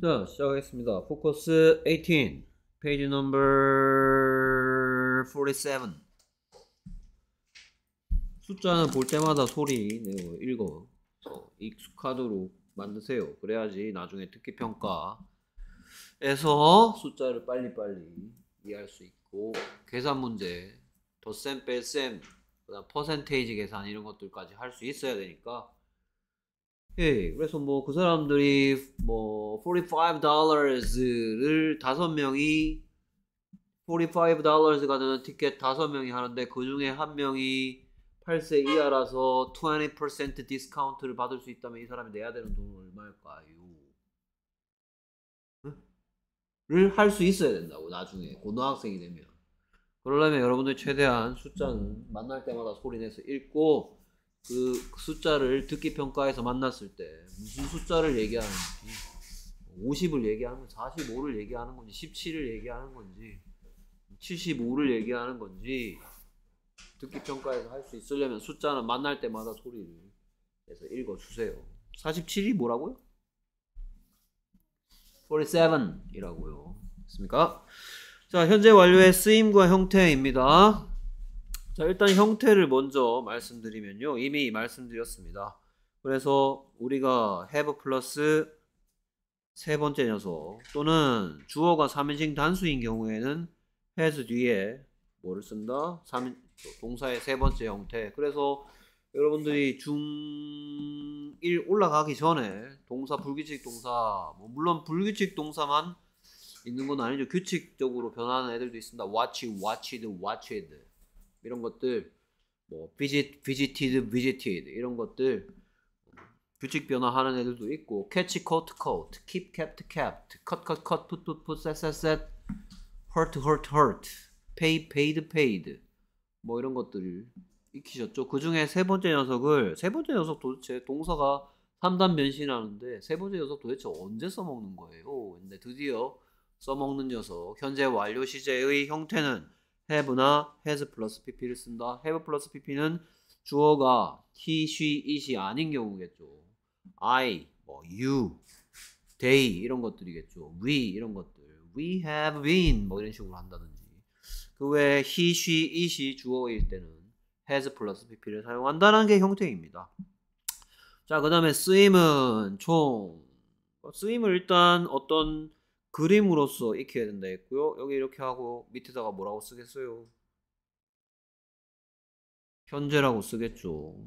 자, 시작하겠습니다. 포커스 18, 페이지 넘버 47. 숫자는 볼 때마다 소리 내고 네, 뭐 읽어. 어, 익숙하도록 만드세요. 그래야지 나중에 특기 평가에서 숫자를 빨리빨리 이해할 수 있고 계산 문제, 덧셈, 뺄셈, 그다음 퍼센테이지 계산 이런 것들까지 할 수 있어야 되니까 예, 그래서 뭐 그 사람들이 뭐4 5 r s 를 다섯 명이 4 5 r s 가 되는 티켓 다섯 명이 하는데 그 중에 한 명이 8세 이하라서 20% 디스카운트를 받을 수 있다면 이 사람이 내야 되는 돈은 얼마일까요? 를 할 수 있어야 된다고 나중에 고등학생이 되면 그러려면 여러분들 최대한 숫자는 음. 만날 때마다 소리 내서 읽고 그 숫자를 듣기 평가에서 만났을 때 무슨 숫자를 얘기하는지 50을 얘기하는 건지 45를 얘기하는 건지 17을 얘기하는 건지 75를 얘기하는 건지 듣기 평가에서 할 수 있으려면 숫자는 만날 때마다 소리를 해서 읽어 주세요. 47이 뭐라고요? 47이라고요. 있습니까? 자, 현재 완료의 쓰임과 형태입니다. 자, 일단 형태를 먼저 말씀드리면요. 이미 말씀드렸습니다. 그래서 우리가 have 플러스 세 번째 녀석 또는 주어가 3인칭 단수인 경우에는 has 뒤에 뭐를 쓴다? 3인, 동사의 세 번째 형태. 그래서 여러분들이 중 1 올라가기 전에 동사, 불규칙 동사, 뭐 물론 불규칙 동사만 있는 건 아니죠. 규칙적으로 변하는 애들도 있습니다. watch, watched, watched. 이런 것들 뭐 비짓 비지티드 비지티드 이런 것들 규칙 변화하는 애들도 있고 캐치 코트 코트 킵 캡트 캡트 컷 컷 컷 풋풋풋 셋셋셋 h 트 r 트 h 트 페이 페이드 페이드 뭐 이런 것들을 익히셨죠 그 중에 세 번째 녀석을 세 번째 녀석 도대체 동서가 3단 변신하는데 세 번째 녀석 도대체 언제 써먹는 거예요 근데 드디어 써먹는 녀석 현재 완료 시제의 형태는 have나 has 플러스 pp를 쓴다. have 플러스 pp는 주어가 he, she, it이 아닌 경우겠죠. I, 뭐 you, they 이런 것들이겠죠. we 이런 것들. we have been 뭐 이런 식으로 한다든지. 그 외에 he, she, it이 주어일 때는 has 플러스 pp를 사용한다는 게 형태입니다. 자, 그 다음에 쓰임은 총. 어, 쓰임을 일단 어떤 그림으로써 익혀야 된다 했고요. 여기 이렇게 하고 밑에다가 뭐라고 쓰겠어요? 현재라고 쓰겠죠.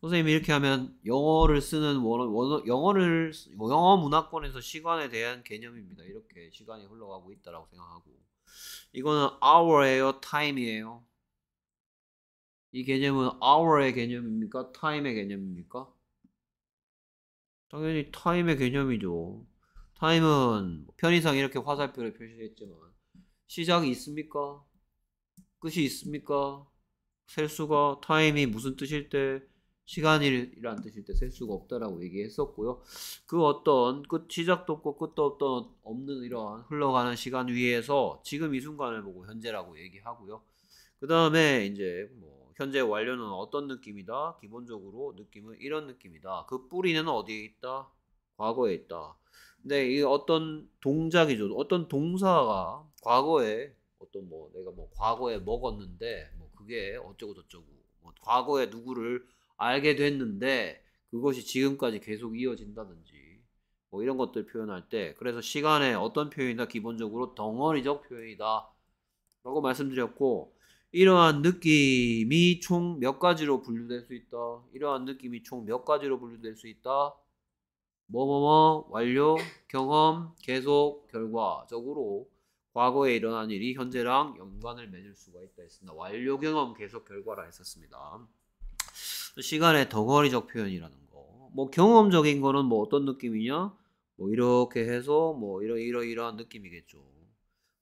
선생님이 이렇게 하면 영어를 쓰는 원어, 원어, 영어를 영어 문화권에서 시간에 대한 개념입니다. 이렇게 시간이 흘러가고 있다라고 생각하고 이거는 hour예요, time이에요. 이 개념은 hour의 개념입니까? time의 개념입니까? 당연히 time의 개념이죠. 타임은 뭐 편의상 이렇게 화살표를 표시했지만 시작이 있습니까? 끝이 있습니까? 셀 수가 타임이 무슨 뜻일 때 시간이란 뜻일 때 셀 수가 없다라고 얘기했었고요. 그 어떤 끝 시작도 없고 끝도 없던 없는 이러한 흘러가는 시간 위에서 지금 이 순간을 보고 현재라고 얘기하고요. 그 다음에 이제 뭐 현재 완료는 어떤 느낌이다? 기본적으로 느낌은 이런 느낌이다. 그 뿌리는 어디에 있다? 과거에 있다. 근데 이 어떤 동작이죠. 어떤 동사가 과거에 어떤 뭐 내가 뭐 과거에 먹었는데 뭐 그게 어쩌고 저쩌고 뭐 과거에 누구를 알게 됐는데 그것이 지금까지 계속 이어진다든지 뭐 이런 것들 표현할 때 그래서 시간에 어떤 표현이다 기본적으로 덩어리적 표현이다 라고 말씀드렸고 이러한 느낌이 총 몇 가지로 분류될 수 있다 이러한 느낌이 총 몇 가지로 분류될 수 있다 뭐뭐뭐 완료 경험 계속 결과적으로 과거에 일어난 일이 현재랑 연관을 맺을 수가 있다 했습니다. 완료 경험 계속 결과라 했었습니다. 시간의 덩어리적 표현이라는 거. 뭐 경험적인 거는 뭐 어떤 느낌이냐? 뭐 이렇게 해서 뭐 이러 이러 이러한 느낌이겠죠.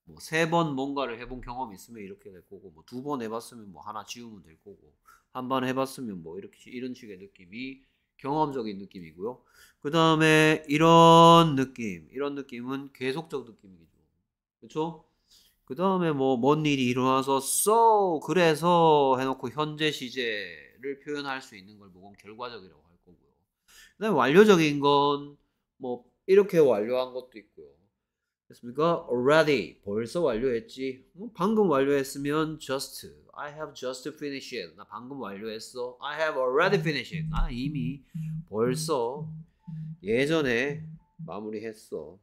뭐 세 번 뭔가를 해본 경험이 있으면 이렇게 될 거고 뭐 두 번 해봤으면 뭐 하나 지우면 될 거고 한 번 해봤으면 뭐 이렇게 이런 식의 느낌이 경험적인 느낌이고요. 그 다음에 이런 느낌, 이런 느낌은 계속적 느낌이죠. 그렇죠? 그 다음에 뭐먼 일이 일어나서 so 그래서 해놓고 현재 시제를 표현할 수 있는 걸 모건 결과적이라고 할 거고요. 그 다음에 완료적인 건 뭐 이렇게 완료한 것도 있고요. 됐습니까? already 벌써 완료했지. 방금 완료했으면 just. I have just finished it. 나 방금 완료했어. I have already finished it. 나 이미 벌써 예전에 마무리했어.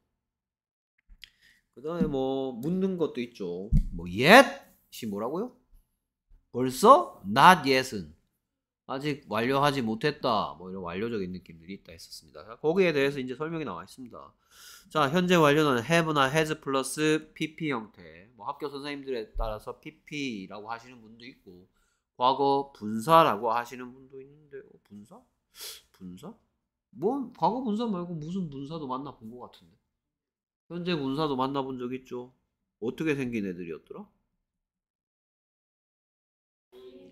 그 다음에 뭐 묻는 것도 있죠. 뭐 yet이 뭐라고요? 벌써 not yet은 아직 완료하지 못했다. 뭐 이런 완료적인 느낌들이 있다 했었습니다. 거기에 대해서 이제 설명이 나와 있습니다. 자, 현재 완료는 have나 has 플러스 pp 형태. 뭐 학교 선생님들에 따라서 pp라고 하시는 분도 있고, 과거 분사라고 하시는 분도 있는데, 어, 분사? 분사? 뭐, 과거 분사 말고 무슨 분사도 만나본 것 같은데. 현재 분사도 만나본 적 있죠? 어떻게 생긴 애들이었더라?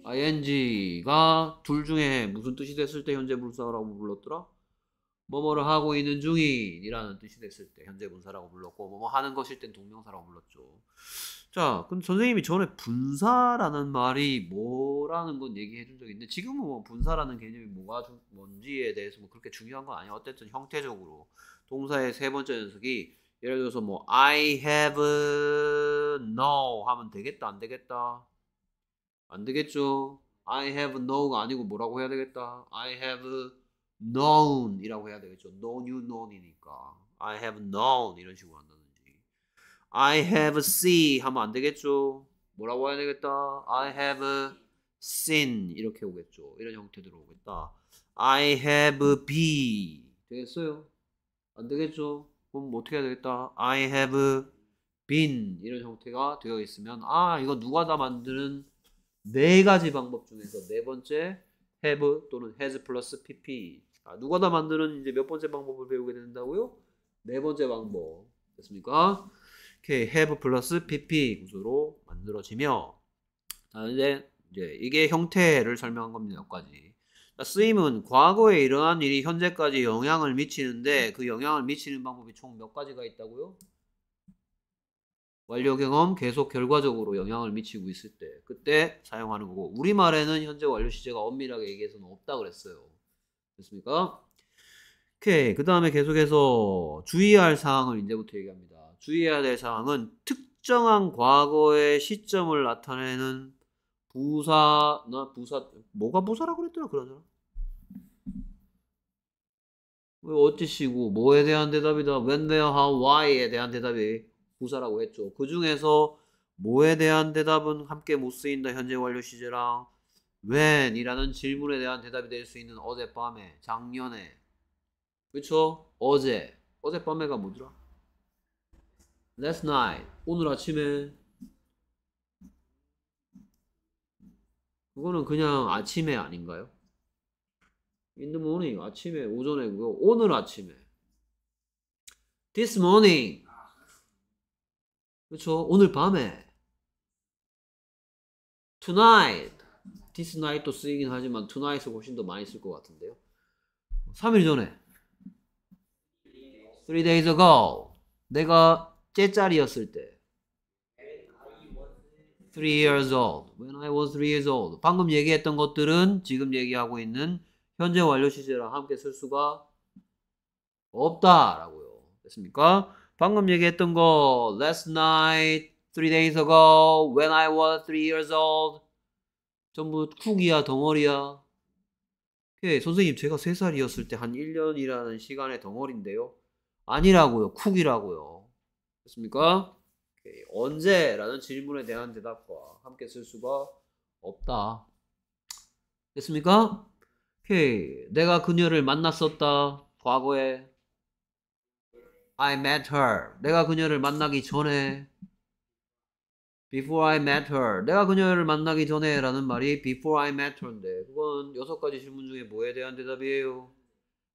ing가 둘 중에 무슨 뜻이 됐을 때 현재 분사라고 불렀더라? 뭐뭐를 하고 있는 중인이라는 뜻이 됐을 때 현재 분사라고 불렀고 뭐뭐 하는 것일 땐 동명사라고 불렀죠. 자, 그럼 선생님이 전에 분사라는 말이 뭐라는 건 얘기해 준 적이 있는데 지금은 뭐 분사라는 개념이 뭐가 뭔지에 대해서 뭐 그렇게 중요한 건아니에요 어쨌든 형태적으로 동사의 세 번째 녀석이 예를 들어서 뭐 I have no 하면 되겠다 안 되겠다 안 되겠죠. I have known가 아니고 뭐라고 해야 되겠다. I have known이라고 해야 되겠죠. Known you known이니까. I have known 이런 식으로 한다든지. I have see 하면 안 되겠죠. 뭐라고 해야 되겠다. I have seen 이렇게 오겠죠. 이런 형태로 오겠다. I have be 되겠어요? 안 되겠죠? 그럼 어떻게 해야 되겠다? I have been 이런 형태가 되어 있으면 아 이거 누가 다 만드는 네 가지 방법 중에서 네 번째 have 또는 has 플러스 pp 아, 누가나 만드는 이제 몇 번째 방법을 배우게 된다고요? 네 번째 방법 됐습니까? 이렇게 have 플러스 pp 구조로 만들어지며 자 이제 이제 이게 형태를 설명한 겁니다 여기까지 자, 쓰임은 과거에 일어난 일이 현재까지 영향을 미치는데 그 영향을 미치는 방법이 총 몇 가지가 있다고요? 완료 경험 계속 결과적으로 영향을 미치고 있을 때 그때 사용하는 거고 우리말에는 현재 완료 시제가 엄밀하게 얘기해서는 없다 그랬어요. 됐습니까? 오케이 그 다음에 계속해서 주의할 사항을 이제부터 얘기합니다. 주의해야 될 사항은 특정한 과거의 시점을 나타내는 부사나 부사 뭐가 부사라고 그랬더라 그러잖아. 왜 어찌시고 뭐에 대한 대답이다 when, where, how, why에 대한 대답이 부사라고 했죠. 그 중에서 뭐에 대한 대답은 함께 못 쓰인다 현재 완료 시제랑 when이라는 질문에 대한 대답이 될 수 있는 어젯밤에, 작년에, 그쵸? 어제, 어젯밤에가 뭐더라? Last night, 오늘 아침에. 그거는 그냥 아침에 아닌가요? In the morning, 아침에, 오전에 그거 오늘 아침에. This morning, 그렇죠? 오늘 밤에 tonight, this night도 쓰이긴 하지만 tonight을 훨씬 더 많이 쓸 것 같은데요. 3일 전에 3 days ago 내가 째짜리였을 때3 years old when I was 3 years old 방금 얘기했던 것들은 지금 얘기하고 있는 현재 완료 시제랑 함께 쓸 수가 없다라고요. 됐습니까? 방금 얘기했던 거 last night, three days ago, when I was three years old 전부 쿡이야 덩어리야 예, 선생님 제가 3살이었을 때 한 1년이라는 시간의 덩어리인데요 아니라고요 쿡이라고요 됐습니까? 오케이. 언제라는 질문에 대한 대답과 함께 쓸 수가 없다 됐습니까? 오케이. 내가 그녀를 만났었다 과거에 I met her. 내가 그녀를 만나기 전에 Before I met her. 내가 그녀를 만나기 전에 라는 말이 Before I met her인데 그건 여섯 가지 질문 중에 뭐에 대한 대답이에요?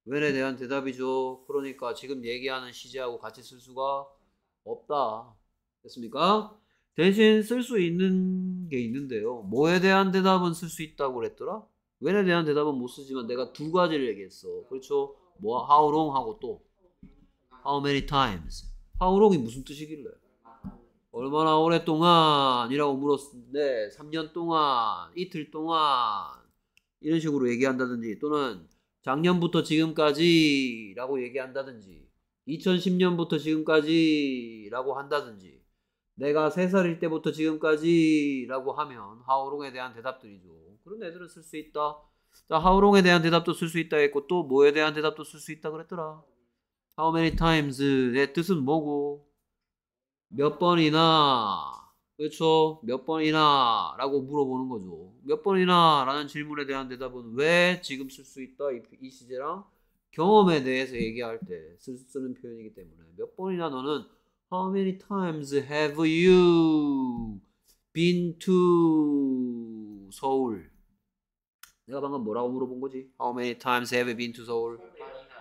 when에 대한 대답이죠. 그러니까 지금 얘기하는 시제하고 같이 쓸 수가 없다. 됐습니까? 대신 쓸 수 있는 게 있는데요. 뭐에 대한 대답은 쓸 수 있다고 그랬더라? when에 대한 대답은 못 쓰지만 내가 두 가지를 얘기했어. 그렇죠? 뭐, how long 하고 또 How many times? How long이 무슨 뜻이길래? 얼마나 오랫동안? 이라고 물었는데 3년 동안, 이틀 동안 이런 식으로 얘기한다든지 또는 작년부터 지금까지 라고 얘기한다든지 2010년부터 지금까지 라고 한다든지 내가 3살일 때부터 지금까지 라고 하면 How 에 대한 대답들이죠. 그런 애들은 쓸 수 있다. 자, 하우롱에 대한 대답도 쓸 수 있다 했고 또 뭐에 대한 대답도 쓸 수 있다 그랬더라. How many times의 뜻은 뭐고? 몇 번이나 그렇죠? 몇 번이나 라고 물어보는 거죠. 몇 번이나 라는 질문에 대한 대답은 왜 지금 쓸 수 있다 이, 이 시제랑 경험에 대해서 얘기할 때쓸 쓰는 표현이기 때문에 몇 번이나 너는 How many times have you been to 서울? 내가 방금 뭐라고 물어본 거지? How many times have you been to 서울?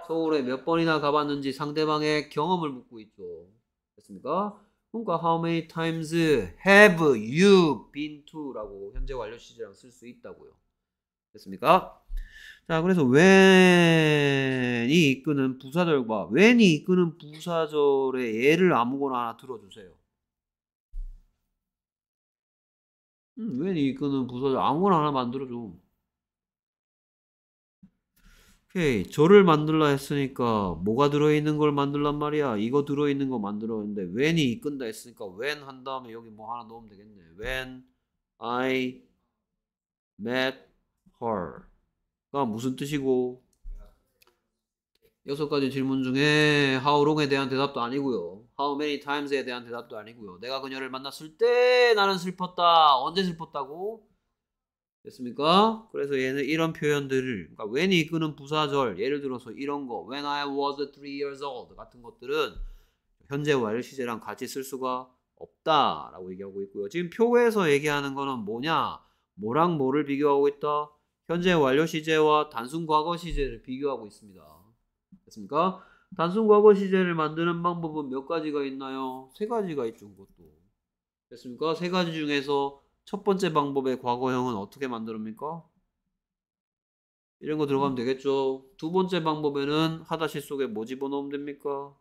서울에 몇 번이나 가봤는지 상대방의 경험을 묻고 있죠. 됐습니까? 그러니까 how many times have you been to라고 현재 완료 시제랑 쓸 수 있다고요. 됐습니까? 자, 그래서 when이 이끄는 부사절과 when이 이끄는 부사절의 예를 아무거나 하나 들어주세요. 음, when이 이끄는 부사절 아무거나 하나 만들어줘. 오케이 저를 만들라 했으니까 뭐가 들어있는 걸 만들란 말이야 이거 들어있는 거 만들었는데 when이 이끈다 했으니까 when 한 다음에 여기 뭐 하나 넣으면 되겠네 when I met her 가 무슨 뜻이고 여섯 가지 질문 중에 how long에 대한 대답도 아니고요. how many times에 대한 대답도 아니고요. 내가 그녀를 만났을 때 나는 슬펐다. 언제 슬펐다고? 됐습니까? 그래서 얘는 이런 표현들을 그러니까 w 이 이끄는 부사절 예를 들어서 이런 거 when I was three years old 같은 것들은 현재 완료 시제랑 같이 쓸 수가 없다라고 얘기하고 있고요. 지금 표에서 얘기하는 거는 뭐냐? 뭐랑 뭐를 비교하고 있다? 현재 완료 시제와 단순 과거 시제를 비교하고 있습니다. 됐습니까? 단순 과거 시제를 만드는 방법은 몇 가지가 있나요? 세 가지가 있죠, 그것도. 됐습니까? 세 가지 중에서 첫 번째 방법의 과거형은 어떻게 만들어옵니까? 이런 거 들어가면 음. 되겠죠. 두 번째 방법에는 하다시 속에 뭐 집어넣으면 됩니까?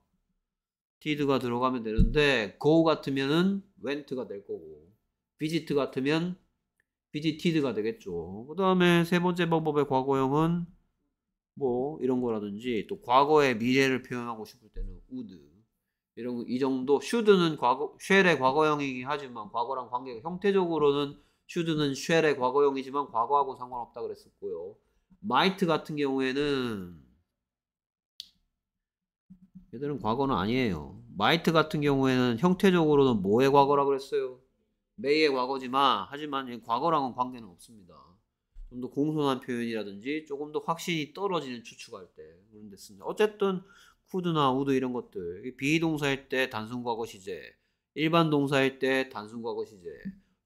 did가 들어가면 되는데 go 같으면은 went가 될 거고 visit 같으면 visited가 되겠죠. 그 다음에 세 번째 방법의 과거형은 뭐 이런 거라든지 또 과거의 미래를 표현하고 싶을 때는 would 이런 이 정도 슈드는 과거 쉘의 과거형이긴 하지만 과거랑 관계가 형태적으로는 슈드는 쉘의 과거형이지만 과거하고 상관없다 그랬었고요. 마이트 같은 경우에는 얘들은 과거는 아니에요. 마이트 같은 경우에는 형태적으로는 뭐의 과거라 그랬어요? 메이의 과거지만 하지만 과거랑은 관계는 없습니다. 좀 더 공손한 표현이라든지 조금 더 확신이 떨어지는 추측할 때 그런 데 씁니다. 어쨌든 쿠드나 우드 이런 것들 비동사일 때 단순 과거 시제 일반 동사일 때 단순 과거 시제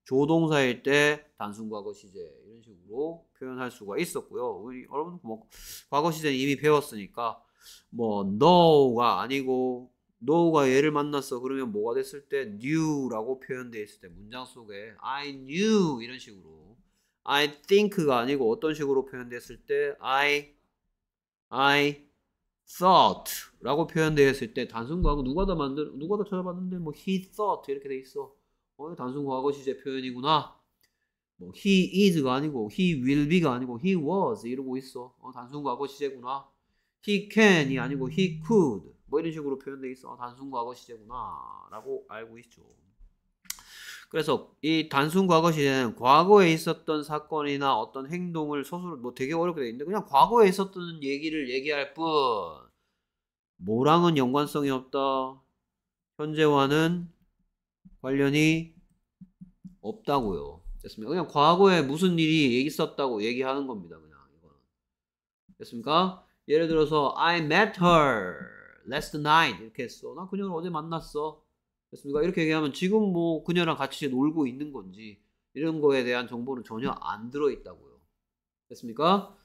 조동사일 때 단순 과거 시제 이런 식으로 표현할 수가 있었고요. 여러분 뭐 과거 시제는 이미 배웠으니까 뭐너가 아니고 너가 얘를 만났어 그러면 뭐가 됐을 때 knew라고 표현되어 있을 때 문장 속에 I knew 이런 식으로 I think가 아니고 어떤 식으로 표현됐을 때 I I thought라고 표현되어 있을 때 단순 과거 누가 다 만들 누가 다 찾아봤는데 뭐 he thought 이렇게 돼 있어. 어, 단순 과거 시제 표현이구나. 뭐 he is가 아니고 he will be가 아니고 he was 이러고 있어. 어, 단순 과거 시제구나. he can이 아니고 he could 뭐 이런 식으로 표현돼 있어. 어, 단순 과거 시제구나라고 알고 있죠. 그래서 이 단순 과거 시제는 과거에 있었던 사건이나 어떤 행동을 소수로 뭐 되게 어렵게 돼 있는데 그냥 과거에 있었던 얘기를 얘기할 뿐 뭐랑은 연관성이 없다. 현재와는 관련이 없다고요. 됐습니까? 그냥 과거에 무슨 일이 있었다고 얘기하는 겁니다. 그냥 이거는 됐습니까? 예를 들어서 I met her last night 이렇게 했어. 나 그녀를 어제 만났어. 됐습니까? 이렇게 얘기하면 지금 뭐 그녀랑 같이 놀고 있는 건지 이런 거에 대한 정보는 전혀 안 들어있다고요. 됐습니까?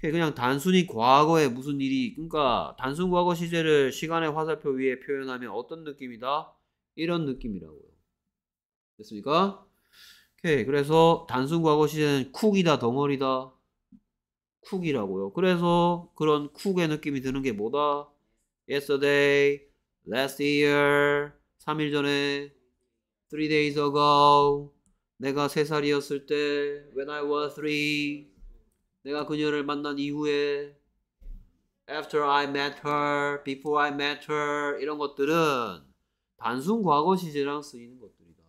그냥 단순히 과거에 무슨 일이 그러니까 단순 과거 시제를 시간의 화살표 위에 표현하면 어떤 느낌이다? 이런 느낌이라고요. 됐습니까? 오케이. 그래서 단순 과거 시제는 쿡이다, 덩어리다. 쿡이라고요. 그래서 그런 쿡의 느낌이 드는 게 뭐다? yesterday, last year, 3일 전에 3 days ago 내가 3살이었을 때 when I was 3 내가 그녀를 만난 이후에 after I met her, before I met her 이런 것들은 단순 과거 시제랑 쓰이는 것들이다.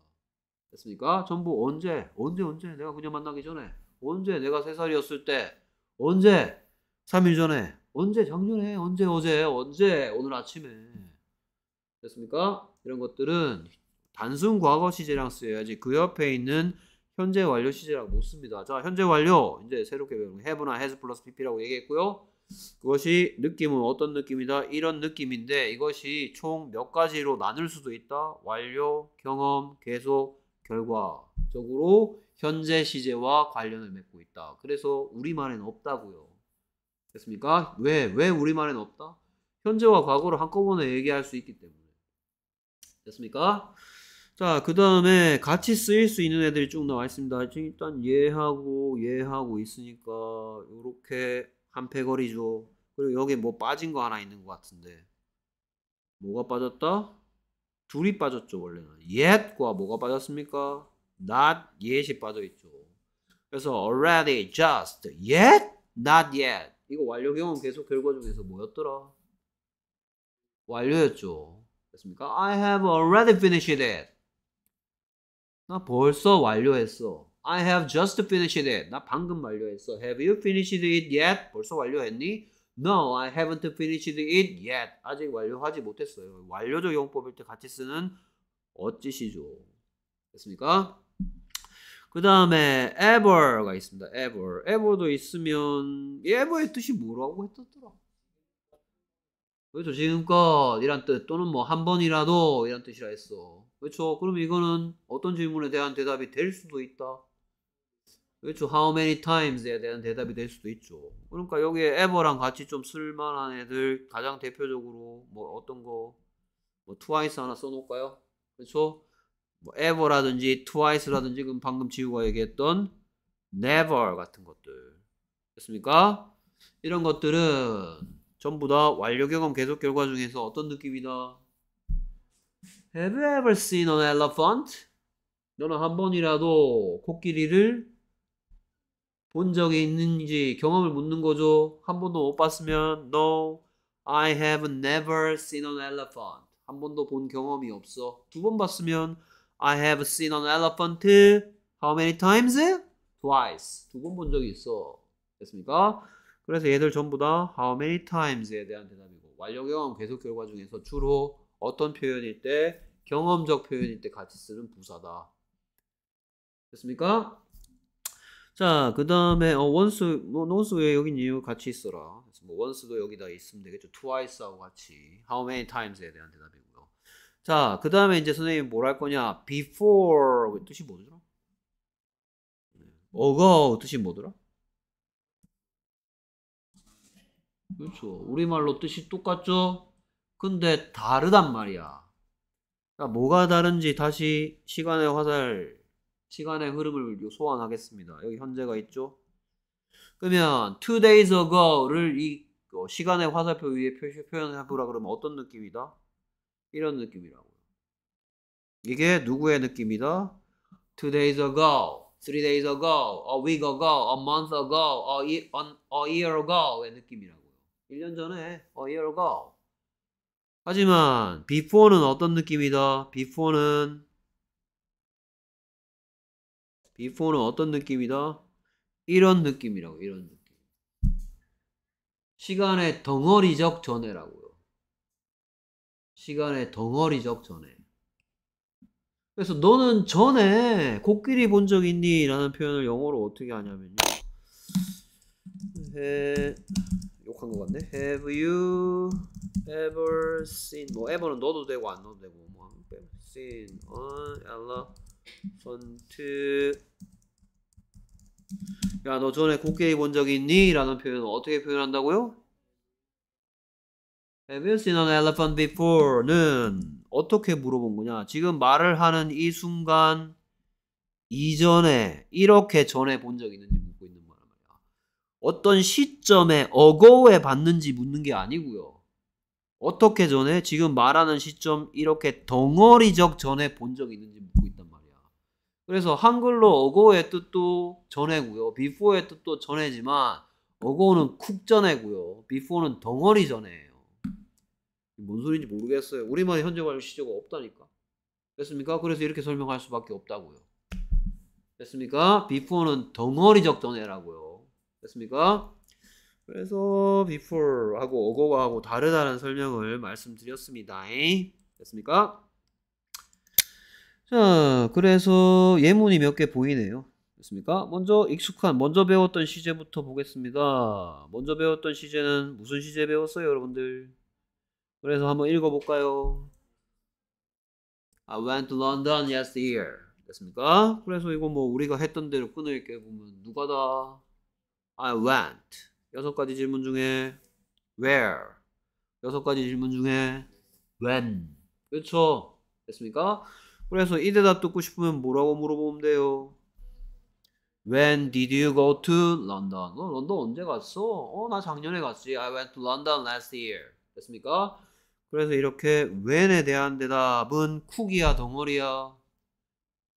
됐습니까? 전부 언제, 언제, 언제 내가 그녀 만나기 전에 언제 내가 3살이었을 때 언제 3일 전에 언제 작년에 언제 어제 언제 오늘 아침에 됐습니까? 이런 것들은 단순 과거 시제랑 쓰여야지 그 옆에 있는 현재 완료 시제랑고못 씁니다. 자, 현재 완료. 이제 새롭게 배운 have나 has 플러스 pp라고 얘기했고요. 그것이 느낌은 어떤 느낌이다? 이런 느낌인데 이것이 총 몇 가지로 나눌 수도 있다. 완료, 경험, 계속, 결과적으로 현재 시제와 관련을 맺고 있다. 그래서 우리말엔 없다고요. 됐습니까? 왜? 왜 우리말엔 없다? 현재와 과거를 한꺼번에 얘기할 수 있기 때문에. 됐습니까? 자, 그 다음에 같이 쓰일 수 있는 애들이 쭉 나와 있습니다. 일단 얘하고 얘하고 있으니까 이렇게 한 패거리죠. 그리고 여기 뭐 빠진 거 하나 있는 것 같은데 뭐가 빠졌다? 둘이 빠졌죠 원래는 yet과 뭐가 빠졌습니까? not yet이 빠져있죠. 그래서 already, just, yet, not yet 이거 완료 경험 계속 결과 중에서 뭐였더라? 완료였죠. 됐습니까? I have already finished it. 나 벌써 완료했어. I have just finished it. 나 방금 완료했어. Have you finished it yet? 벌써 완료했니? No, I haven't finished it yet. 아직 완료하지 못했어요. 완료적 용법일 때 같이 쓰는 어찌시죠. 됐습니까? 그 다음에 ever가 있습니다. ever. ever도 있으면 ever의 뜻이 뭐라고 했었더라? 그렇죠. 지금껏 이란 뜻 또는 뭐 한 번이라도 이란 뜻이라 했어. 그렇죠. 그럼 이거는 어떤 질문에 대한 대답이 될 수도 있다. 그렇죠. How many times에 대한 대답이 될 수도 있죠. 그러니까 여기에 ever랑 같이 좀 쓸만한 애들 가장 대표적으로 뭐 어떤 거뭐 twice 하나 써놓을까요? 그렇죠. 뭐 ever라든지 twice라든지 지금 방금 지우가 얘기했던 never 같은 것들 됐습니까? 이런 것들은 전부 다 완료 경험 계속 결과 중에서 어떤 느낌이다? Have you ever seen an elephant? 너는 한 번이라도 코끼리를 본 적이 있는지 경험을 묻는 거죠. 한 번도 못 봤으면 No, I have never seen an elephant. 한 번도 본 경험이 없어. 두 번 봤으면 I have seen an elephant. How many times? Twice. 두 번 본 적이 있어. 됐습니까? 그래서 얘들 전부 다 how many times에 대한 대답이고 완료 경험 계속 결과 중에서 주로 어떤 표현일 때 경험적 표현일 때 같이 쓰는 부사다. 됐습니까? 자, 그 다음에 어, once, 뭐, once 왜 여기 있니? 같이 있어라. 그래서 뭐 once도 여기다 있으면 되겠죠. twice하고 같이 how many times에 대한 대답이고요. 자, 그 다음에 이제 선생님이 뭘할 거냐? before 그 뜻이 뭐더라? 어 g 그 뜻이 뭐더라? 그렇죠. 우리말로 뜻이 똑같죠? 근데 다르단 말이야. 그 뭐가 다른지 다시 시간의 화살, 시간의 흐름을 소환하겠습니다. 여기 현재가 있죠? 그러면 two days ago를 이 어, 시간의 화살표 위에 표시, 표현해보라 그러면 어떤 느낌이다? 이런 느낌이라고. 요 이게 누구의 느낌이다? two days ago, three days ago, a week ago, a month ago, a year ago의 느낌이라고. 1년 전에 a year ago. 하지만 before는 어떤 느낌이다? before는 before는 어떤 느낌이다? 이런 느낌이라고 이런 느낌. 시간의 덩어리적 전에라고요. 시간의 덩어리적 전에. 그래서 너는 전에 코끼리 본 적 있니? 라는 표현을 영어로 어떻게 하냐면요. 해... 번역한 것 같네. Have you ever seen 뭐 ever는 넣도 되고 안넣도 되고 뭐 seen an elephant 야너 전에 코끼리 본적 있니? 라는 표현을 어떻게 표현한다고요? Have you seen an elephant before? 는 어떻게 물어본 거냐? 지금 말을 하는 이 순간 이전에 이렇게 전에 본적 있는지 어떤 시점에 어거에 받는지 묻는 게 아니고요. 어떻게 전에 지금 말하는 시점 이렇게 덩어리적 전에 본 적 있는지 묻고 있단 말이야. 그래서 한글로 어거의 뜻도 전해고요. before의 뜻도 전해지만 어거는 쿡 전해고요. before는 덩어리 전해요뭔 소리인지 모르겠어요. 우리말에 현재 완료 시제가 없다니까. 됐습니까? 그래서 이렇게 설명할 수밖에 없다고요. 됐습니까? before는 덩어리적 전해라고요. 됐습니까? 그래서 before 하고 어거하고 다르다는 설명을 말씀드렸습니다. 됐습니까? 자, 그래서 예문이 몇 개 보이네요. 됐습니까? 먼저 익숙한, 먼저 배웠던 시제부터 보겠습니다. 먼저 배웠던 시제는 무슨 시제 배웠어요, 여러분들? 그래서 한번 읽어볼까요? I went to London last year. 됐습니까? 그래서 이거 뭐 우리가 했던 대로 끊을 게 보면 누가다 I went. 여섯 가지 질문 중에 where. 여섯 가지 질문 중에 when. 그렇죠? 됐습니까? 그래서 이 대답 듣고 싶으면 뭐라고 물어보면 돼요. When did you go to London? 너 런던 언제 갔어? 어, 나 작년에 갔지. I went to London last year. 됐습니까? 그래서 이렇게 when에 대한 대답은 쿡이야, 덩어리야.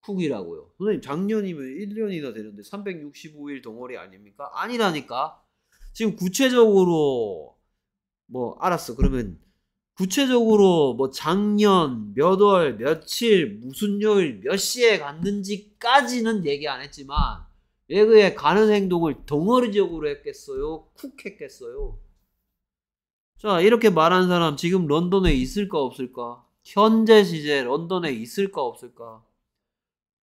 훅이라고요. 선생님 작년이면 1년이나 되는데 365일 동월이 아닙니까? 아니라니까. 지금 구체적으로 뭐 알았어. 그러면 구체적으로 뭐 작년 몇 월 며칠 무슨 요일 몇 시에 갔는지까지는 얘기 안 했지만 왜 그의 가는 행동을 덩어리적으로 했겠어요? 쿡 했겠어요? 자 이렇게 말한 사람 지금 런던에 있을까 없을까? 현재 시제 런던에 있을까 없을까?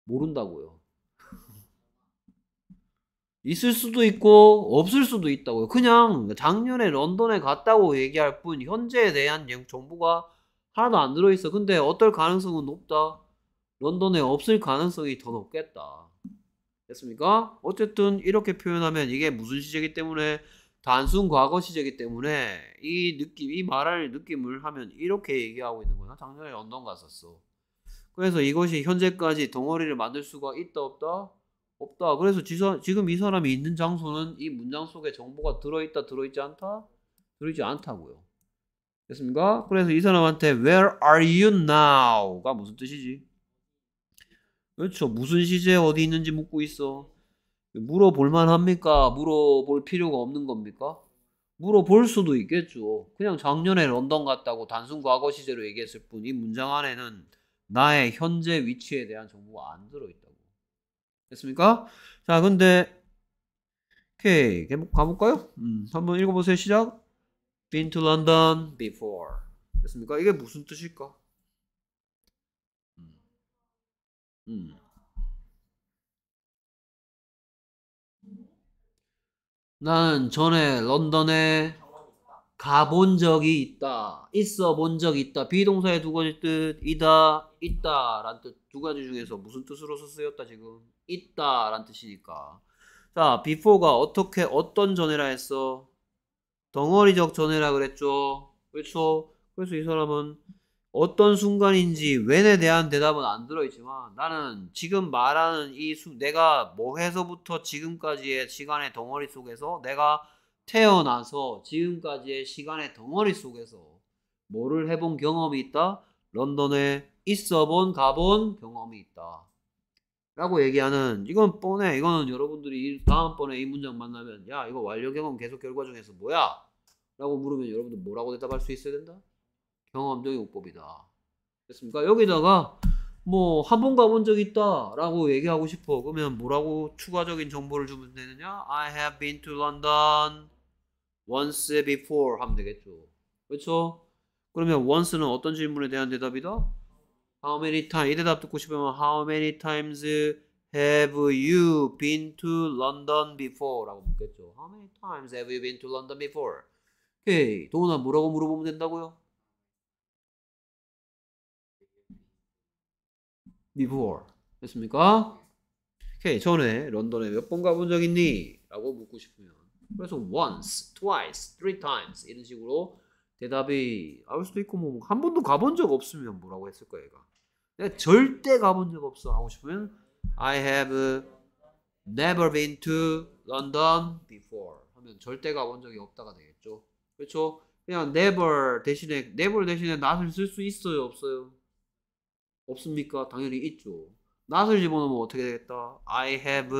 모른다고요. 있을 수도 있고 없을 수도 있다고요. 그냥 작년에 런던에 갔다고 얘기할 뿐 현재에 대한 정보가 하나도 안 들어있어. 근데 어떨 가능성은 높다. 런던에 없을 가능성이 더 높겠다. 됐습니까? 어쨌든 이렇게 표현하면 이게 무슨 시제기 이 때문에 단순 과거 시제기 이 때문에 이 느낌, 이 말할 느낌을 하면 이렇게 얘기하고 있는 거야. 작년에 런던 갔었어. 그래서 이것이 현재까지 덩어리를 만들 수가 있다 없다 없다. 그래서 지금 이 사람이 있는 장소는 이 문장 속에 정보가 들어있다 들어있지 않다 들어있지 않다고요. 됐습니까? 그래서 이 사람한테 Where are you now?가 무슨 뜻이지? 그렇죠. 무슨 시제 어디 있는지 묻고 있어. 물어볼 만합니까? 물어볼 필요가 없는 겁니까? 물어볼 수도 있겠죠. 그냥 작년에 런던 갔다고 단순 과거 시제로 얘기했을 뿐 이 문장 안에는 나의 현재 위치에 대한 정보가 안 들어있다고. 됐습니까? 자, 근데, 오케이. 가볼까요? 음, 한번 읽어보세요. 시작. Been to London before. 됐습니까? 이게 무슨 뜻일까? 음. 음. 나는 전에 런던에 가본 적이 있다. 있어 본 적 있다. 비동사의 두 가지 뜻이다. 있다란 뜻 두 가지 중에서 무슨 뜻으로서 쓰였다 지금 있다란 뜻이니까 자 before가 어떻게 어떤 전에라 했어 덩어리적 전에라 그랬죠 그렇죠 그래서 이 사람은 어떤 순간인지 웬에 대한 대답은 안 들어있지만 나는 지금 말하는 이 수, 내가 뭐해서부터 지금까지의 시간의 덩어리 속에서 내가 태어나서 지금까지의 시간의 덩어리 속에서 뭐를 해본 경험이 있다? 런던에 있어 본, 가본 경험이 있다. 라고 얘기하는, 이건 뻔해. 이거는 여러분들이 다음번에 이 문장 만나면, 야, 이거 완료 경험 계속 결과 중에서 뭐야? 라고 물으면 여러분들 뭐라고 대답할 수 있어야 된다? 경험적인 요법이다. 됐습니까? 여기다가, 뭐, 한 번 가본 적 있다. 라고 얘기하고 싶어. 그러면 뭐라고 추가적인 정보를 주면 되느냐? I have been to London once before 하면 되겠죠. 그렇죠? 그러면 once는 어떤 질문에 대한 대답이다? How many times? 이 대답 듣고 싶으면 How many times have you been to London before? 라고 묻겠죠. How many times have you been to London before? 오케이. 도훈아 뭐라고 물어보면 된다고요? before. 됐습니까? 오케이. 전에 런던에 몇 번 가본 적 있니? 라고 묻고 싶으면 그래서 once, twice, three times 이런 식으로 대답이 나올 수도 있고 뭐 한 번도 가본 적 없으면 뭐라고 했을 거예요 얘가 내가 절대 가본 적 없어 하고 싶으면 I have never been to London before 하면 절대 가본 적이 없다가 되겠죠. 그렇죠? 그냥 never 대신에 never 대신에 not을 쓸 수 있어요, 없어요? 없습니까? 당연히 있죠. not을 집어넣으면 어떻게 되겠다? I have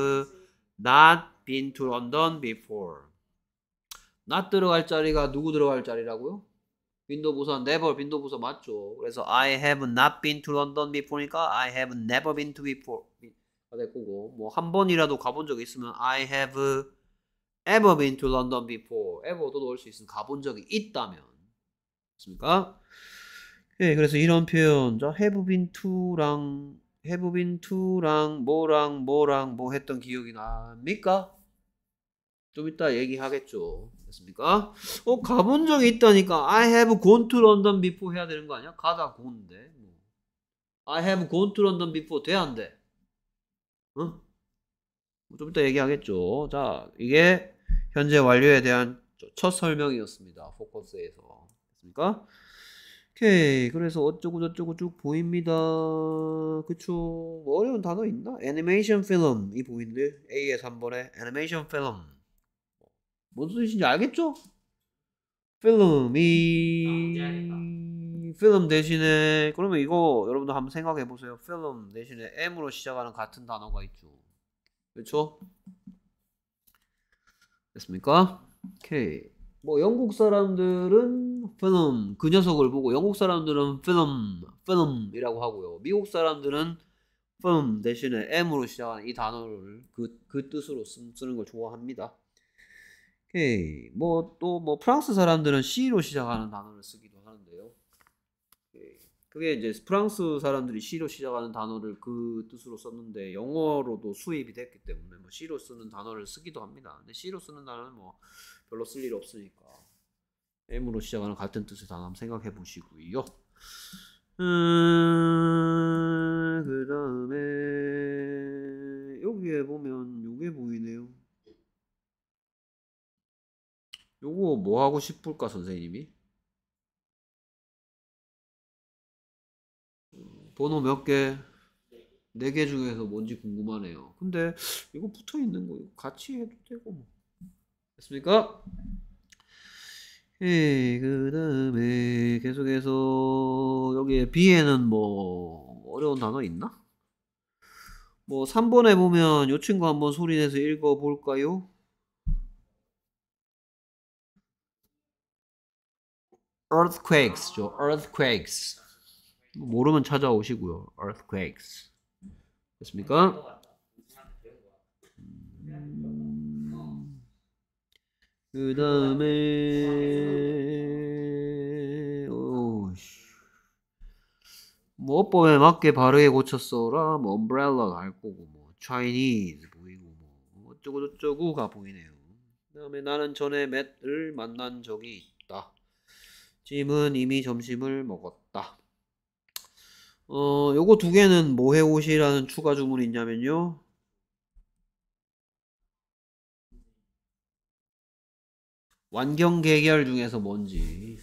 not been to London before. not 들어갈 자리가 누구 들어갈 자리라고요? 빈도 부서 never 빈도 부서 맞죠. 그래서 I have not been to London before니까 I have never been to before가 될 거고 뭐 한 번이라도 가본 적이 있으면 I have ever been to London before ever도 넣을 수 있으면 가본 적이 있다면 맞습니까? 예, 그래서 이런 표현 자 have been to랑 have been to랑 뭐랑 뭐랑 뭐 했던 기억이 납니까? 좀 이따 얘기하겠죠. 됐습니까? 어 가본 적이 있다니까 I have gone to London before 해야 되는 거 아니야? 가다 곤데 뭐. I have gone to London before 돼안돼 응? 뭐 좀 이따 얘기하겠죠 자 이게 현재 완료에 대한 첫 설명이었습니다 포커스에서 됐습니까? 오케이 그래서 어쩌고 저쩌고 쭉 보입니다 그쵸 뭐 어려운 단어 있나? 애니메이션 필름이 보이는데 A에서 3번에 애니메이션 필름 무슨 뜻인지 알겠죠? 필름이 아, 필름 대신에 그러면 이거 여러분도 한번 생각해 보세요. 필름 대신에 M으로 시작하는 같은 단어가 있죠. 그렇죠? 됐습니까? 오케이. 뭐 영국 사람들은 film 그 녀석을 보고 영국 사람들은 film film이라고 하고요. 미국 사람들은 film 대신에 M으로 시작하는 이 단어를 그, 그 뜻으로 쓰, 는걸 좋아합니다. 오케이. 뭐또뭐 뭐 프랑스 사람들은 C로 시작하는 단어를 쓰기도 하는데요. 예. 그게 이제 프랑스 사람들이 C로 시작하는 단어를 그 뜻으로 썼는데 영어로도 수입이 됐기 때문에 뭐 C로 쓰는 단어를 쓰기도 합니다. 근데 C로 쓰는 단어는 뭐 별로 쓸 일 없으니까 M으로 시작하는 같은 뜻의 단어 한번 생각해 보시고요. 음, 그 다음에 여기에 보면 이게 보이네요. 요거 뭐 하고 싶을까 선생님이? 번호 몇 개? 네 개 중에서 뭔지 궁금하네요. 근데 이거 붙어 있는 거 이거 같이 해도 되고 뭐. 됐습니까? 예, 그 다음에 계속해서 여기에 B에는 뭐 어려운 단어 있나? 뭐 3번에 보면 요 친구 한번 소리 내서 읽어볼까요? earthquakes죠. earthquakes. 모르면 찾아오시고요. earthquakes. 됐습니까? 음. 그 다음에 뭐엇법에 맞게 바르게 고쳤어라 뭐 umbrella 갈 거고 뭐 Chinese 보이고 뭐 어쩌고 저쩌고가 보이네요 그 다음에 나는 전에 맷을 만난 적이 있다 짐은 이미 점심을 먹었다. 어, 요거 두 개는 뭐해 옷이라는 추가 주문이 있냐면요. 완경 개결 중에서 뭔지.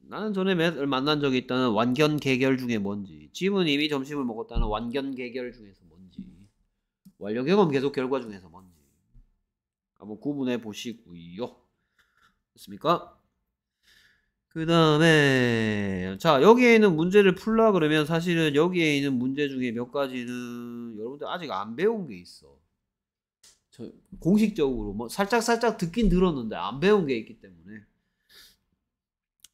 나는 전에 만난 적이 있다는 완견 개결 중에 뭔지. 짐은 이미 점심을 먹었다는 완견 개결 중에서 뭔지. 완료 경험 계속 결과 중에서 뭔지. 한번 구분해 보시고요. 됐습니까? 그 다음에 자 여기에 있는 문제를 풀라 그러면 사실은 여기에 있는 문제 중에 몇 가지는 여러분들 아직 안 배운 게 있어 공식적으로 뭐 살짝살짝 살짝 듣긴 들었는데 안 배운 게 있기 때문에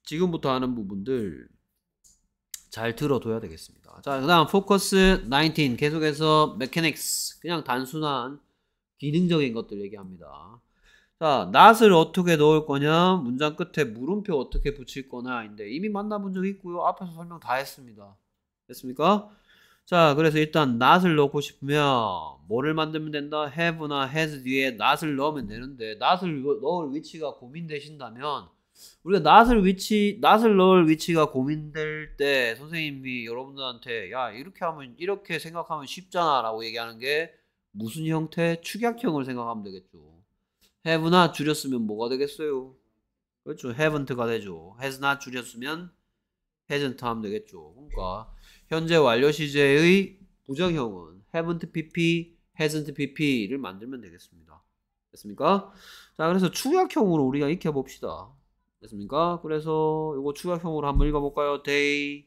지금부터 하는 부분들 잘 들어둬야 되겠습니다 자그 다음 포커스 19 계속해서 메케닉스 그냥 단순한 기능적인 것들 얘기합니다 자, not을 어떻게 넣을 거냐, 문장 끝에 물음표 어떻게 붙일 거냐인데 이미 만나본 적 있고요. 앞에서 설명 다 했습니다. 됐습니까? 자, 그래서 일단 not을 넣고 싶으면 뭐를 만들면 된다? have나 has 뒤에 not을 넣으면 되는데 not을 넣을 위치가 고민되신다면 우리가 낫을 위치, 낫을 넣을 위치가 고민될 때 선생님이 여러분들한테 야 이렇게 하면 이렇게 생각하면 쉽잖아라고 얘기하는 게 무슨 형태? 축약형을 생각하면 되겠죠. have not 줄였으면 뭐가 되겠어요? 그렇죠. haven't가 되죠. has not 줄였으면 hasn't 하면 되겠죠. 그러니까 현재 완료 시제의 부정형은 haven't pp, hasn't pp를 만들면 되겠습니다. 됐습니까? 자, 그래서 축약형으로 우리가 익혀봅시다. 됐습니까? 그래서 이거 축약형으로 한번 읽어볼까요? They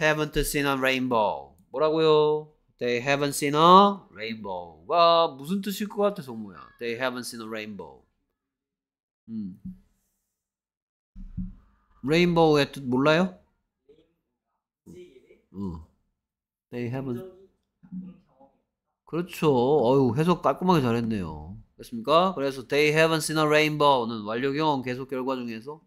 haven't seen a rainbow. 뭐라고요? They haven't seen a rainbow가 무슨 뜻일 것 같아, 성모야? They haven't seen a rainbow. 음. 레인보우의 뜻 몰라요? 응. They haven't. 그렇죠. 어유 해석 깔끔하게 잘했네요. 그렇습니까? 그래서 they haven't seen a rainbow는 완료 경험 계속 결과 중에서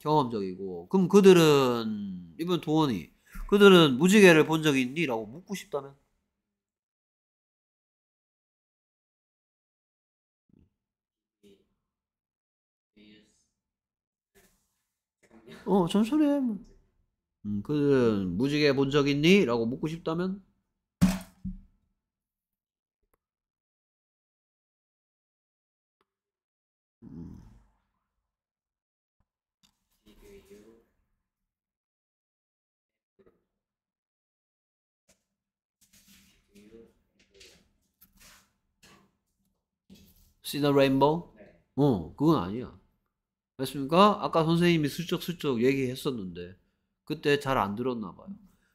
경험적이고 그럼 그들은 이번 도원이 그들은 무지개를 본 적이 있니? 라고 묻고 싶다면 어, 전설에 뭐. 음, 그들은 무지개 본 적 있니? 라고 묻고 싶다면 See the rainbow? 네. 어, 그건 아니야. 맞습니까? 아까 선생님이 슬쩍슬쩍 얘기했었는데 그때 잘 안 들었나 봐요.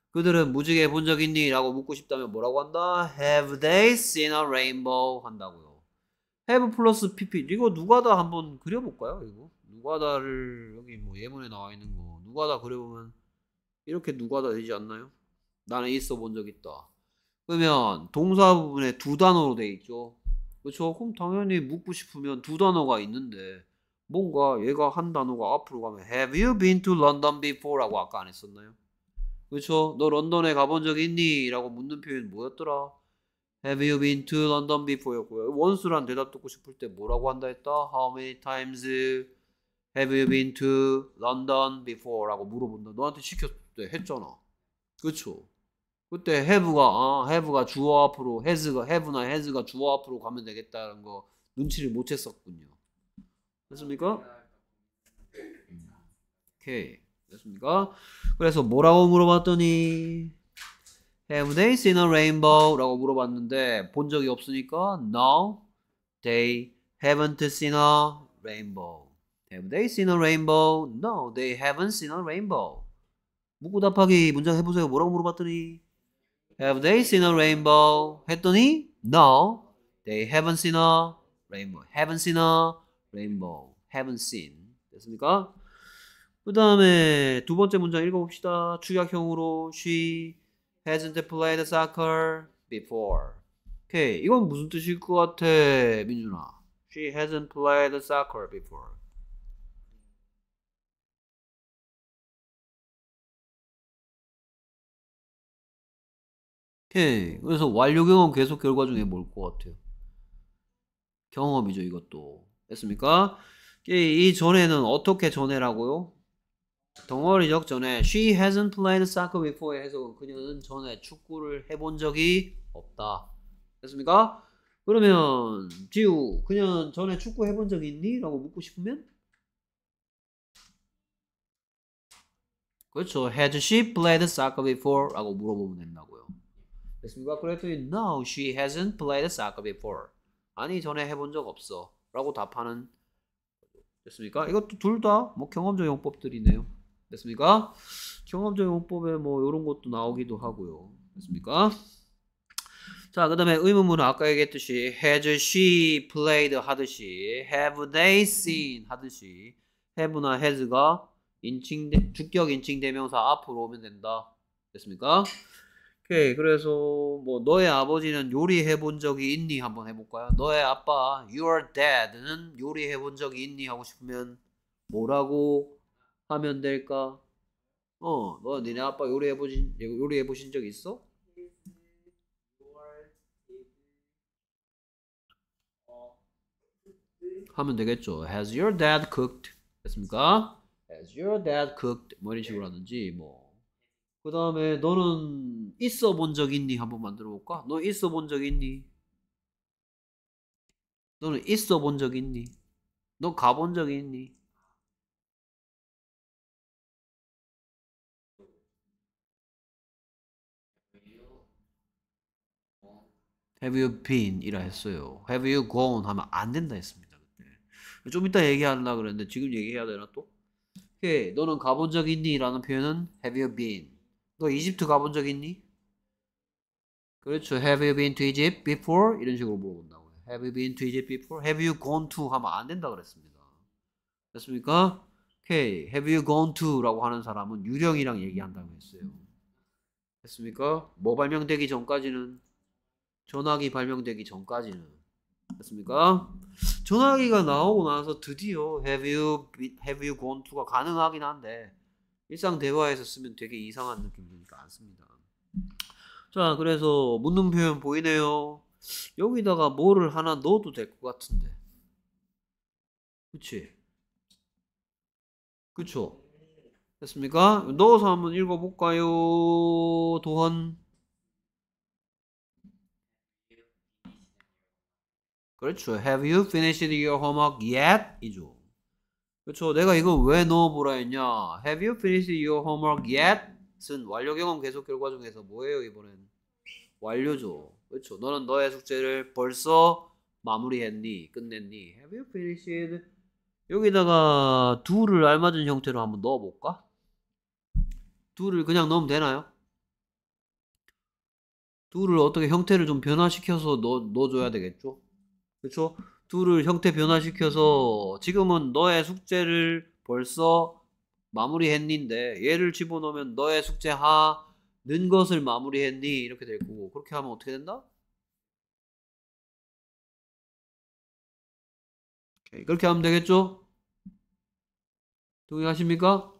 그들은 무지개 본 적 있니? 라고 묻고 싶다면 뭐라고 한다? Have they seen a rainbow? 한다고요. Have 플러스 PP 이거 누가 다 한번 그려볼까요? 이거 누가 다를 여기 뭐 예문에 나와 있는 거 누가 다 그려보면 이렇게 누가 다 되지 않나요? 나는 있어 본 적 있다. 그러면 동사 부분에 두 단어로 돼 있죠. 그렇죠. 그럼 당연히 묻고 싶으면 두 단어가 있는데 뭔가 얘가 한 단어가 앞으로 가면 Have you been to London before?라고 아까 안 했었나요? 그렇죠. 너 런던에 가본 적 있니?라고 묻는 표현 뭐였더라? Have you been to London before였고요. 원수란 대답 듣고 싶을 때 뭐라고 한다 했다? How many times have you been to London before라고 물어본다. 너한테 시켰을 때 했잖아. 그렇죠. 그때 해부가 아 해부가 주어 앞으로 해즈가 해부나 해즈가 주어 앞으로 가면 되겠다는 거 눈치를 못 챘었군요. 됐습니까? 오케이 됐습니까? 그래서 뭐라고 물어봤더니 Have they seen a rainbow? 라고 물어봤는데 본 적이 없으니까 No, they haven't seen a rainbow. Have they seen a rainbow? No, they haven't seen a rainbow. 묻고 답하기 문장 해보세요. 뭐라고 물어봤더니 Have they seen a rainbow? 했더니 No, they haven't seen a rainbow. Haven't seen a rainbow. Haven't seen. 됐습니까? 그 다음에 두 번째 문장 읽어봅시다. 축약형으로 She hasn't played soccer before. 오케이. 이건 무슨 뜻일 것 같아, 민준아? She hasn't played soccer before. 예, 그래서 완료 경험 계속 결과 중에 뭘 것 같아요? 경험이죠, 이것도. 됐습니까? 예, 이 전에는 어떻게 전해라고요 덩어리적 전에 She hasn't played soccer b e f o r e 해석은 그녀는 전에 축구를 해본 적이 없다. 됐습니까? 그러면 지우 그녀는 전에 축구 해본 적 있니? 라고 묻고 싶으면 그렇죠. Has she played soccer before? 라고 물어보면 된다고요. 됐습니까? 그랬더니 No, she hasn't played soccer before. 아니 전에 해본 적 없어. 라고 답하는 됐습니까? 이것도 둘 다 뭐 경험적 용법들이네요. 됐습니까? 경험적 용법에 뭐 이런 것도 나오기도 하고요. 됐습니까? 자, 그 다음에 의문문 아까 얘기했듯이 has she played 하듯이 have they seen 하듯이 have나 has가 인칭, 주격 인칭 대명사 앞으로 오면 된다. 됐습니까? 오케이. 그래서 뭐 너의 아버지는 요리해 본 적이 있니 한번 해볼까요? 너의 아빠 your dad는 요리해 본 적이 있니 하고 싶으면 뭐라고 하면 될까? 어, 너 니네 아빠 요리해 보신 요리해 보신 적 있어? 하면 되겠죠. Has your dad cooked? 됐습니까? Has your dad cooked? 뭐 이런 식으로 하든지 뭐그 다음에 너는 있어 본 적 있니? 한번 만들어 볼까? 너 있어 본 적 있니? 너는 있어 본 적 있니? 너 가본 적 있니? Have you been? 이라 했어요. Have you gone? 하면 안 된다 했습니다. 그때. 좀 이따 얘기하려 고 그랬는데 지금 얘기해야 되나 또? 오케이. 너는 가본 적 있니? 라는 표현은 Have you been? 너 이집트 가본 적 있니? 그렇죠. Have you been to Egypt before? 이런 식으로 물어본다고요. Have you been to Egypt before? Have you gone to? 하면 안 된다 그랬습니다. 됐습니까? 오케이. Have you gone to? 라고 하는 사람은 유령이랑 얘기한다고 했어요. 됐습니까? 뭐 발명되기 전까지는 전화기 발명되기 전까지는 됐습니까? 전화기가 나오고 나서 드디어 Have you have you gone to가 가능하긴 한데 일상 대화에서 쓰면 되게 이상한 느낌 드니까 안 씁니다. 자, 그래서 묻는 표현 보이네요. 여기다가 뭐를 하나 넣어도 될 것 같은데. 그치? 그쵸? 됐습니까? 넣어서 한번 읽어볼까요? 도헌. 그렇죠. Have you finished your homework yet? 이죠. 그렇죠. 내가 이거 왜 넣어보라 했냐. Have you finished your homework yet? 쓴 완료 경험 계속 결과 중에서 뭐예요 이번엔? 완료죠. 그렇죠. 너는 너의 숙제를 벌써 마무리했니? 끝냈니? Have you finished? 여기다가 do를 알맞은 형태로 한번 넣어볼까? do를 그냥 넣으면 되나요? do를 어떻게 형태를 좀 변화시켜서 넣, 넣어줘야 되겠죠? 그렇죠? 둘을 형태 변화시켜서 지금은 너의 숙제를 벌써 마무리했는데 얘를 집어넣으면 너의 숙제 하는 것을 마무리했니 이렇게 될 거고 그렇게 하면 어떻게 된다? 오케이. 그렇게 하면 되겠죠? 동의하십니까?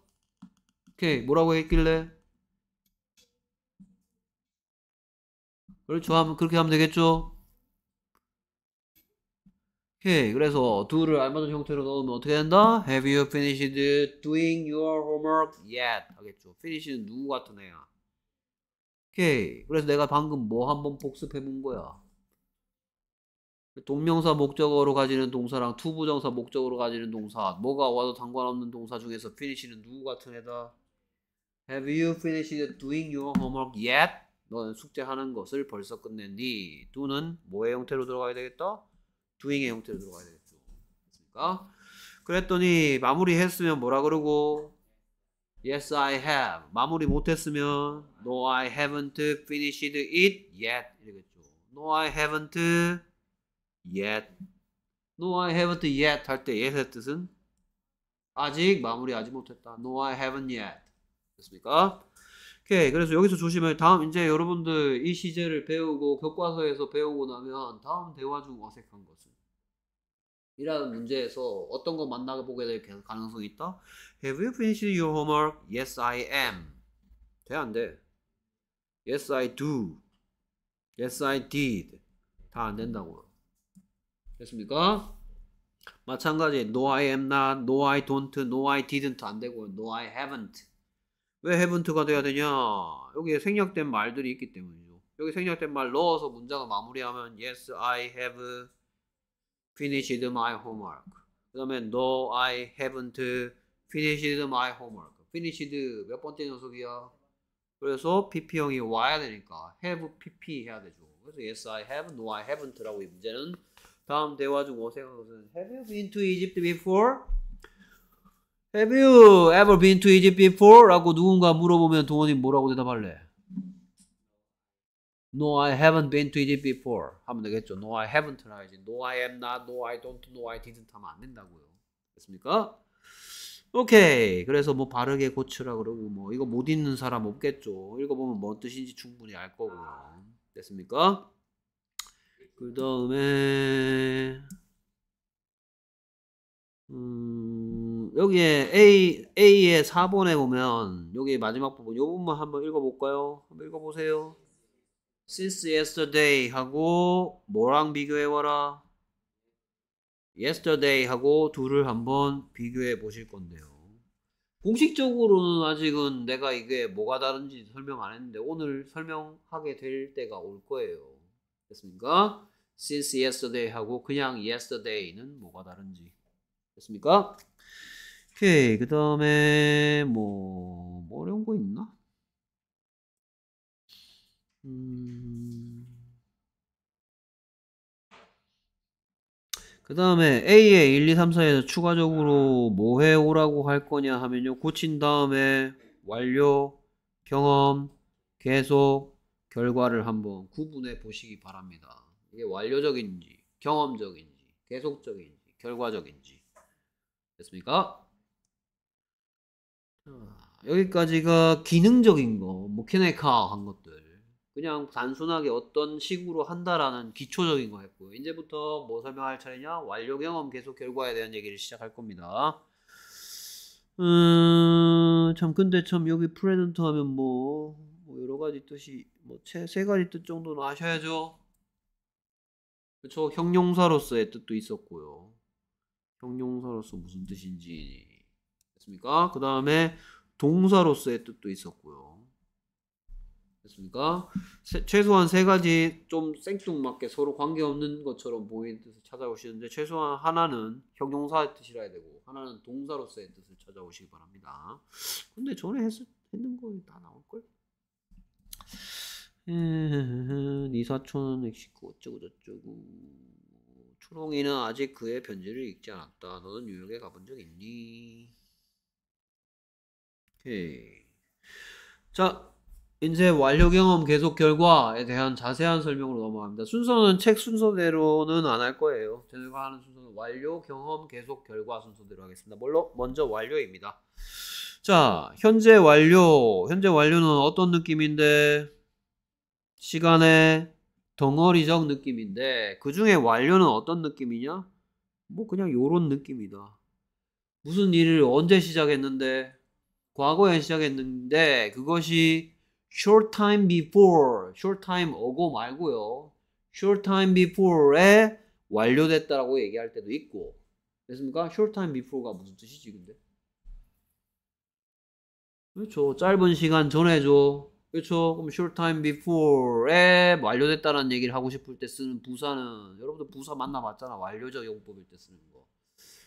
오케이 뭐라고 했길래 그렇죠 하면 그렇게 하면 되겠죠? 오케이. 그래서 do를 알맞은 형태로 넣으면 어떻게 된다? Have you finished doing your homework yet? 하겠죠. finish는 누구 같은 애야? 오케이. 그래서 내가 방금 뭐 한번 복습해 본 거야. 동명사 목적으로 가지는 동사랑 투부정사 목적으로 가지는 동사 뭐가 와도 상관없는 동사 중에서 finish는 누구 같은 애다? Have you finished doing your homework yet? 너는 숙제하는 것을 벌써 끝냈니? do는 뭐의 형태로 들어가야 되겠다? doing의 형태로 들어가야 되겠죠. 그러니까 그랬더니 마무리했으면 뭐라 그러고 Yes, I have. 마무리 못했으면 No, I haven't finished it yet. 이러겠죠. No, I haven't yet. No, I haven't yet 할 때 yet의 뜻은 아직 마무리하지 못했다. No, I haven't yet. 됐습니까? 오케이. 예, 그래서 여기서 조심해. 다음 이제 여러분들 이 시제를 배우고 교과서에서 배우고 나면 다음 대화 중 어색한 것은 이라는 문제에서 어떤 거 만나보게 될 가능성이 있다. Have you finished your homework? Yes, I am. 돼, 안 돼? Yes, I do. Yes, I did. 다 안 된다고요. 됐습니까? 마찬가지. No, I am not. No, I don't. No, I didn't. 안 되고요. No, I haven't. 왜 haven't가 돼야 되냐? 여기에 생략된 말들이 있기 때문이죠. 여기 생략된 말 넣어서 문장을 마무리하면 Yes, I have finished my homework. 그 다음에 No, I haven't finished my homework. finished 몇 번째 녀석이야? 그래서 PP형이 와야 되니까 have PP 해야 되죠. 그래서 Yes, I have, No, I haven't라고 이 문제는 다음 대화 중 어색한 것은 Have you been to Egypt before? Have you ever been to Egypt before? 라고 누군가 물어보면 동원이 뭐라고 대답할래? No, I haven't been to Egypt before. 하면 되겠죠. No, I haven't 지 No, I am not. No, I don't. No, I didn't 하면 안 된다고요. 됐습니까? 오케이. 그래서 뭐 바르게 고치라 그러고 뭐 이거 못 읽는 사람 없겠죠. 읽어보면 뭔 뜻인지 충분히 알 거고요. 됐습니까? 그 다음에 음, 여기에 A, A의 4번에 보면, 여기 마지막 부분, 이 부분만 한번 읽어볼까요? 한번 읽어보세요. Since yesterday 하고, 뭐랑 비교해와라? yesterday 하고, 둘을 한번 비교해 보실 건데요. 공식적으로는 아직은 내가 이게 뭐가 다른지 설명 안 했는데, 오늘 설명하게 될 때가 올 거예요. 됐습니까? Since yesterday 하고, 그냥 yesterday는 뭐가 다른지. 됐습니까? 오케이. 그 다음에, 뭐, 뭐, 어려운 거 있나? 음. 그 다음에 A에 1, 2, 3, 4에서 추가적으로 뭐해 오라고 할 거냐 하면요. 고친 다음에 완료, 경험, 계속, 결과를 한번 구분해 보시기 바랍니다. 이게 완료적인지, 경험적인지, 계속적인지, 결과적인지. 됐습니까? 여기까지가 기능적인 거, 모케네카한 뭐 것들. 그냥 단순하게 어떤 식으로 한다라는 기초적인 거 했고요. 이제부터 뭐 설명할 차례냐? 완료 경험 계속 결과에 대한 얘기를 시작할 겁니다. 음, 참 근데 참 여기 프레젠트 하면 뭐, 뭐 여러 가지 뜻이 뭐 세 가지 뜻 정도는 아셔야죠. 그렇죠. 형용사로서의 뜻도 있었고요. 형용사로서 무슨 뜻인지 됐습니까? 그 다음에 동사로서의 뜻도 있었고요. 됐습니까? 세, 최소한 세 가지 좀 생뚱맞게 서로 관계없는 것처럼 보이는 뜻을 찾아오시는데 최소한 하나는 형용사의 뜻이라야 되고 하나는 동사로서의 뜻을 찾아오시기 바랍니다. 근데 전에 했, 했는 거다 나올걸? 음, 사촌은 멕시코 어쩌고 저쩌고 초롱이는 아직 그의 편지를 읽지 않았다. 너는 뉴욕에 가본 적 있니? 오케이. 자, 이제 완료 경험 계속 결과에 대한 자세한 설명으로 넘어갑니다. 순서는 책 순서대로는 안 할 거예요. 제가 하는 순서는 완료 경험 계속 결과 순서대로 하겠습니다. 물론 먼저 완료입니다. 자, 현재 완료. 현재 완료는 어떤 느낌인데? 시간에 덩어리적 느낌인데 그 중에 완료는 어떤 느낌이냐? 뭐 그냥 요런 느낌이다. 무슨 일을 언제 시작했는데 과거에 시작했는데 그것이 short time before, short time ago 말고요. short time before에 완료됐다라고 얘기할 때도 있고 됐습니까? short time before가 무슨 뜻이지 근데? 그렇죠. 짧은 시간 전에 줘. 그렇죠. 그럼 short time before에 뭐 완료됐다는 얘기를 하고 싶을 때 쓰는 부사는 여러분들 부사 만나봤잖아. 완료적 용법일 때 쓰는 거.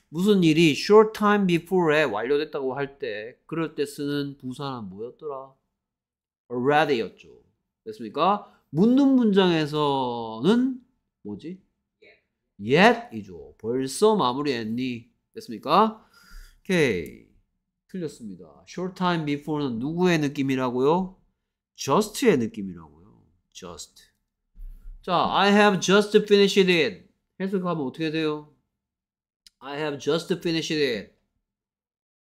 무슨 일이 short time before에 완료됐다고 할 때 그럴 때 쓰는 부사는 뭐였더라? already였죠. 됐습니까? 묻는 문장에서는 뭐지? yet이죠. 벌써 마무리했니? 됐습니까? 오케이. 틀렸습니다. short time before는 누구의 느낌이라고요? just의 느낌이라고요. just. 자, I have just finished it. 해석하면 어떻게 돼요? I have just finished it.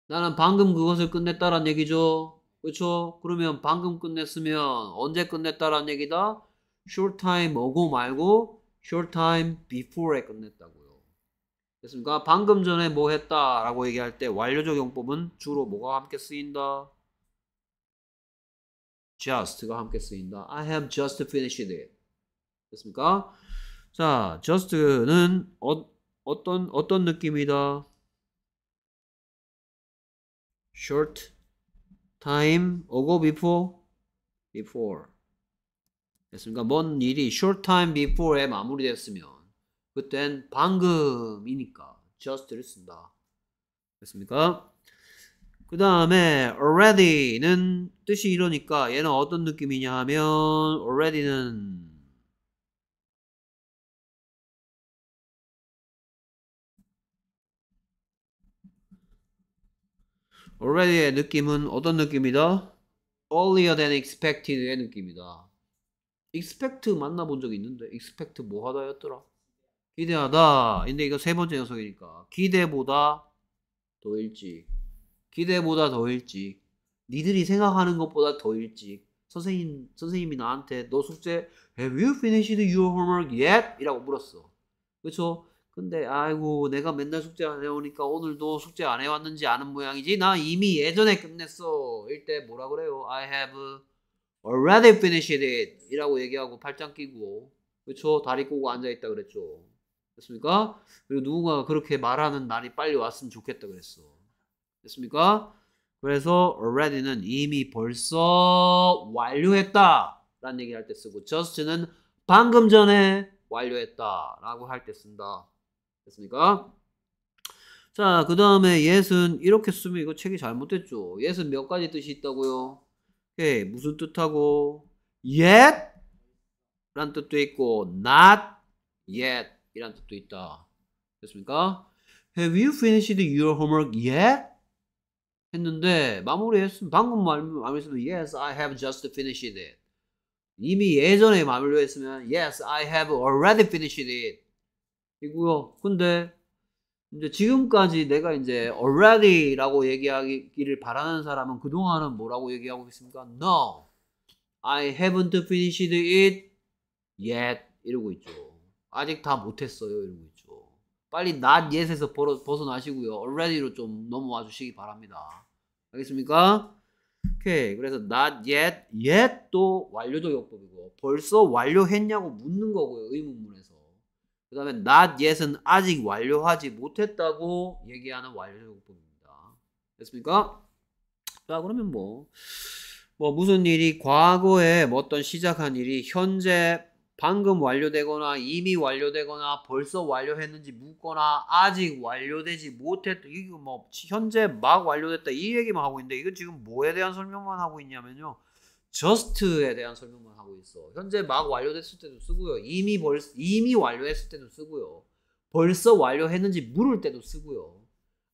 나는 방금 그것을 끝냈다란 얘기죠. 그렇죠? 그러면 방금 끝냈으면 언제 끝냈다란 얘기다? short time ago 말고 short time before에 끝냈다고요. 됐습니까? 방금 전에 뭐 했다라고 얘기할 때 완료적 용법은 주로 뭐가 함께 쓰인다? just가 함께 쓰인다. I have just finished it. 됐습니까? 자, just는 어, 어떤 어떤 느낌이다? short time ago before before 됐습니까? 먼 일이 short time before에 마무리됐으면 그땐 방금이니까 just를 쓴다. 됐습니까? 그 다음에 already는 뜻이 이러니까 얘는 어떤 느낌이냐 하면 already는 already의 느낌은 어떤 느낌이다? earlier than expected의 느낌이다. expect 만나본 적 있는데 expect 뭐 하다였더라? 기대하다. 근데 이거 세 번째 녀석이니까 기대보다 더 일찍 기대보다 더 일찍, 니들이 생각하는 것보다 더 일찍, 선생님, 선생님이 나한테 너 숙제 Have you finished your homework yet? 이라고 물었어. 그쵸? 근데 아이고 내가 맨날 숙제 안 해오니까 오늘도 숙제 안 해왔는지 아는 모양이지 나 이미 예전에 끝냈어 일 때 뭐라 그래요 I have already finished it 이라고 얘기하고 팔짱 끼고 그쵸 다리 꼬고 앉아있다 그랬죠 됐습니까? 그리고 누군가 그렇게 말하는 날이 빨리 왔으면 좋겠다 그랬어 됐습니까? 그래서 already는 이미 벌써 완료했다 라는 얘기 할때 쓰고 just는 방금 전에 완료했다 라고 할 때 쓴다 됐습니까? 자 그 다음에 yes은 이렇게 쓰면 이거 책이 잘못됐죠 yes은 몇 가지 뜻이 있다고요? 예, 무슨 뜻하고 yet 라는 뜻도 있고 not yet 이란 뜻도 있다 됐습니까? Have you finished your homework yet? 했는데 마무리했으면 방금 마무리했으면 Yes, I have just finished it. 이미 예전에 마무리했으면 Yes, I have already finished it. 이고요. 근데 이제 지금까지 내가 이제 already라고 얘기하기를 바라는 사람은 그동안은 뭐라고 얘기하고 있습니까? No, I haven't finished it yet 이러고 있죠. 아직 다 못했어요 이러고 있죠. 빨리 not yet에서 벗어나시고요. already로 좀 넘어와 주시기 바랍니다. 알겠습니까? 오케이. 그래서 not yet, yet도 완료적 용법이고 벌써 완료했냐고 묻는 거고요. 의문문에서. 그 다음에 not yet은 아직 완료하지 못했다고 얘기하는 완료적 용법입니다. 됐습니까? 자 그러면 뭐, 뭐 무슨 일이 과거에 뭐 어떤 시작한 일이 현재 방금 완료되거나 이미 완료되거나 벌써 완료했는지 묻거나 아직 완료되지 못했다 이거 뭐 현재 막 완료됐다 이 얘기만 하고 있는데 이거 지금 뭐에 대한 설명만 하고 있냐면요 just에 대한 설명만 하고 있어 현재 막 완료됐을 때도 쓰고요 이미 벌 이미 완료했을 때도 쓰고요 벌써 완료했는지 물을 때도 쓰고요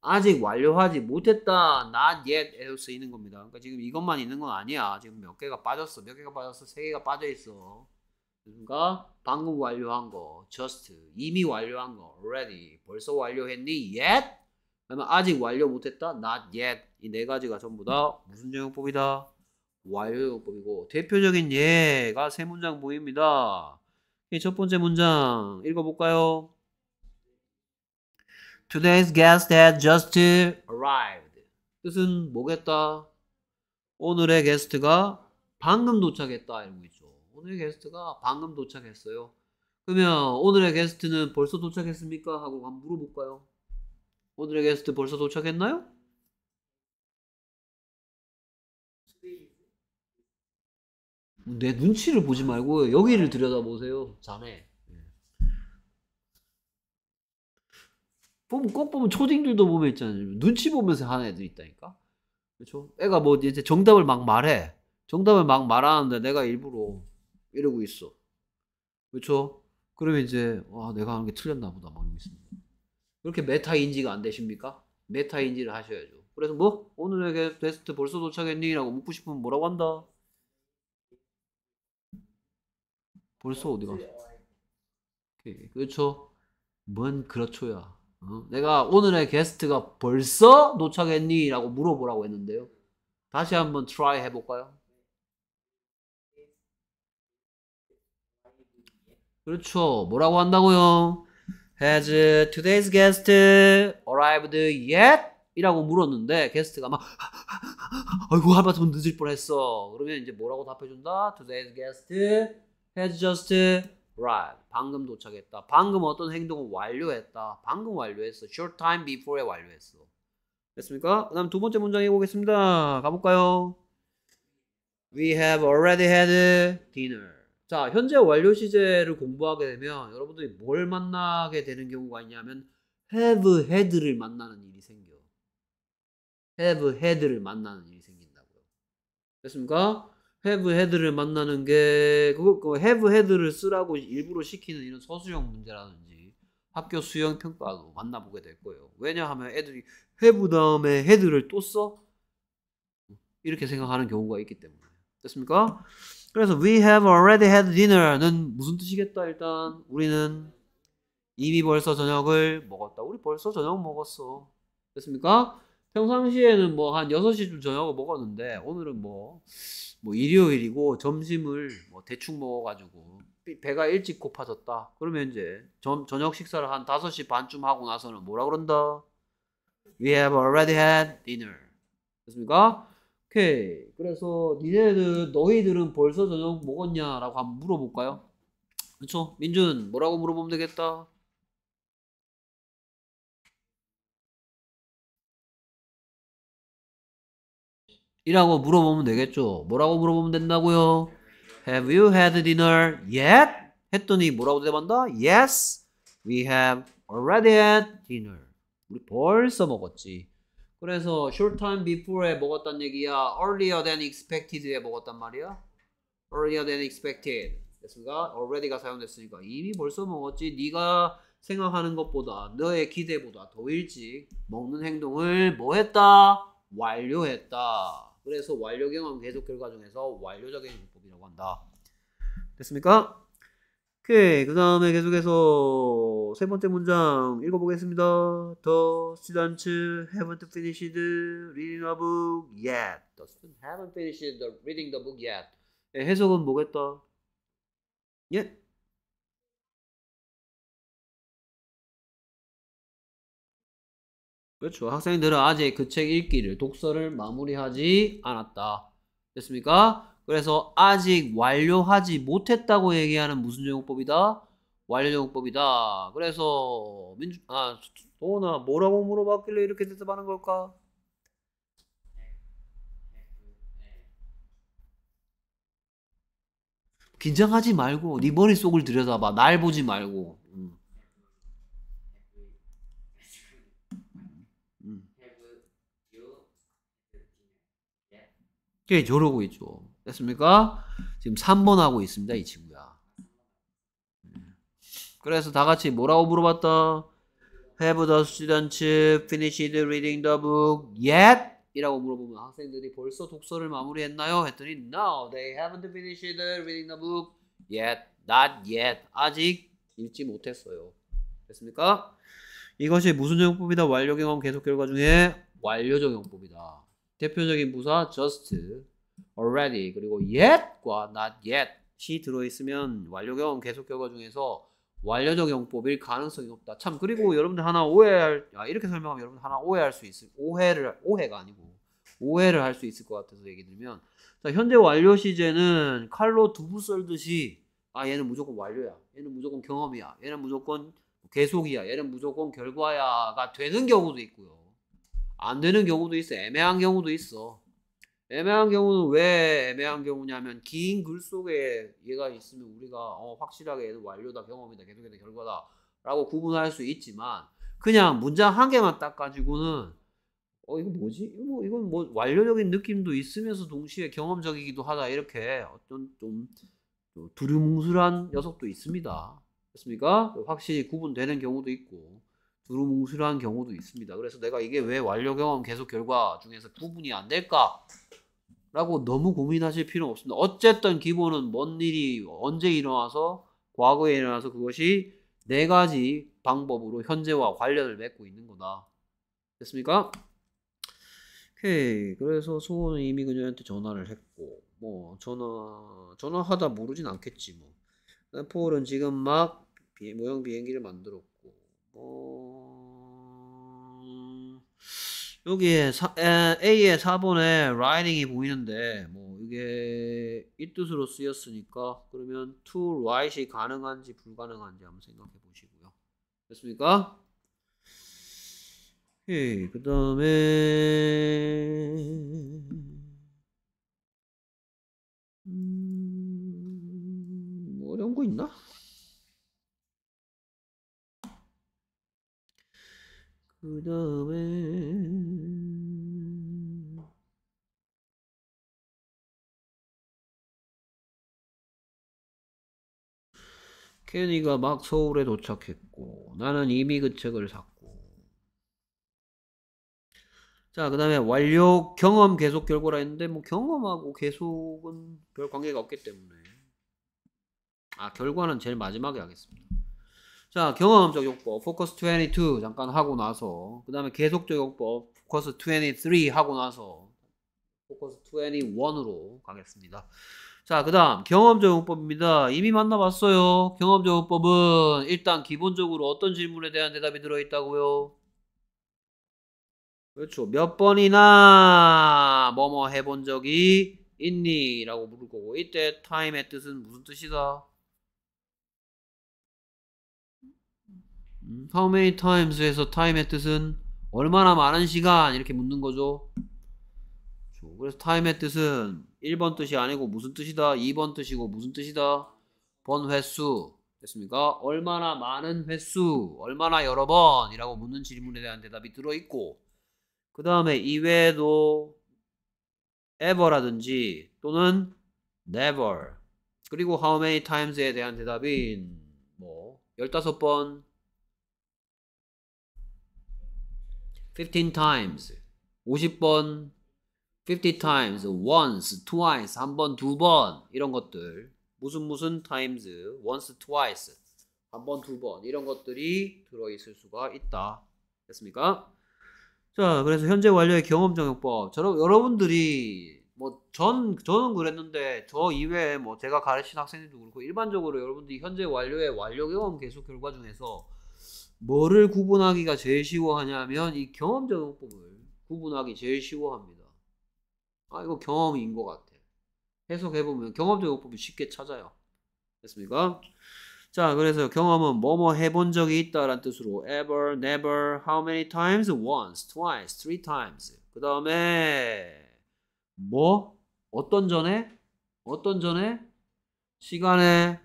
아직 완료하지 못했다 not yet 에도 쓰이는 겁니다 그러니까 지금 이것만 있는 건 아니야 지금 몇 개가 빠졌어 몇 개가 빠졌어 세 개가 빠져 있어 그러니까 방금 완료한 거 just 이미 완료한 거 already 벌써 완료했니 yet 그러면 아직 완료 못했다 not yet 이 네 가지가 전부 다 무슨 영용법이다 완료용법이고 대표적인 예가 세 문장 보입니다 첫 번째 문장 읽어볼까요 Today's guest had just arrived 뜻은 뭐겠다 오늘의 게스트가 방금 도착했다 이러고 있죠 오늘 게스트가 방금 도착했어요. 그러면 오늘의 게스트는 벌써 도착했습니까? 하고 한번 물어볼까요? 오늘의 게스트 벌써 도착했나요? 내 눈치를 보지 말고 여기를 들여다보세요. 자네. 보면 꼭 보면 초딩들도 보면 있잖아요. 눈치 보면서 하는 애들 있다니까. 그렇죠? 애가 뭐 이제 정답을 막 말해. 정답을 막 말하는데 내가 일부러 이러고 있어. 그렇죠? 그러면 이제 와 내가 하는 게 틀렸나 보다 모르고 있습니다. 그렇게 메타 인지가 안 되십니까? 메타 인지를 하셔야죠. 그래서 뭐 오늘에게 베스트 벌써 도착했니라고 묻고 싶으면 뭐라고 한다. 벌써 어디 갔어? 그렇죠? 뭔 그렇죠야. 어? 내가 오늘의 게스트가 벌써 도착했니라고 물어보라고 했는데요. 다시 한번 트라이 해볼까요? 그렇죠. 뭐라고 한다고요? Has today's guest arrived yet? 이라고 물었는데 게스트가 막 아이고 하마터면 늦을 뻔했어. 그러면 이제 뭐라고 답해준다? Today's guest has just arrived. 방금 도착했다. 방금 어떤 행동을 완료했다. 방금 완료했어. Short time before에 완료했어. 됐습니까? 그다음 두 번째 문장 해보겠습니다. 가볼까요? We have already had dinner. 자, 현재 완료 시제를 공부하게 되면 여러분들이 뭘 만나게 되는 경우가 있냐면 have had를 만나는 일이 생겨. have had를 만나는 일이 생긴다고요. 됐습니까? have had를 만나는 게 그거 그 have had를 쓰라고 일부러 시키는 이런 서술형 문제라든지 학교 수영 평가도 만나보게 될 거예요. 왜냐하면 애들이 have 다음에 had를 또 써? 이렇게 생각하는 경우가 있기 때문에. 됐습니까? 그래서 we have already had dinner는 무슨 뜻이겠다 일단 우리는 이미 벌써 저녁을 먹었다 우리 벌써 저녁 먹었어 됐습니까? 평상시에는 뭐 한 6시쯤 저녁을 먹었는데 오늘은 뭐, 뭐 일요일이고 점심을 뭐 대충 먹어가지고 배가 일찍 고파졌다 그러면 이제 점, 저녁 식사를 한 5시 반쯤 하고 나서는 뭐라 그런다? We have already had dinner 됐습니까? 오케이. 그래서 니네들 너희들은 벌써 저녁 먹었냐라고 한번 물어볼까요? 그렇죠? 민준 뭐라고 물어보면 되겠다. 이라고 물어보면 되겠죠. 뭐라고 물어보면 된다고요? Have you had dinner yet? 했더니 뭐라고 대답한다? Yes, we have already had dinner. 우리 벌써 먹었지. 그래서 short time before에 먹었단 얘기야. earlier than expected에 먹었단 말이야. earlier than expected. 됐습니까? already가 사용됐으니까 이미 벌써 먹었지. 네가 생각하는 것보다 너의 기대보다 더 일찍 먹는 행동을 뭐 했다? 완료했다. 그래서 완료 경험 계속 결과 중에서 완료적 인동법이라고 한다. 됐습니까? 오케이. 그 다음에 계속해서 세 번째 문장 읽어보겠습니다. The students haven't finished reading a book yet. The students haven't finished the reading the book yet. 네, 해석은 뭐겠다? 예? 그렇죠. 학생들은 아직 그 책 읽기를, 독서를 마무리하지 않았다. 됐습니까? 그래서 아직 완료하지 못했다고 얘기하는 무슨 제공법이다? 완료 제법이다 그래서 민주 아 도훈아 뭐라고 물어봤길래 이렇게 대답하는 걸까? 긴장하지 말고 네 머릿속을 들여다봐. 날 보지 말고. 음. 음. 그게 음. 저러고 있죠. 됐습니까? 지금 3번 하고 있습니다, 이 친구야. 음. 그래서 다 같이 뭐라고 물어봤다? Have the students finished reading the book yet? 이라고 물어보면 학생들이 벌써 독서를 마무리했나요? 했더니 No, they haven't finished reading the book yet. Not yet. 아직 읽지 못했어요. 됐습니까? 이것이 무슨 적용법이다? 완료 경험 계속 결과 중에 완료 적용법이다. 대표적인 부사 just already 그리고 yet과 not yet이 들어있으면 완료경 험 계속격어 중에서 완료적 용법일 가능성이 높다. 참 그리고 여러분들 하나 오해할 아, 이렇게 설명하면 여러분들 하나 오해할 수 있을 오해를 오해가 아니고 오해를 할 수 있을 것 같아서 얘기 드리면 자, 현재 완료 시제는 칼로 두부 썰듯이 아 얘는 무조건 완료야. 얘는 무조건 경험이야. 얘는 무조건 계속이야. 얘는 무조건 결과야가 되는 경우도 있고요. 안 되는 경우도 있어. 애매한 경우도 있어. 애매한 경우는 왜 애매한 경우냐면 긴 글 속에 얘가 있으면 우리가 어, 확실하게 얘는 완료다 경험이다 계속해서 결과다 라고 구분할 수 있지만 그냥 문장 한 개만 딱 가지고는 어 이거 뭐지? 뭐 이건 뭐 완료적인 느낌도 있으면서 동시에 경험적이기도 하다 이렇게 어떤 좀 두루뭉술한 녀석도 있습니다. 그렇습니까? 확실히 구분되는 경우도 있고 두루뭉술한 경우도 있습니다. 그래서 내가 이게 왜 완료 경험 계속 결과 중에서 구분이 안 될까? 라고 너무 고민하실 필요는 없습니다. 어쨌든 기본은 뭔 일이 언제 일어나서 과거에 일어나서 그것이 네 가지 방법으로 현재와 관련을 맺고 있는 거다. 됐습니까? 오케이. 그래서 소원은 이미 그녀한테 전화를 했고, 뭐, 전화, 전화하다 모르진 않겠지, 뭐. 폴은 네, 지금 막 비, 모형 비행기를 만들었고, 뭐, 여기에 사, A의 4번에 writing이 보이는데 뭐 이게 이 뜻으로 쓰였으니까 그러면 to write이 가능한지 불가능한지 한번 생각해 보시고요. 됐습니까? 그 다음에 음... 그다음에 케니가 막 서울에 도착했고 나는 이미 그 책을 샀고 자 그 다음에 완료 경험 계속 결과라 했는데 뭐 경험하고 계속은 별 관계가 없기 때문에 아 결과는 제일 마지막에 하겠습니다 자, 경험적 용법, 포커스 22 잠깐 하고 나서, 그 다음에 계속적 용법, 포커스 23 하고 나서, 포커스 21으로 가겠습니다. 자, 그 다음 경험적 용법입니다. 이미 만나봤어요. 경험적 용법은 일단 기본적으로 어떤 질문에 대한 대답이 들어있다고요? 그렇죠. 몇 번이나 뭐뭐 해본 적이 있니? 라고 물을 거고, 이때 time의 뜻은 무슨 뜻이다? 음, how many times에서 time의 뜻은 얼마나 많은 시간 이렇게 묻는 거죠. 그래서 time의 뜻은 1번 뜻이 아니고 무슨 뜻이다? 2번 뜻이고 무슨 뜻이다? 번 횟수 됐습니까? 얼마나 많은 횟수, 얼마나 여러 번이라고 묻는 질문에 대한 대답이 들어있고 그 다음에 이외에도 ever라든지 또는 never 그리고 how many times에 대한 대답인 뭐 15번 5 times 50번 50 times once twice 한번두 번 이런 것들 무슨 무슨 times once twice 한번두 번 이런 것들이 들어 있을 수가 있다. 됐습니까? 자, 그래서 현재 완료의 경험 적용법. 저런 여러분들이 뭐 전 저는 그랬는데 저 이외에 뭐 제가 가르친 학생들도 그렇고 일반적으로 여러분들이 현재 완료의 완료 경험 계속 결과 중에서 뭐를 구분하기가 제일 쉬워하냐면 이 경험 적용법을 구분하기 제일 쉬워합니다. 아 이거 경험인 것 같아. 해석해보면 경험 적용법을 쉽게 찾아요. 됐습니까? 자 그래서 경험은 뭐 뭐 해본 적이 있다라는 뜻으로 ever, never, how many times, once, twice, three times 그 다음에 뭐 어떤 전에 어떤 전에 시간에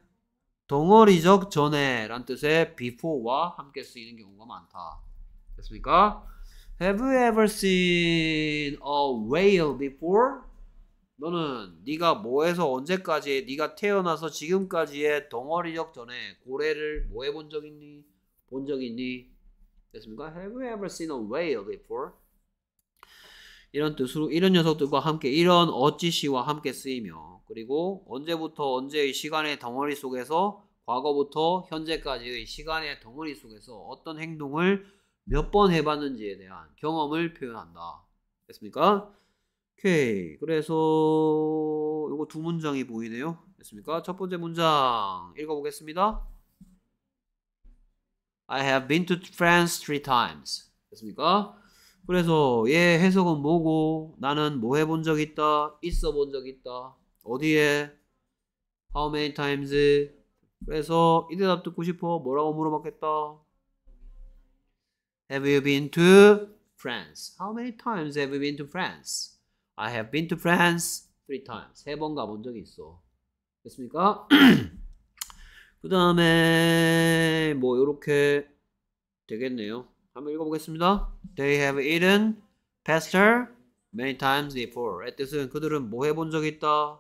동어리적 전에 라는 뜻의 before와 함께 쓰이는 경우가 많다. 됐습니까? Have you ever seen a whale before? 너는 네가 뭐에서 언제까지 네가 태어나서 지금까지의 동어리적 전에 고래를 뭐 해본 적 있니? 본 적 있니? 됐습니까? Have you ever seen a whale before? 이런 뜻으로 이런 녀석들과 함께 이런 어찌시와 함께 쓰이며 그리고 언제부터 언제의 시간의 덩어리 속에서 과거부터 현재까지의 시간의 덩어리 속에서 어떤 행동을 몇 번 해봤는지에 대한 경험을 표현한다. 됐습니까? 오케이. 그래서 요거 두 문장이 보이네요. 됐습니까? 첫 번째 문장 읽어보겠습니다. I have been to France three times. 됐습니까? 그래서 얘 해석은 뭐고 나는 뭐 해본 적 있다 있어 본 적 있다 어디에? How many times? 그래서 이 대답 듣고 싶어. 뭐라고 물어봤겠다. Have you been to France? How many times have you been to France? I have been to France three times. 세 번 가본 적이 있어. 됐습니까? 그 다음에 뭐이렇게 되겠네요. 한번 읽어보겠습니다. They have eaten pasta many times before. 의 뜻은 그들은 뭐 해본 적이 있다.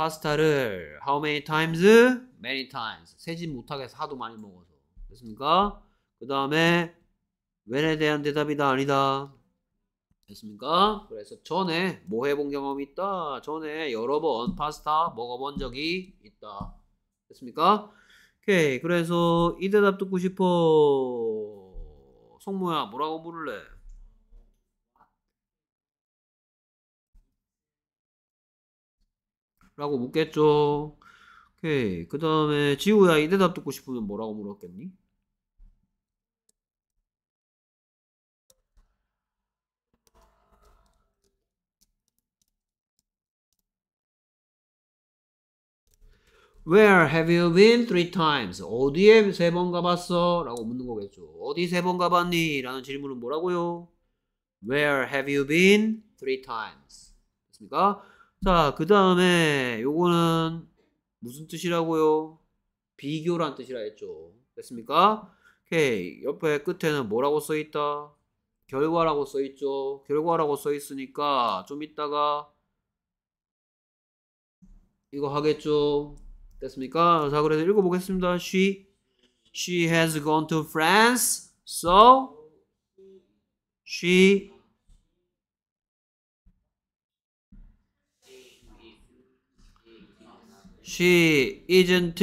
파스타를 how many times? many times. 세지 못하게 사도 많이 먹어서. 됐습니까? 그 다음에 when에 대한 대답이다 아니다. 됐습니까? 그래서 전에 뭐 해본 경험이 있다. 전에 여러 번 파스타 먹어본 적이 있다. 됐습니까? 오케이. 그래서 이 대답 듣고 싶어. 송모야 뭐라고 물을래? 라고 묻겠죠. 오케이. 그 다음에 지우야 이 대답 듣고 싶으면 뭐라고 물었겠니? Where have you been three times? 어디에 세 번 가봤어? 라고 묻는 거겠죠. 어디 세 번 가봤니? 라는 질문은 뭐라고요? Where have you been three times? 됐습니까? 자, 그 다음에 요거는 무슨 뜻이라고요? 비교란 뜻이라 했죠. 됐습니까? 오케이. 옆에 끝에는 뭐라고 써있다? 결과라고 써있죠. 결과라고 써있으니까 좀 이따가 이거 하겠죠. 됐습니까? 자, 그래서 읽어보겠습니다. She, she has gone to France, so she she isn't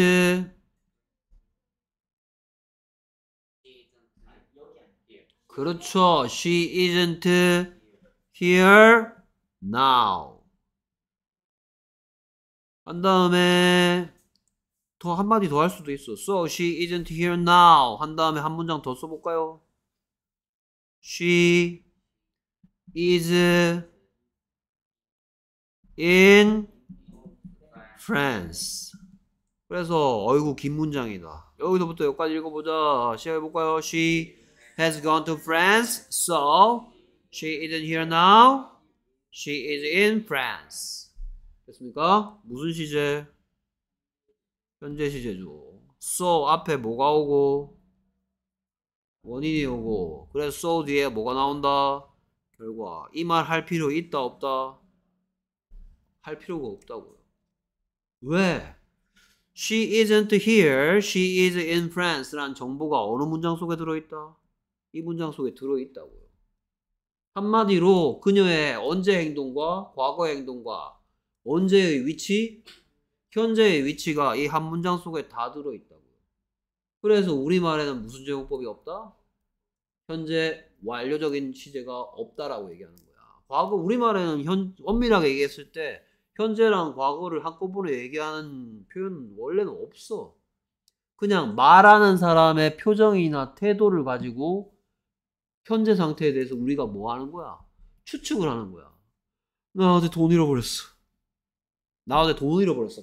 그렇죠. she isn't here now. 한 다음에 더 한마디 더 할 수도 있어. So she isn't here now. 한 다음에 한 문장 더 써볼까요? She is in France. 그래서 어이구 긴 문장이다. 여기서부터 여기까지 읽어보자. 시작해볼까요? She has gone to France, so she isn't here now. She is in France. 됐습니까? 무슨 시제? 현재 시제죠. So 앞에 뭐가 오고 원인이 오고 그래서 so 뒤에 뭐가 나온다? 결과 이 말 할 필요 있다 없다? 할 필요가 없다고요. 왜? She isn't here. She is in France란 정보가 어느 문장 속에 들어있다? 이 문장 속에 들어있다고요. 한마디로 그녀의 언제 행동과 과거 행동과 언제의 위치, 현재의 위치가 이 한 문장 속에 다 들어있다고요. 그래서 우리말에는 무슨 제공법이 없다? 현재 완료적인 시제가 없다라고 얘기하는 거야. 과거 우리말에는 현, 엄밀하게 얘기했을 때 현재랑 과거를 한꺼번에 얘기하는 표현은 원래는 없어. 그냥 말하는 사람의 표정이나 태도를 가지고 현재 상태에 대해서 우리가 뭐 하는 거야? 추측을 하는 거야. 나 어제 돈 잃어버렸어. 나 어제 돈 잃어버렸어.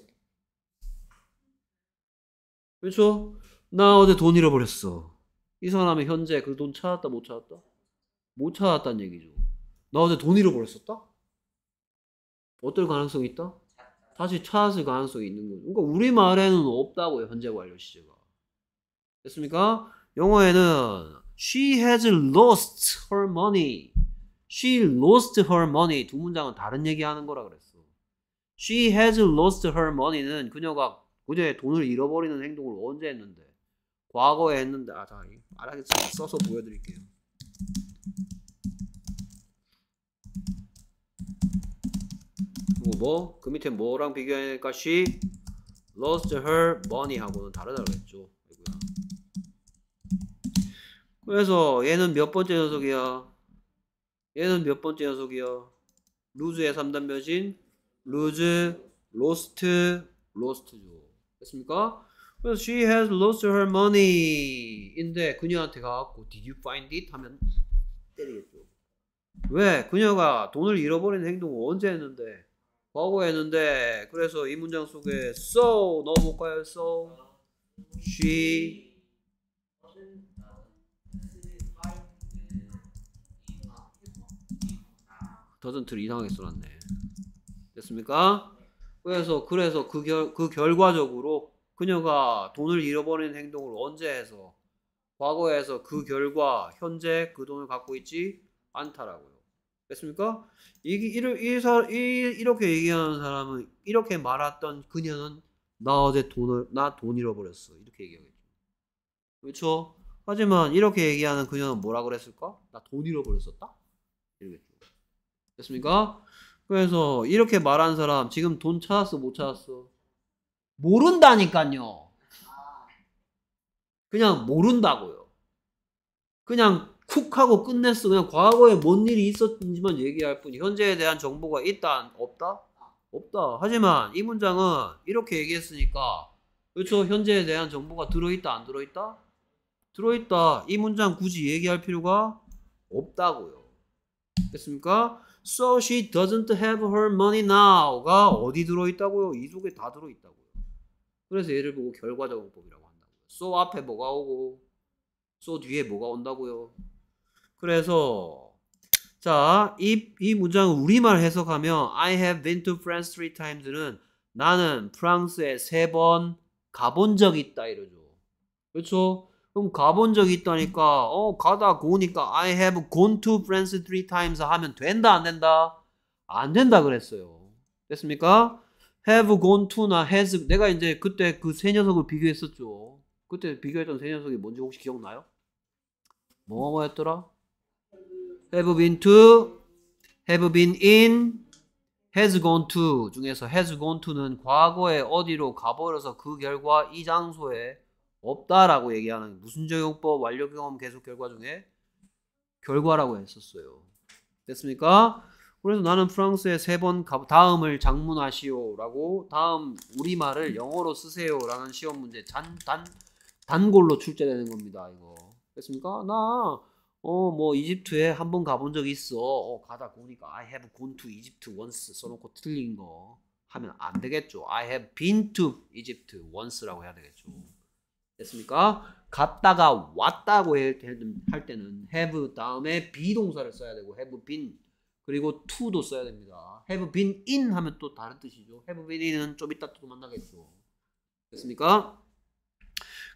그렇죠? 나 어제 돈 잃어버렸어. 이 사람의 현재 그 돈 찾았다 못 찾았다? 못 찾았다는 얘기죠. 나 어제 돈 잃어버렸었다? 어떨 가능성이 있다? 다시 찾을 가능성이 있는 거죠. 그러니까 우리말에는 없다고 현재 완료 시제가. 됐습니까? 영어에는 She has lost her money. She lost her money. 두 문장은 다른 얘기하는 거라 그랬어. She has lost her money는 그녀가 그녀의 돈을 잃어버리는 행동을 언제 했는데? 과거에 했는데. 아, 자, 말하겠습 써서 보여드릴게요. 그리고 뭐, 뭐? 그 밑에 뭐랑 비교하니까 she lost her money 하고는 다르다 그랬죠. 그래서 얘는 몇 번째 녀석이야? 얘는 몇 번째 녀석이야? 루즈의 3단 변신 루즈, 로스트, 로스트죠. 됐습니까? 그래서 she has lost her money 인데 그녀한테 가갖고 did you find it? 하면 때리겠죠. 왜? 그녀가 돈을 잃어버리는 행동을 언제 했는데 뭐고 했는데 그래서 이 문장 속에 so 넣어볼까요? so she 더전트를 이상하게 써놨네 됐습니까? 그래서 그래서 그, 결, 그 결과적으로 그녀가 돈을 잃어버리 행동을 언제 해서 과거에서 그 결과 현재 그 돈을 갖고 있지 않다라고요. 됐습니까? 이, 이, 이, 이, 이렇게 얘기하는 사람은 이렇게 말했던 그녀는 나 어제 돈을 나 돈 잃어버렸어 이렇게 얘기하겠죠. 그렇죠? 하지만 이렇게 얘기하는 그녀는 뭐라 그랬을까? 나 돈 잃어버렸었다? 이러겠죠. 됐습니까? 그래서 이렇게 말한 사람 지금 돈 찾았어 못 찾았어? 모른다니까요. 그냥 모른다고요. 그냥 쿡 하고 끝냈어. 그냥 과거에 뭔 일이 있었는지만 얘기할 뿐 현재에 대한 정보가 있다 없다? 없다. 하지만 이 문장은 이렇게 얘기했으니까 그렇죠. 현재에 대한 정보가 들어있다 안 들어있다? 들어있다. 이 문장 굳이 얘기할 필요가 없다고요. 됐습니까? So she doesn't have her money now가 어디 들어있다고요? 이 속에 다 들어있다고요. 그래서 얘를 보고 결과적용법이라고 한다고요. So 앞에 뭐가 오고 so 뒤에 뭐가 온다고요? 그래서 자, 이, 이 문장을 우리말 해석하면 I have been to France three times는 나는 프랑스에 세 번 가본 적이 있다 이러죠. 그렇죠? 그럼 가본 적이 있다니까 어 가다 고니까 I have gone to France three times 하면 된다 안 된다? 안 된다 그랬어요. 됐습니까? have gone to나 has 내가 이제 그때 그 세 녀석을 비교했었죠. 그때 비교했던 세 녀석이 뭔지 혹시 기억나요? 뭐뭐였더라? have been to, have been in, has gone to 중에서 has gone to는 과거에 어디로 가버려서 그 결과 이 장소에 없다라고 얘기하는 무슨 적용법 완료 경험 계속 결과 중에 결과라고 했었어요. 됐습니까? 그래서 나는 프랑스에 세 번 다음을 장문하시오라고 다음 우리말을 영어로 쓰세요라는 시험 문제 잔, 단, 단골로 출제되는 겁니다. 이거. 됐습니까? 나 어, 뭐 이집트에 한번 가본 적 있어. 어, 가다 보니까 I have gone to Egypt once 써놓고 틀린 거 하면 안 되겠죠. I have been to Egypt once라고 해야 되겠죠. 됐습니까? 갔다가 왔다고 할 때는 have 다음에 be 동사를 써야 되고 have been 그리고 to도 써야 됩니다. have been in 하면 또 다른 뜻이죠. have been in은 좀 이따 또 만나겠죠. 됐습니까?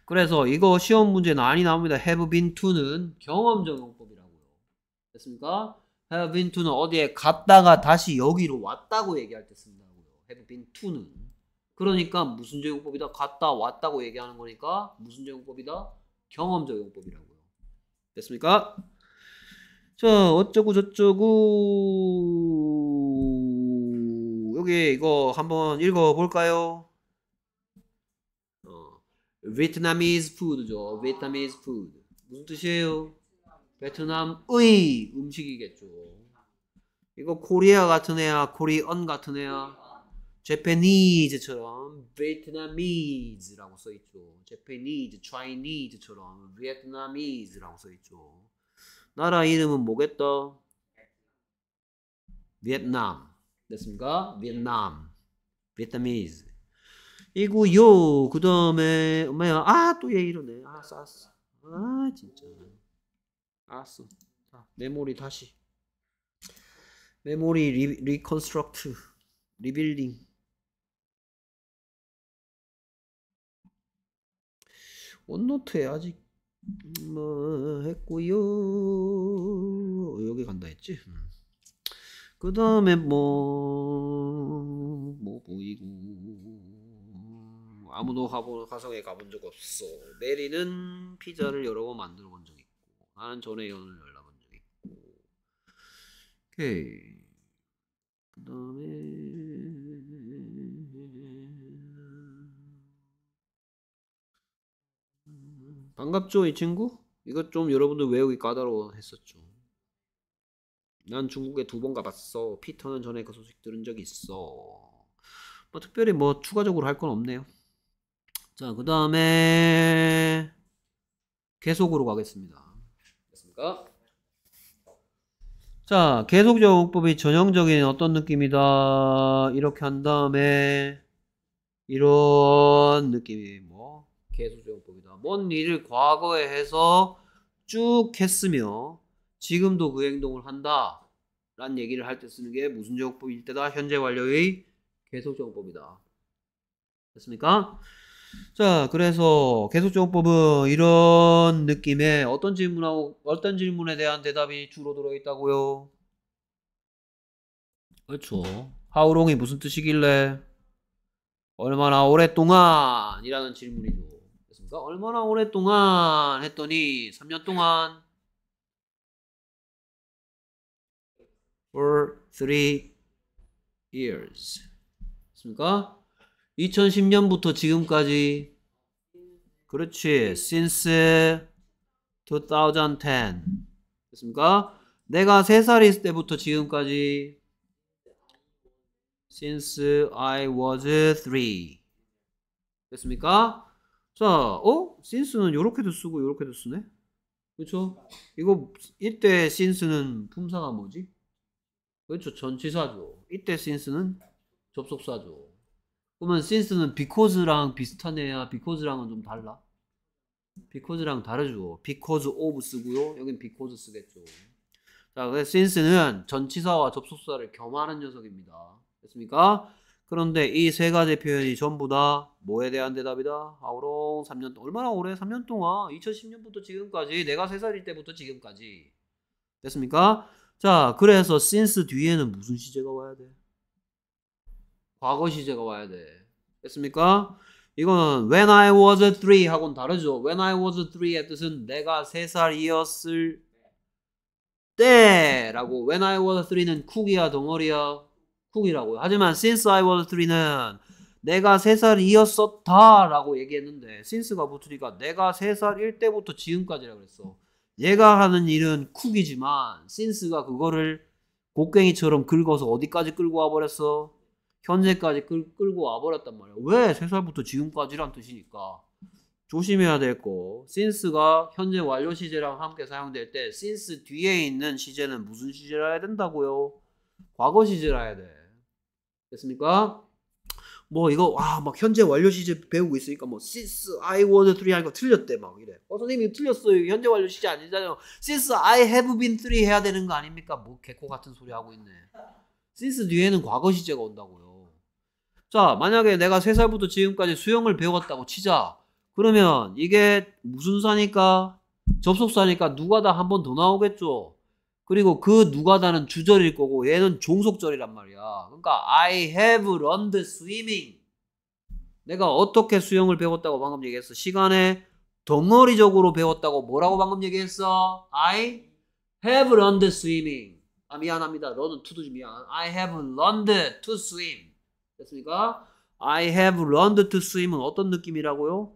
그래서 이거 시험 문제는 아니 나옵니다. have been to는 경험 적용법이라고요. 됐습니까? have been to는 어디에 갔다가 다시 여기로 왔다고 얘기할 때 쓴다고요. have been to는 그러니까 무슨 적용법이다? 갔다 왔다고 얘기하는 거니까 무슨 적용법이다? 경험 적용법이라고요. 됐습니까? 자 어쩌고 저쩌고 여기 이거 한번 읽어볼까요? Vietnamese food 죠. Vietnamese food 무슨 뜻이에요? 베트남의 음식이겠죠. 이거 코리아 같은 애야, 코리언 같은 애야. Japanese처럼 Vietnamese라고 써 있죠. Japanese, Chinese처럼 Vietnamese라고 써 있죠. 나라 이름은 뭐겠다? 베트남. 됐습니까? 베트남. Vietnamese. 이구요그 다음에 엄마야 아 또 얘 이러네. 아싸 아싸. 아 진짜. 아싸. 아, 메모리 다시. 메모리 리, 리컨스트럭트. 리빌딩. 원노트에 아직 뭐 했고요. 여기 간다 했지. 음. 그 다음에 뭐뭐 뭐 보이고 아무도 가본 화성에 가본 적 없어. 메리는 피자를 여러 번 만들어 본 적 있고 나는 전에 연을 열어본 적 있고. 오케이. 그다음에 반갑죠 이 친구? 이것 좀 여러분들 외우기 까다로워 했었죠. 난 중국에 두 번 가봤어. 피터는 전에 그 소식 들은 적 있어. 뭐 특별히 뭐 추가적으로 할 건 없네요. 자, 그 다음에 계속으로 가겠습니다. 됐습니까? 자, 계속 적용법이 전형적인 어떤 느낌이다. 이렇게 한 다음에 이런 느낌이 뭐 계속 적용법이다. 뭔 일을 과거에 해서 쭉 했으며 지금도 그 행동을 한다. 란 얘기를 할 때 쓰는 게 무슨 적용법일 때다? 현재 완료의 계속 적용법이다. 됐습니까? 자, 그래서 계속적법은 이런 느낌의 어떤 질문하고 어떤 질문에 대한 대답이 주로 들어있다고요? 그렇죠. How long이 무슨 뜻이길래? 얼마나 오랫동안? 이라는 질문이죠. 그러니까 얼마나 오랫동안 했더니 3년 동안 for three years. 됐습니까? 2010년부터 지금까지 그렇지 since 2010 됐습니까? 내가 3살 있을 때부터 지금까지 since I was 3 됐습니까? 자, 어? since는 이렇게도 쓰고 이렇게도 쓰네. 그렇죠? 이거 이때 since는 품사가 뭐지? 그렇죠. 전치사죠. 이때 since는 접속사죠. 그러면 since는 because랑 비슷하네요 because랑은 좀 달라. because랑 다르죠. because of 쓰고요. 여긴 because 쓰겠죠. 자, 그래서 since는 전치사와 접속사를 겸하는 녀석입니다. 됐습니까? 그런데 이 세 가지 표현이 전부 다 뭐에 대한 대답이다? 아우롱 3년 동안 얼마나 오래? 3년 동안 2010년부터 지금까지 내가 3살일 때부터 지금까지 됐습니까? 자 그래서 since 뒤에는 무슨 시제가 와야 돼? 과거 시제가 와야 돼. 됐습니까? 이건 when I was three 하고는 다르죠. when I was three의 뜻은 내가 세 살이었을 때라고. when I was three는 쿡이야 덩어리야 쿡이라고. 하지만 since I was three는 내가 세 살이었었다라고 얘기했는데 since가 붙으니까 내가 세 살일 때부터 지금까지라 그랬어. 얘가 하는 일은 쿡이지만 since가 그거를 곡괭이처럼 긁어서 어디까지 끌고 와버렸어? 현재까지 끌, 고 와버렸단 말이야. 왜? 세살부터 지금까지란 뜻이니까. 조심해야 될 거. since가 현재 완료 시제랑 함께 사용될 때 since 뒤에 있는 시제는 무슨 시제라 해야 된다고요? 과거 시제라 해야 돼. 됐습니까? 뭐 이거 와막 현재 완료 시제 배우고 있으니까 뭐 since I was three 하니까 틀렸대 막 이래. 어 선생님 이거 틀렸어요. 현재 완료 시제 아니잖아요. since I have been three 해야 되는 거 아닙니까? 뭐 개코 같은 소리 하고 있네. since 뒤에는 과거 시제가 온다고요. 자, 만약에 내가 3살부터 지금까지 수영을 배웠다고 치자. 그러면 이게 무슨 사니까? 접속사니까 누가 다 한 번 더 나오겠죠. 그리고 그 누가 다는 주절일 거고 얘는 종속절이란 말이야. 그러니까 I have learned swimming. 내가 어떻게 수영을 배웠다고 방금 얘기했어. 시간에 덩어리적으로 배웠다고 뭐라고 방금 얘기했어? I have learned swimming. 아 미안합니다. 너는 투도 좀 미안. I have learned to swim. 됐습니까? I have learned to swim은 어떤 느낌이라고요?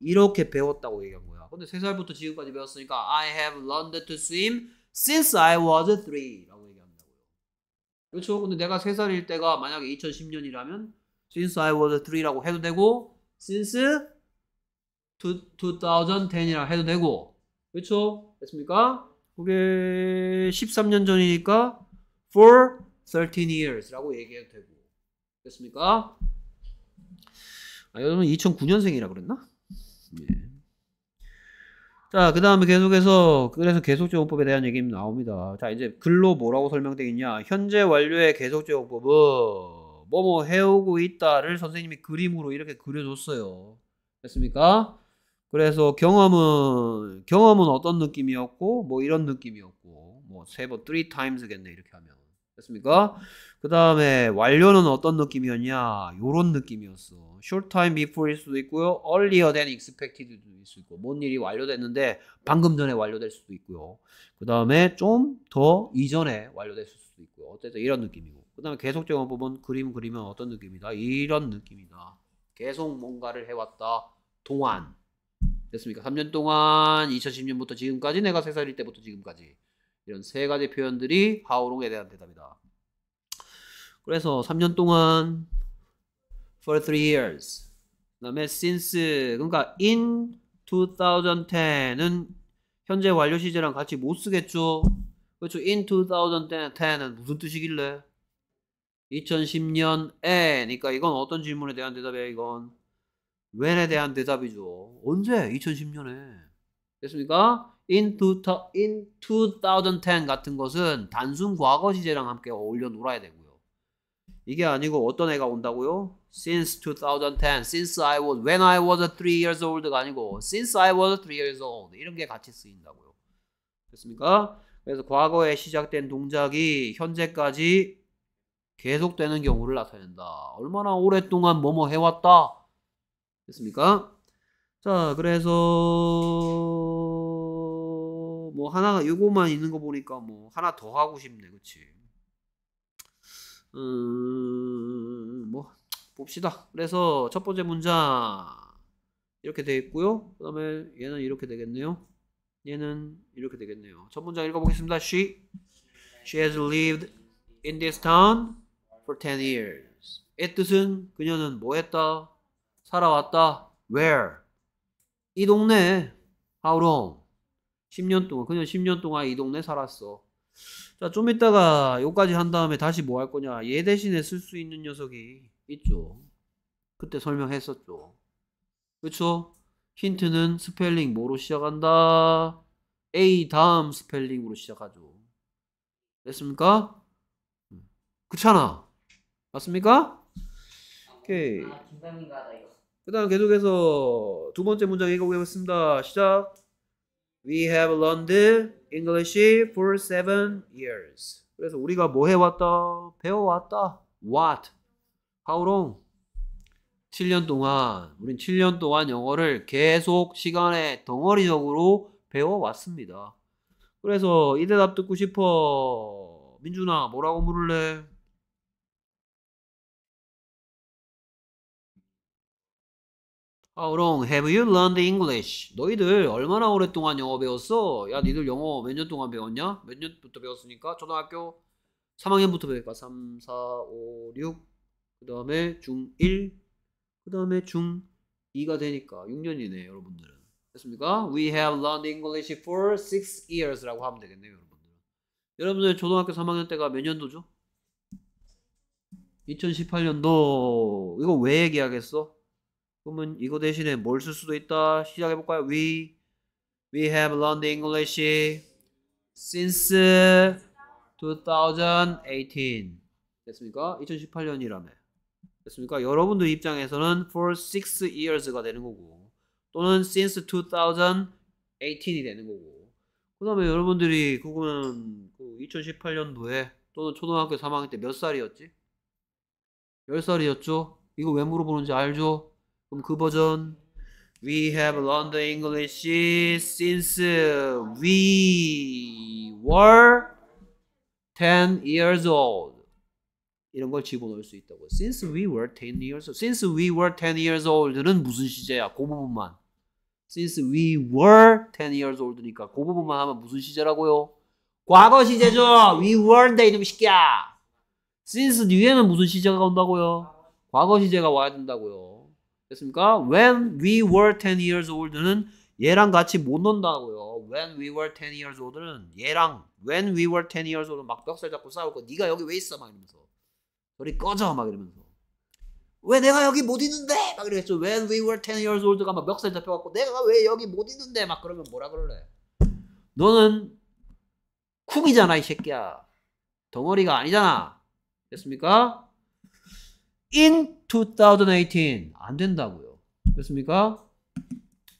이렇게 배웠다고 얘기한 거야. 근데 3살부터 지금까지 배웠으니까 I have learned to swim since I was 3 라고 얘기한다고요. 그렇죠? 근데 내가 3살일 때가 만약에 2010년이라면 since I was 3라고 해도 되고 since 2010이라고 해도 되고 그렇죠? 됐습니까? 그게 13년 전이니까 for 13 years라고 얘기해도 되고 됐습니까? 아, 여러분 2009년생이라 그랬나? 예. 자, 그 다음에 계속해서, 그래서 계속제공법에 대한 얘기 나옵니다. 자, 이제 글로 뭐라고 설명되어 있냐. 현재 완료의 계속제공법은 뭐뭐 해오고 있다를 선생님이 그림으로 이렇게 그려줬어요. 됐습니까? 그래서 경험은, 경험은 어떤 느낌이었고, 뭐 이런 느낌이었고, 뭐 세 번, three times겠네, 이렇게 하면. 됐습니까? 그 다음에 완료는 어떤 느낌이었냐 요런 느낌이었어 short time before일 수도 있고요 earlier than expected일 수도 있고 뭔 일이 완료됐는데 방금 전에 완료될 수도 있고요 그 다음에 좀 더 이전에 완료될 수도 있고요 어쨌든 이런 느낌이고 그 다음에 계속적인 부분 그림 그리면 어떤 느낌이다 이런 느낌이다 계속 뭔가를 해왔다 동안 됐습니까 3년 동안 2010년부터 지금까지 내가 3살일 때부터 지금까지 이런 세 가지 표현들이 하우롱에 대한 대답이다 그래서 3년 동안 for t years. 그다음에 since 그러니까 in 2010은 현재 완료 시제랑 같이 못 쓰겠죠. 그렇죠. in 2010은 무슨 뜻이길래? 2010년에니까 그러니까 이건 어떤 질문에 대한 대답이야 이건 when에 대한 대답이죠. 언제? 2010년에. 됐습니까? in, to, in 2010 같은 것은 단순 과거 시제랑 함께 어울려 놀아야 되고요. 이게 아니고 어떤 애가 온다고요? Since 2010, since I was, when I was 3 years old가 아니고 since I was 3 years old 이런 게 같이 쓰인다고요. 됐습니까? 그래서 과거에 시작된 동작이 현재까지 계속되는 경우를 나타낸다. 얼마나 오랫동안 뭐뭐 해왔다. 됐습니까? 자, 그래서 뭐 하나 가이거만 있는 거 보니까 뭐 하나 더 하고 싶네, 그렇지? 음, 뭐 봅시다. 그래서 첫 번째 문장 이렇게 되어 있고요. 그 다음에 얘는 이렇게 되겠네요. 얘는 이렇게 되겠네요. 첫 문장 읽어보겠습니다. She, she has lived in this town for 10 years. 의 뜻은 그녀는 뭐 했다? 살아왔다. Where? 이 동네. How long? 10년 동안. 그녀 10년 동안 이 동네 살았어. 자, 좀 이따가 요까지 한 다음에 다시 뭐 할 거냐. 얘 대신에 쓸 수 있는 녀석이 있죠. 그때 설명했었죠. 그쵸? 힌트는 스펠링 뭐로 시작한다? A 다음 스펠링으로 시작하죠. 됐습니까? 그찮아 맞습니까? 오케이. 아, 그 다음 계속해서 두 번째 문장 읽어보겠습니다. 시작. We have learned English for seven years. 그래서 우리가 뭐 해왔다? 배워왔다. What? How long? 7년 동안. 우린 7년 동안 영어를 계속 시간에 덩어리적으로 배워왔습니다. 그래서 이 대답 듣고 싶어. 민준아, 뭐라고 물을래? 아우롱 have you learned English? 너희들 얼마나 오랫동안 영어 배웠어? 야, 니들 영어 몇 년 동안 배웠냐? 몇 년부터 배웠으니까? 초등학교 3학년부터 배우까 3, 4, 5, 6, 그 다음에 중1, 그 다음에 중2가 되니까 6년이네, 여러분들은. 됐습니까? We have learned English for 6 years 라고 하면 되겠네요, 여러분들은. 여러분들 초등학교 3학년 때가 몇 년도죠? 2018년도, 이거 왜 얘기하겠어? 그러면 이거 대신에 뭘 쓸 수도 있다. 시작해 볼까요? We we have learned English since 2018. 됐습니까? 2018년이라며. 됐습니까? 여러분들 입장에서는 for s i years가 되는 거고 또는 since 2018이 되는 거고 그 다음에 여러분들이 그거는 그 2018년도에 또는 초등학교 3학년 때 몇 살이었지? 10살이었죠? 이거 왜 물어보는지 알죠? 그럼 그 버전 We have learned English since we were 10 years old. 이런 걸 집어넣을 수 있다고. Since we were 10 years old. Since we were 10 years old는 무슨 시제야? 그 부분만. Since we were 10 years old니까 그 부분만 하면 무슨 시제라고요? 과거 시제죠. We w e r e n t 이놈 시끼야. Since 뒤에는 무슨 시제가 온다고요? 과거 시제가 와야 된다고요. 됐습니까? When we were 10 years old는 얘랑 같이 못 논다고요. When we were 10 years old는 얘랑 When we were 10 years old는 막 벽살 잡고 싸울 거. 네가 여기 왜 있어? 막 이러면서. 저리 꺼져 막 이러면서. 왜 내가 여기 못 있는데? 막 이러겠죠. When we were 10 years old가 막 멱살 잡혀갖고 내가 왜 여기 못 있는데? 막 그러면 뭐라 그럴래? 너는 쿵이잖아 이 새끼야. 덩어리가 아니잖아. 됐습니까? in 2018. 안 된다고요. 그렇습니까?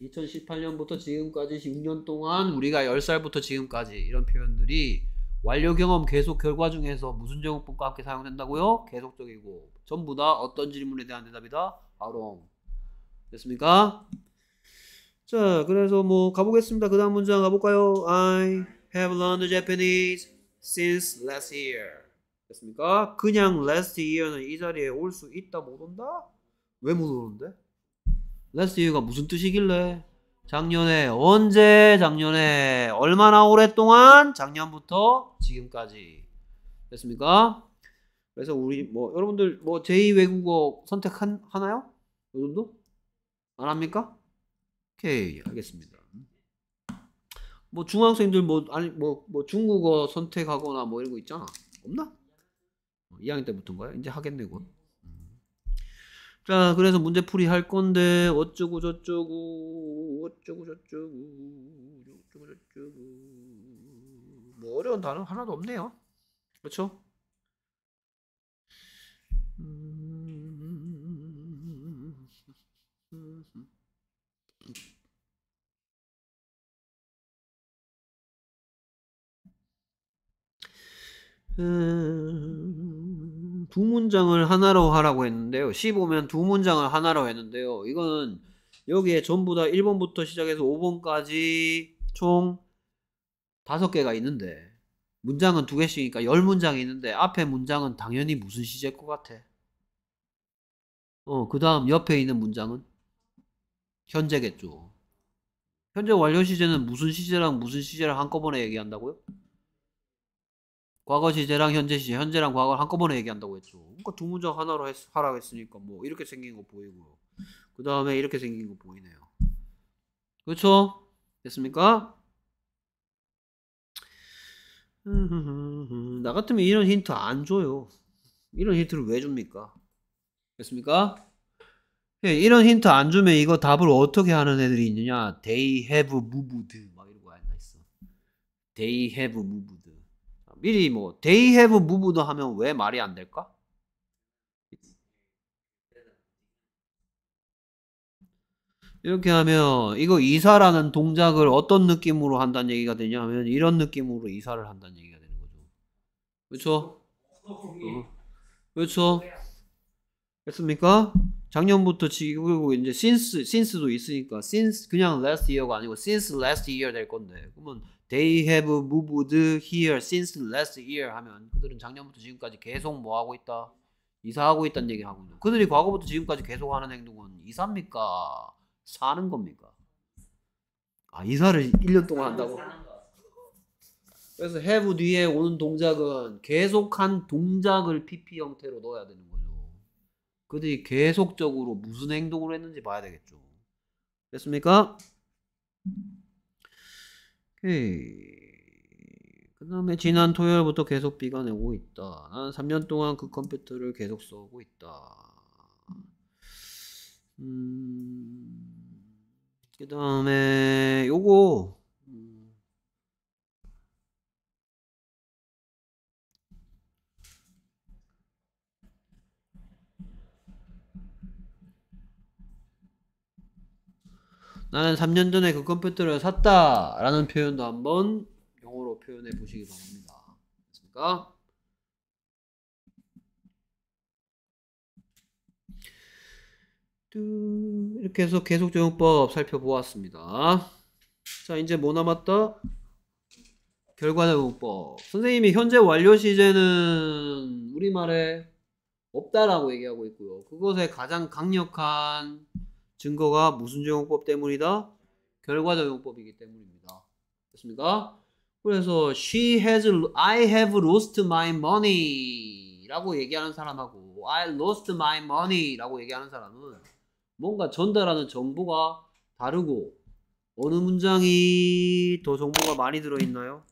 2018년부터 지금까지 6년 동안 우리가 10살부터 지금까지 이런 표현들이 완료 경험 계속 결과 중에서 무슨 정공법과 함께 사용된다고요? 계속적이고 전부 다 어떤 질문에 대한 대답이다? 아롱 됐습니까? 자 그래서 뭐 가보겠습니다 그 다음 문장 가볼까요? I have learned Japanese since last year 됐습니까? 그냥 last year는 이 자리에 올 수 있다 못 온다? 왜못 오는데? last year가 무슨 뜻이길래? 작년에 언제 작년에 얼마나 오랫동안 작년부터 지금까지 됐습니까? 그래서 우리 뭐 여러분들 뭐 제2 외국어 선택 하나요? 이 정도? 안 합니까? 오케이 알겠습니다. 뭐 중학생들 뭐 아니 뭐뭐 뭐 중국어 선택하거나 뭐 이런 거 있잖아. 없나? 2학년 어, 때부터인가요? 이제 하겠네고. 음, 음. 자, 그래서 문제 풀이 할 건데 어쩌고 저쩌고 어쩌고 저쩌고 어쩌고 저쩌고 뭐 어려운 단어 하나도 없네요. 그렇죠? 음. 두 문장을 하나로 하라고 했는데요. 15면 두 문장을 하나로 했는데요. 이거는 여기에 전부 다 1번부터 시작해서 5번까지 총 5개가 있는데 문장은 두 개씩이니까 10문장이 있는데 앞에 문장은 당연히 무슨 시제일 것 같아? 어, 그 다음 옆에 있는 문장은 현재겠죠. 현재 완료 시제는 무슨 시제랑 무슨 시제를 한꺼번에 얘기한다고요? 과거 시제랑 현재 시제, 현재랑 과거를 한꺼번에 얘기한다고 했죠. 그러니까 두 문장 하나로 했, 하라고 했으니까 뭐 이렇게 생긴 거 보이고요. 그 다음에 이렇게 생긴 거 보이네요. 그렇죠? 됐습니까? 나 같으면 이런 힌트 안 줘요. 이런 힌트를 왜 줍니까? 됐습니까? 예, 이런 힌트 안 주면 이거 답을 어떻게 하는 애들이 있느냐? They have moved 막 이런 거 하나 있어. They have moved. 미리 뭐 they have m o v e d 하면 왜 말이 안 될까? 이렇게 하면 이거 이사라는 동작을 어떤 느낌으로 한다는 얘기가 되냐 하면 이런 느낌으로 이사를 한다는 얘기가 되는 거죠. 그렇죠? 어. 그렇죠? 됐습니까? 작년부터 지금 이제 since since도 있으니까 since 그냥 last year가 아니고 since last year 될 건데 그러면 They have moved here since last year 하면 그들은 작년부터 지금까지 계속 뭐 하고 있다? 이사하고 있다는 얘기 하고 있는 그들이 과거부터 지금까지 계속 하는 행동은 이사입니까? 사는 겁니까? 아 이사를 1년 동안 한다고? 그래서 have 뒤에 오는 동작은 계속한 동작을 PP 형태로 넣어야 되는 거죠. 그들이 계속적으로 무슨 행동을 했는지 봐야 되겠죠. 됐습니까? 그 다음에 지난 토요일부터 계속 비가 내고 있다. 난 3년 동안 그 컴퓨터를 계속 써오고 있다. 음, 그 다음에 요거 나는 3년 전에 그 컴퓨터를 샀다 라는 표현도 한번 영어로 표현해 보시기 바랍니다. 됐습니까? 이렇게 해서 계속 적용법 살펴보았습니다. 자, 이제 뭐 남았다? 결과적용법. 선생님이 현재 완료 시제는 우리말에 없다라고 얘기하고 있고요. 그것의 가장 강력한 증거가 무슨 적용법 때문이다? 결과 적용법이기 때문입니다. 됐습니까? 그래서 she has I have lost my money 라고 얘기하는 사람하고 I lost my money 라고 얘기하는 사람은 뭔가 전달하는 정보가 다르고 어느 문장이 더 정보가 많이 들어있나요?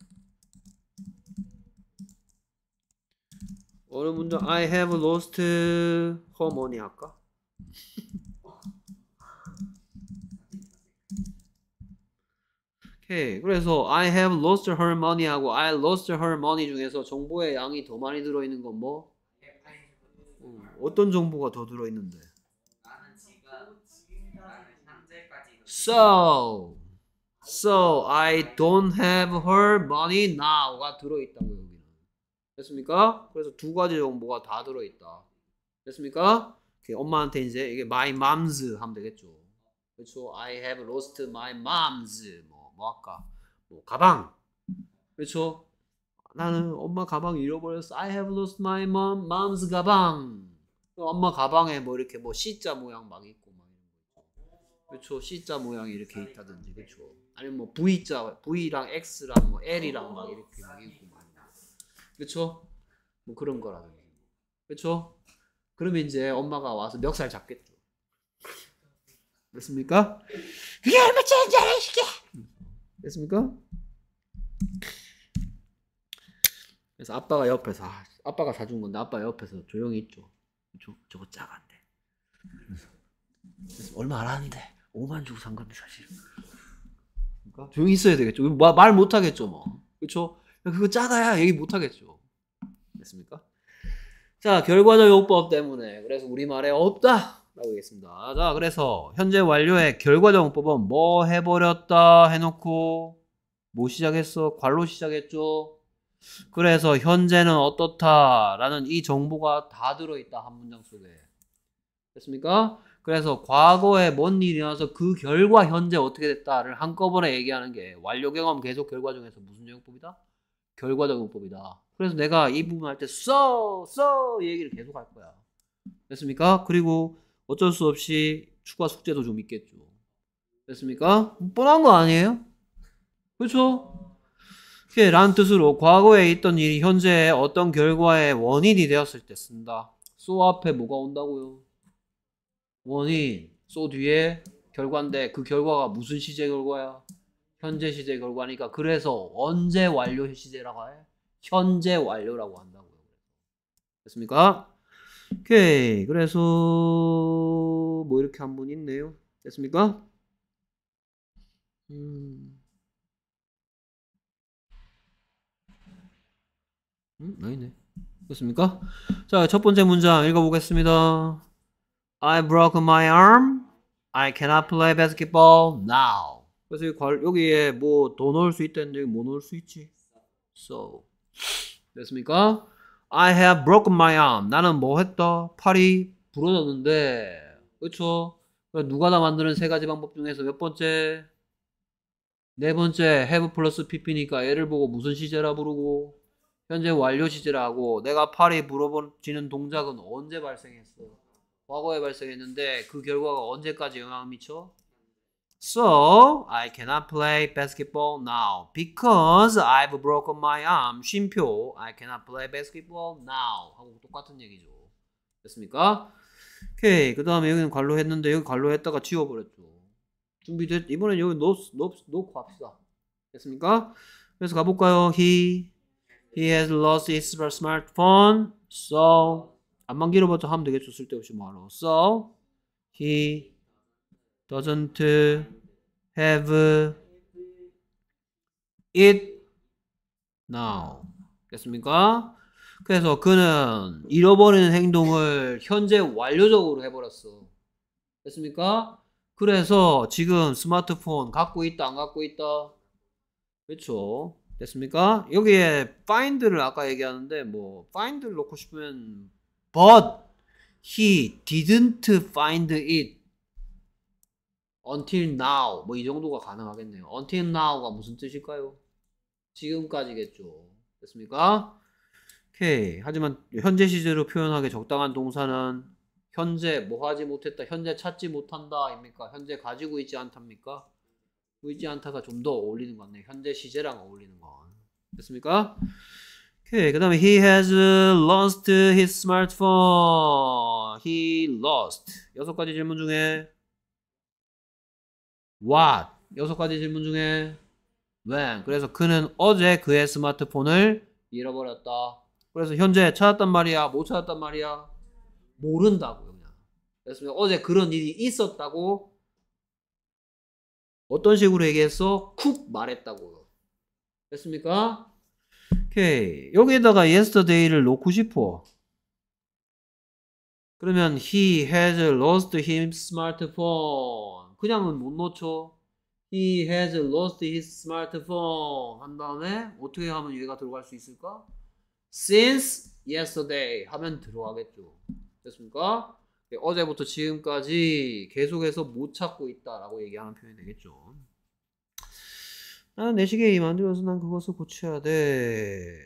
어느 문장 I have lost her money 할까? 오케이. 예, 그래서 I have lost her money 하고 I lost her money 중에서 정보의 양이 더 많이 들어있는 건 뭐? 어, 어떤 정보가 더 들어있는데? So, so I don't have her money now가 들어있다고 여기는. 됐습니까? 그래서 두 가지 정보가 다 들어있다. 됐습니까? 오케이. 엄마한테 이제 이게 my mom's 하면 되겠죠. 그렇죠. I have lost my mom's. 뭐 할까? 뭐 가방. 그렇죠? 나는 엄마 가방 잃어버렸어. I have lost my mom, mom's 가방. 엄마 가방에 뭐 이렇게 뭐 C자 모양 막 있고 막 이런 거. 그렇죠? C자 모양이 이렇게 있다든지 그렇죠? 아니면 뭐 V자, V랑 X랑 뭐 L이랑 막 이렇게 막 있고 막 그렇죠? 뭐 그런 거라든지 그렇죠? 그러면 이제 엄마가 와서 멱살 잡겠죠. 맞습니까? 그게 얼마 짜리 시켜. 됐습니까? 그래서 아빠가 옆에서 아, 빠가 사준 건데 아빠 옆에서 조용히 있죠. 저, 저거 짜간데. 그래서 얼마 안 하는데 5만 주고 산 건데 사실. 그러니까 조용히 있어야 되겠죠. 마, 뭐, 말 못하겠죠 뭐. 그렇죠? 그거 짜아야 얘기 못하겠죠. 됐습니까? 자 결과적 요법 때문에 그래서 우리말에 없다 나오겠습니다. 자, 그래서 현재 완료의 결과정법은 적뭐 해버렸다 해놓고 뭐 시작했어? 괄로 시작했죠. 그래서 현재는 어떻다라는 이 정보가 다 들어있다 한 문장 속에 됐습니까? 그래서 과거에 뭔 일이 나서 그 결과 현재 어떻게 됐다를 한꺼번에 얘기하는 게 완료 경험 계속 결과 중에서 무슨 영법이다 결과 적용법이다. 그래서 내가 이 부분 할 때 써, 써 얘기를 계속 할 거야. 됐습니까? 그리고 어쩔 수 없이 추가 숙제도 좀 있겠죠. 됐습니까? 뻔한 거 아니에요? 그렇죠? 란 뜻으로 과거에 있던 일이 현재의 어떤 결과의 원인이 되었을 때 쓴다. 소 앞에 뭐가 온다고요? 원인, 소 뒤에 결과인데 그 결과가 무슨 시제 결과야? 현재 시제 결과니까 그래서 언제 완료 시제라고 해? 현재 완료라고 한다고요. 됐습니까? 오케이. 그래서 뭐 이렇게 한 분 있네요. 됐습니까? 음. 음, 아니네. 됐습니까? 자, 첫 번째 문장 읽어보겠습니다. I broke my arm. I cannot play basketball now. 그래서 여기에 뭐돈 넣을 수 있다는데 뭐 넣을 수 있지? So 됐습니까? I have broken my arm. 나는 뭐 했다? 팔이 부러졌는데. 그쵸? 누가 다 만드는 세 가지 방법 중에서 몇 번째? 네 번째, have 플러스 pp니까 얘를 보고 무슨 시제라 부르고, 현재 완료 시제라 하고, 내가 팔이 부러지는 동작은 언제 발생했어? 과거에 발생했는데, 그 결과가 언제까지 영향을 미쳐? So I cannot play basketball now because I've broken my arm. 쉼표. I cannot play basketball now. 하고 똑같은 얘기죠. 됐습니까? 오케이. 그 다음에 여기는 관로 했는데 여기 관로 했다가 지워버렸죠. 준비됐. 이번엔 여기 놓, 고 합시다. 됐습니까? 그래서 가볼까요? He he has lost his smartphone. So 안만 길어봤자 하면 되겠죠. 쓸데없이 말하러 So he doesn't have it now. 됐습니까? 그래서 그는 잃어버리는 행동을 현재 완료적으로 해버렸어. 됐습니까? 그래서 지금 스마트폰 갖고 있다, 안 갖고 있다? 그렇죠. 됐습니까? 여기에 find를 아까 얘기하는데 뭐 find를 놓고 싶으면 but he didn't find it until now 뭐 이 정도가 가능하겠네요. until now가 무슨 뜻일까요? 지금까지겠죠. 됐습니까? 오케이. 하지만 현재 시제로 표현하기 적당한 동사는 현재 뭐 하지 못했다, 현재 찾지 못한다입니까? 현재 가지고 있지 않답니까? 보이지 않다가 좀 더 어울리는 것 같네요. 현재 시제랑 어울리는 건. 됐습니까? 오케이. 그 다음에 he has lost his smartphone. he lost. 여섯 가지 질문 중에 what 여섯 가지 질문 중에 when 그래서 그는 어제 그의 스마트폰을 잃어버렸다. 그래서 현재 찾았단 말이야, 못 찾았단 말이야, 모른다고 그냥. 그래서 어제 그런 일이 있었다고 어떤 식으로 얘기했어? 쿡 말했다고요. 됐습니까? 오케이 여기에다가 yesterday를 놓고 싶어. 그러면 he has lost his smartphone. 그냥은 못 놓죠. He has lost his smartphone. 한 다음에 어떻게 하면 얘가 들어갈 수 있을까? Since yesterday 하면 들어가겠죠. 됐습니까? 네, 어제부터 지금까지 계속해서 못 찾고 있다라고 얘기하는 표현이 되겠죠. 나는 내 시계에 만들어서 난 그것을 고쳐야 돼.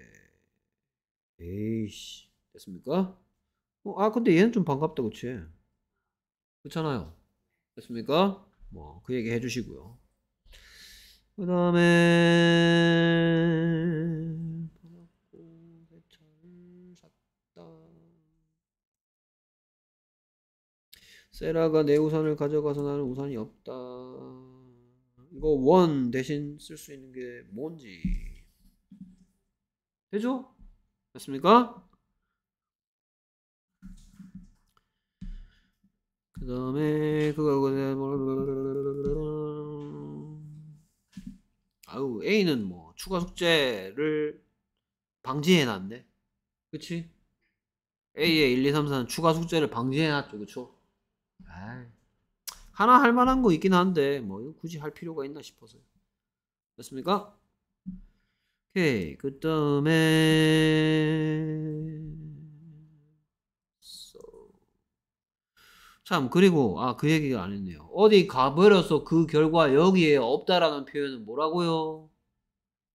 에이씨. 됐습니까? 어, 아, 근데 얘는 좀 반갑다, 그치? 그렇잖아요. 됐습니까? 뭐그 얘기 해주시고요. 그 다음에 세라가 내 우산을 가져가서 나는 우산이 없다. 이거 원 대신 쓸 수 있는 게 뭔지 되죠? 맞습니까? 그 다음에 그거 아우 A는 뭐 추가 숙제를 방지해놨네 그치? A의 1, 2, 3, 4는 추가 숙제를 방지해놨죠 그쵸? 아이. 하나 할 만한 거 있긴 한데 뭐 굳이 할 필요가 있나 싶어서요 됐습니까? 오케이 그 다음에 참 그리고 아 그 얘기가 아니네요 어디 가버려서 그 결과 여기에 없다라는 표현은 뭐라고요?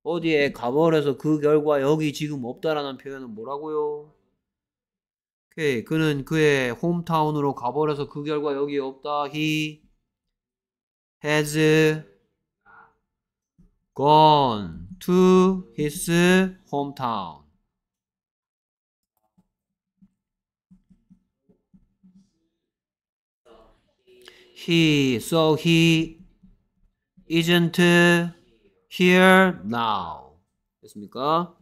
어디에 가버려서 그 결과 여기 지금 없다라는 표현은 뭐라고요? 오케이 그는 그의 홈타운으로 가버려서 그 결과 여기 없다. He has gone to his hometown. he, so he isn't here now. 됐습니까?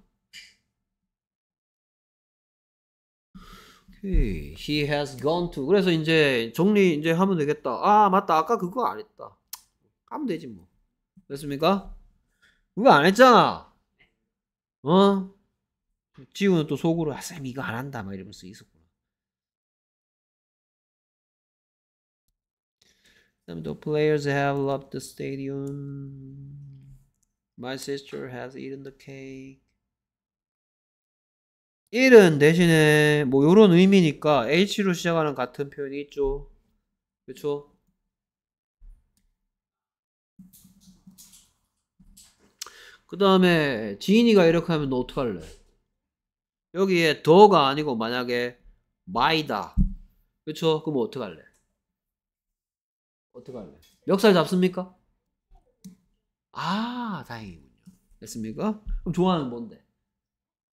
오케이. He has gone to. 그래서 이제 정리 이제 하면 되겠다. 아, 맞다. 아까 그거 안 했다. 하면 되지 뭐. 됐습니까? 그거 안 했잖아. 어? 지우는 또 속으로 아, 쌤 이거 안 한다 막 이러면서 있었고. The players have l e d the stadium. My sister has eaten the cake. e 은 대신에 뭐 요런 의미니까 h로 시작하는 같은 표현이 있죠. 그쵸? 그 다음에 지인이가 이렇게 하면 너 어떡할래? 여기에 더가 아니고 만약에 마이다 그쵸? 그럼 뭐 어떻게할래 어떻게 할래? 멱살 잡습니까? 아, 다행이군요. 됐습니까? 그럼 좋아하는 뭔데?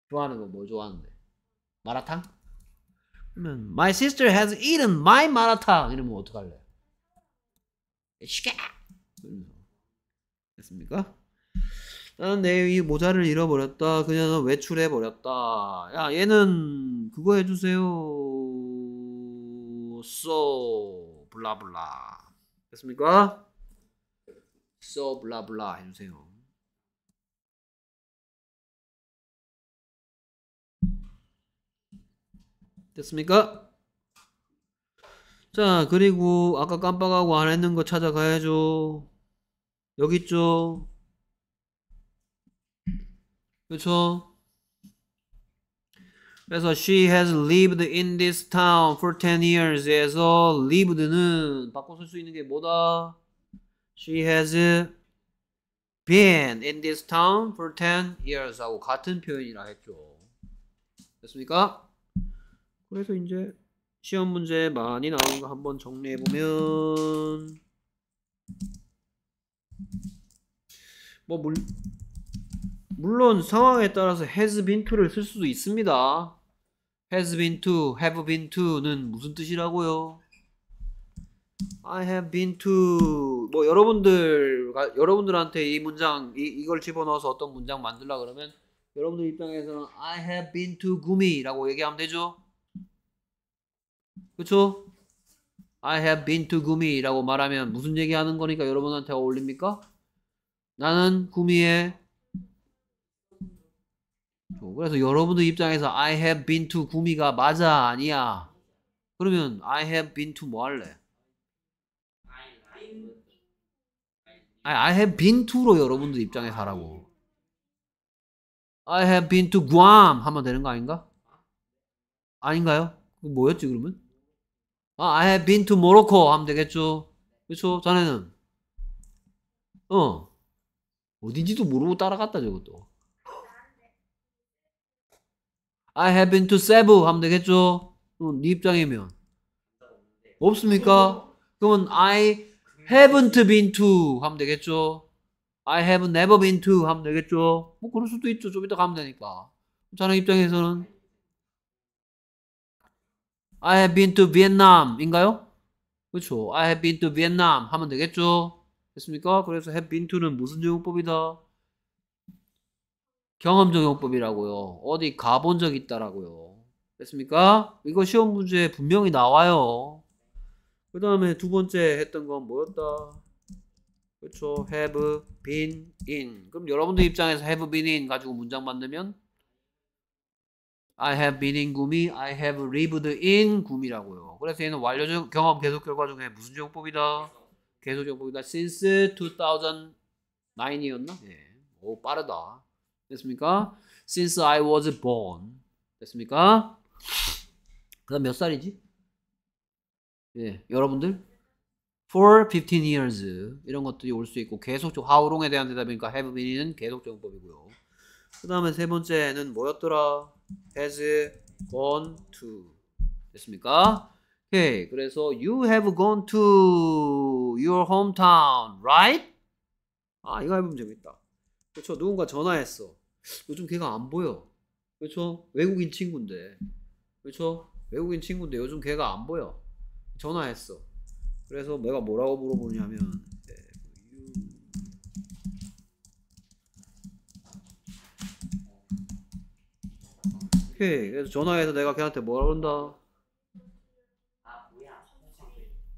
좋아하는 거 뭐 좋아하는데? 마라탕? 그러면 My sister has eaten my 마라탕 이러면 어떡할래? 시게 됐습니까? 나는 내 이 모자를 잃어버렸다. 그녀는 외출해버렸다. 야, 얘는 그거 해주세요. 쏘, 블라블라. 됐습니까? s 블라블라 h b 해주세요. 됐습니까? 자 그리고 아까 깜빡하고 안 했는 거 찾아가야죠. 여기 있죠. 그렇죠? 그래서 she has lived in this town for 10 years에서 lived는 바꿔 쓸 수 있는 게 뭐다? She has been in this town for 10 years 하고 같은 표현이라 했죠. 됐습니까? 그래서 이제 시험 문제 많이 나오는 거 한번 정리해 보면 뭐 물, 물론 상황에 따라서 has been to를 쓸 수도 있습니다. has been to, have been to는 무슨 뜻이라고요? I have been to 뭐 여러분들 여러분들한테 이 문장 이, 이걸 집어넣어서 어떤 문장 만들라 그러면 여러분들 입장에서는 I have been to 구미라고 얘기하면 되죠. 그렇죠? I have been to 구미라고 말하면 무슨 얘기하는 거니까 여러분한테 어울립니까? 나는 구미에 to. 그래서 여러분들 입장에서 I have been to 구미가 맞아 아니야. 그러면 I have been to 뭐 할래? I, I have been to로 여러분들 입장에서 하라고. I have been to Guam 하면 되는 거 아닌가? 아닌가요? 뭐였지 그러면? 아, I have been to Morocco 하면 되겠죠. 그렇죠? 자네는 어 어딘지도 모르고 따라갔다 저것도. I have been to Cebu 하면 되겠죠? 네 입장이면 없습니까? 그러면 I haven't been to 하면 되겠죠? I have never been to 하면 되겠죠? 뭐 그럴 수도 있죠. 좀 이따 가면 되니까. 자네 입장에서는 I have been to Vietnam인가요? 그렇죠. I have been to Vietnam 하면 되겠죠? 됐습니까? 그래서 have been to는 무슨 제용법이다? 경험 적용법이라고요. 어디 가본 적 있다라고요. 됐습니까? 이거 시험 문제 에 분명히 나와요. 그 다음에 두 번째 했던 건 뭐였다? 그렇죠. have been in. 그럼 여러분들 입장에서 have been in 가지고 문장 만들면 I have been in 구미, I have lived in 구미라고요. 그래서 얘는 완료적 경험 계속 결과 중에 무슨 적용법이다 계속 적용법이다 since 2009이었나? 예. 오 빠르다. 됐습니까? Since I was born. 됐습니까? 그 다음 몇 살이지? 예, 여러분들? For 15 years. 이런 것들이 올 수 있고, 계속적, how long에 대한 대답이니까 have been은 계속적 용법이고요. 그 다음에 세 번째는 뭐였더라? has gone to. 됐습니까? 오케이. 그래서 you have gone to your hometown, right? 아, 이거 해보면 재밌다. 그렇죠? 누군가 전화했어. 요즘 걔가 안 보여. 그렇죠? 외국인 친구인데. 그렇죠? 외국인 친구인데 요즘 걔가 안 보여. 전화했어. 그래서 내가 뭐라고 물어보냐면 네, 음. 오케이. 그래서 전화해서 내가 걔한테 뭐라 그런다.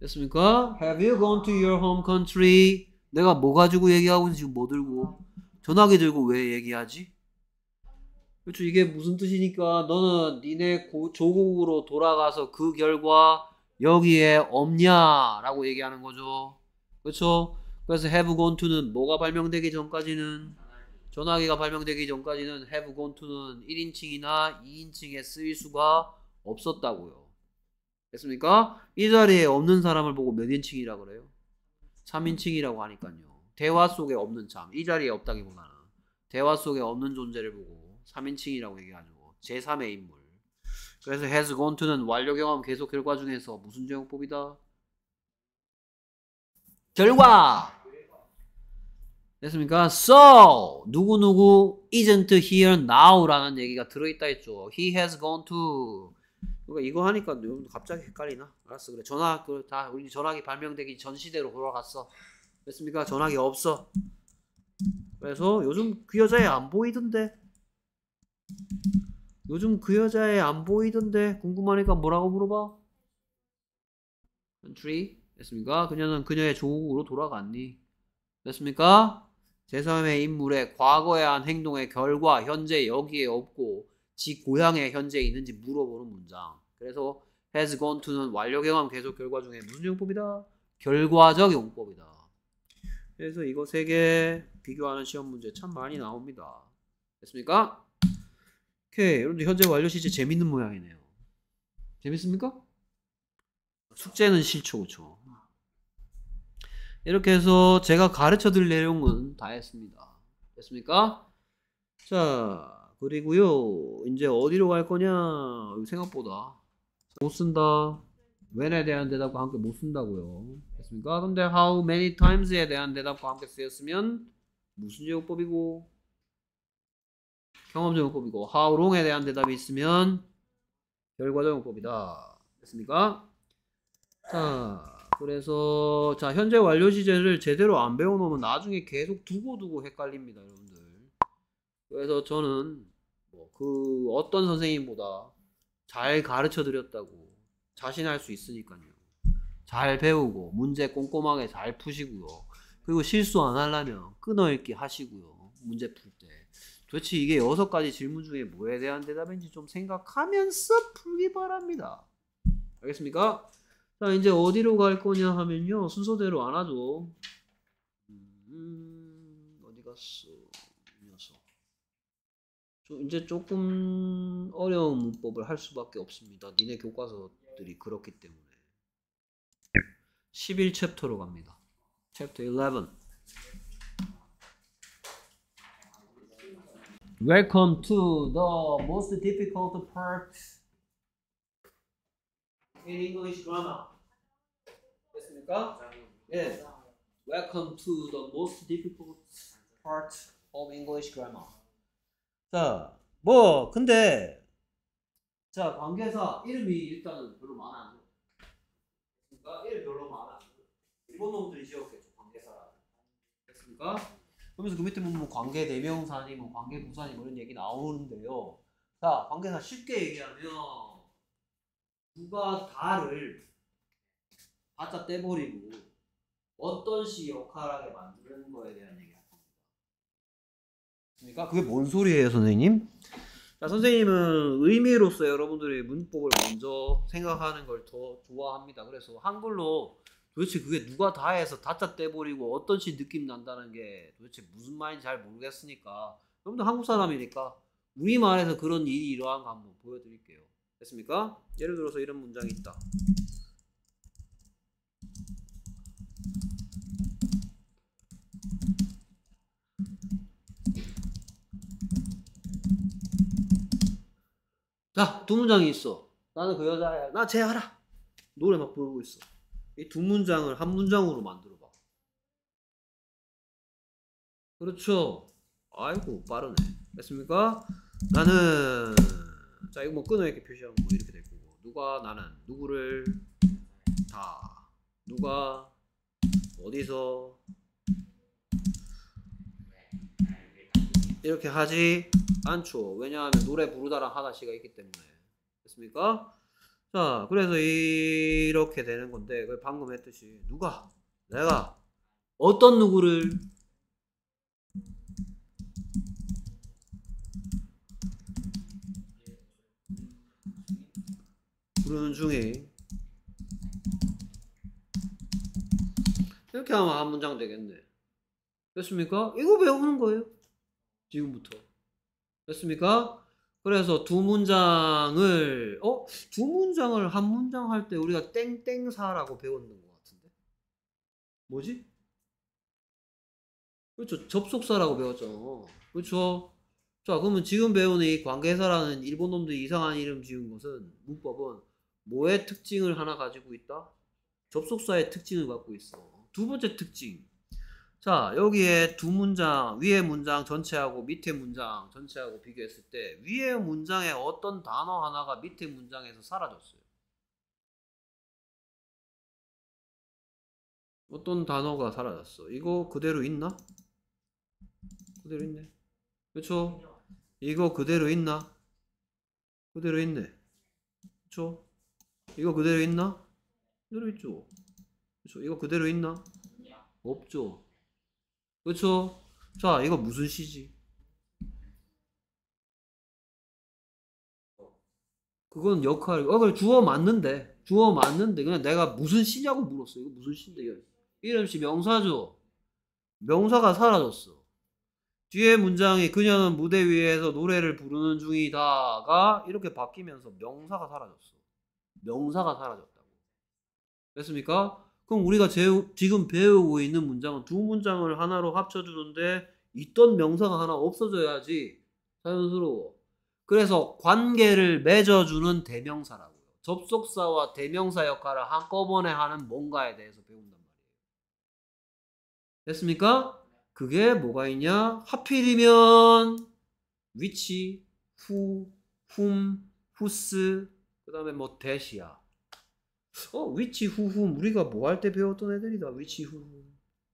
됐습니까? Have you gone to your home country? 내가 뭐 가지고 얘기하고 있는지 지금 뭐 들고? 전화기 들고 왜 얘기하지? 그렇죠. 이게 무슨 뜻이니까 너는 니네 고, 조국으로 돌아가서 그 결과 여기에 없냐라고 얘기하는 거죠. 그렇죠. 그래서 have gone to는 뭐가 발명되기 전까지는 전화기가 발명되기 전까지는 have gone to는 1인칭이나 2인칭에 쓰일 수가 없었다고요. 됐습니까? 이 자리에 없는 사람을 보고 몇 인칭이라 그래요? 3인칭이라고 하니까요. 대화 속에 없는 참, 이 자리에 없다기보다는 대화 속에 없는 존재를 보고 3인칭이라고 얘기하죠. 제3의 인물. 그래서 has gone to는 완료 경험 계속 결과 중에서 무슨 제공법이다? 결과! 됐습니까? So, 누구누구 isn't here now 라는 얘기가 들어있다 했죠. He has gone to. 그러니까 이거 하니까 갑자기 헷갈리나? 알았어, 그래. 전화, 그, 다, 우리 전화기 발명되기 전 시대로 돌아갔어. 됐습니까? 전화기 없어. 그래서 요즘 그 여자애 안 보이던데. 요즘 그 여자애 안 보이던데 궁금하니까 뭐라고 물어봐? c o 리 됐습니까? 그녀는 그녀의 조국으로 돌아갔니? 됐습니까? 제3의 인물의 과거에 한 행동의 결과 현재 여기에 없고 지 고향에 현재 있는지 물어보는 문장. 그래서 has gone to는 완료경험 계속 결과 중에 무슨 용법이다? 결과적 용법이다. 그래서 이거 세개 비교하는 시험 문제 참 많이 나옵니다. 됐습니까? 오케이. 여러분들 현재 완료 시제 재밌는 모양이네요. 재밌습니까? 숙제는 실초 5초. 이렇게 해서 제가 가르쳐 드릴 내용은 다 했습니다. 됐습니까? 자, 그리고요. 이제 어디로 갈 거냐? 생각보다 못 쓴다. 왜에 대한 대답과 함께 못 쓴다고요. 됐습니까? 근데 how many times에 대한 대답과 함께 쓰였으면 무슨 제곱법이고 경험 제곱법이고 how long에 대한 대답이 있으면 결과 제곱법이다. 됐습니까? 자, 그래서 자 현재 완료 시제를 제대로 안 배워놓으면 나중에 계속 두고두고 헷갈립니다, 여러분들. 그래서 저는 뭐그 어떤 선생님보다 잘 가르쳐 드렸다고 자신할 수 있으니까요. 잘 배우고 문제 꼼꼼하게 잘 푸시고요. 그리고 실수 안 하려면 끊어읽기 하시고요. 문제 풀 때. 도대체 이게 여섯 가지 질문 중에 뭐에 대한 대답인지 좀 생각하면서 풀기 바랍니다. 알겠습니까? 자, 이제 어디로 갈 거냐 하면요. 순서대로 안 하죠. 음, 어디 갔어? 녀석. 이제 조금 어려운 문법을 할 수밖에 없습니다. 니네 교과서들이 그렇기 때문에. 11챕터로 갑니다. 챕터 11 Welcome to the most difficult part in English grammar. 됐습니까? Yes. Welcome to the most difficult part of English grammar. 자, 뭐 근데 자 관계사 이름이 일단은 별로 많아. 그러니까 이름 별로 많아. 일본 놈들이 지었겠죠 관계사라는 됐습니까? 그러면서 그 밑에 보면 뭐 관계 대명사니 뭐 관계 부사니 뭐 이런 얘기 나오는데요. 자 관계사 쉽게 얘기하면 누가 다를 바짝 떼버리고 어떤 시 역할하게 만드는 거에 대한 얘기할 니다 그러니까 그게 뭔 소리예요 선생님? 자, 선생님은 의미로서 여러분들이 문법을 먼저 생각하는 걸 더 좋아합니다. 그래서 한글로 도대체 그게 누가 다 해서 다짜 떼버리고 어떤 시 느낌 난다는 게 도대체 무슨 말인지 잘 모르겠으니까 여러분 한국 사람이니까 우리말에서 그런 일이 이러한 거 한번 보여드릴게요. 됐습니까? 예를 들어서 이런 문장이 있다. 자, 두 문장이 있어. 나는 그 여자야. 나 쟤 알아. 노래 막 부르고 있어. 이두 문장을 한 문장으로 만들어 봐. 그렇죠. 아이고, 빠르네. 됐습니까? 나는, 자, 이거 뭐 끊어 이렇게 표시하면 뭐 이렇게 될 거고. 누가 나는, 누구를, 다, 누가, 어디서, 이렇게 하지 않죠. 왜냐하면 노래 부르다랑 하다시가 있기 때문에. 됐습니까? 자, 그래서 이렇게 되는 건데, 그 방금 했듯이, 누가, 내가, 어떤 누구를, 부르는 중에, 이렇게 하면 한 문장 되겠네. 됐습니까? 이거 배우는 거예요. 지금부터. 됐습니까? 그래서 두 문장을 어? 두 문장을 한 문장 할 때 우리가 땡땡사라고 배웠는 것 같은데 뭐지? 그렇죠 접속사라고 배웠죠 그렇죠 자 그러면 지금 배우는 이 관계사라는 일본 놈들이 상한 이름 지은 것은 문법은 뭐의 특징을 하나 가지고 있다? 접속사의 특징을 갖고 있어 두 번째 특징 자, 여기에 두 문장, 위에 문장 전체하고 밑에 문장 전체하고 비교했을 때위에 문장에 어떤 단어 하나가 밑에 문장에서 사라졌어요. 어떤 단어가 사라졌어. 이거 그대로 있나? 그대로 있네. 그쵸 이거 그대로 있나? 그대로 있네. 그쵸 이거 그대로 있나? 그대로 있죠. 그렇죠? 이거 그대로 있나? 없죠. 그렇죠? 자, 이거 무슨 시지? 그건 역할. 어, 그래 주어 맞는데. 주어 맞는데 그냥 내가 무슨 시냐고 물었어. 이거 무슨 시인데? 이름씨 명사죠. 명사가 사라졌어. 뒤에 문장이 그녀는 무대 위에서 노래를 부르는 중이다가 이렇게 바뀌면서 명사가 사라졌어. 명사가 사라졌다고. 됐습니까? 그럼 우리가 제 지금 배우고 있는 문장은 두 문장을 하나로 합쳐주는데 있던 명사가 하나 없어져야지 자연스러워. 그래서 관계를 맺어주는 대명사라고요. 접속사와 대명사 역할을 한꺼번에 하는 뭔가에 대해서 배운단 말이에요. 됐습니까? 그게 뭐가 있냐? 하필이면 위치, 후, 훔, 후스, 그 다음에 뭐 대시야. 어, 위치 후후 우리가 뭐 할 때 배웠던 애들이다. 위치 후후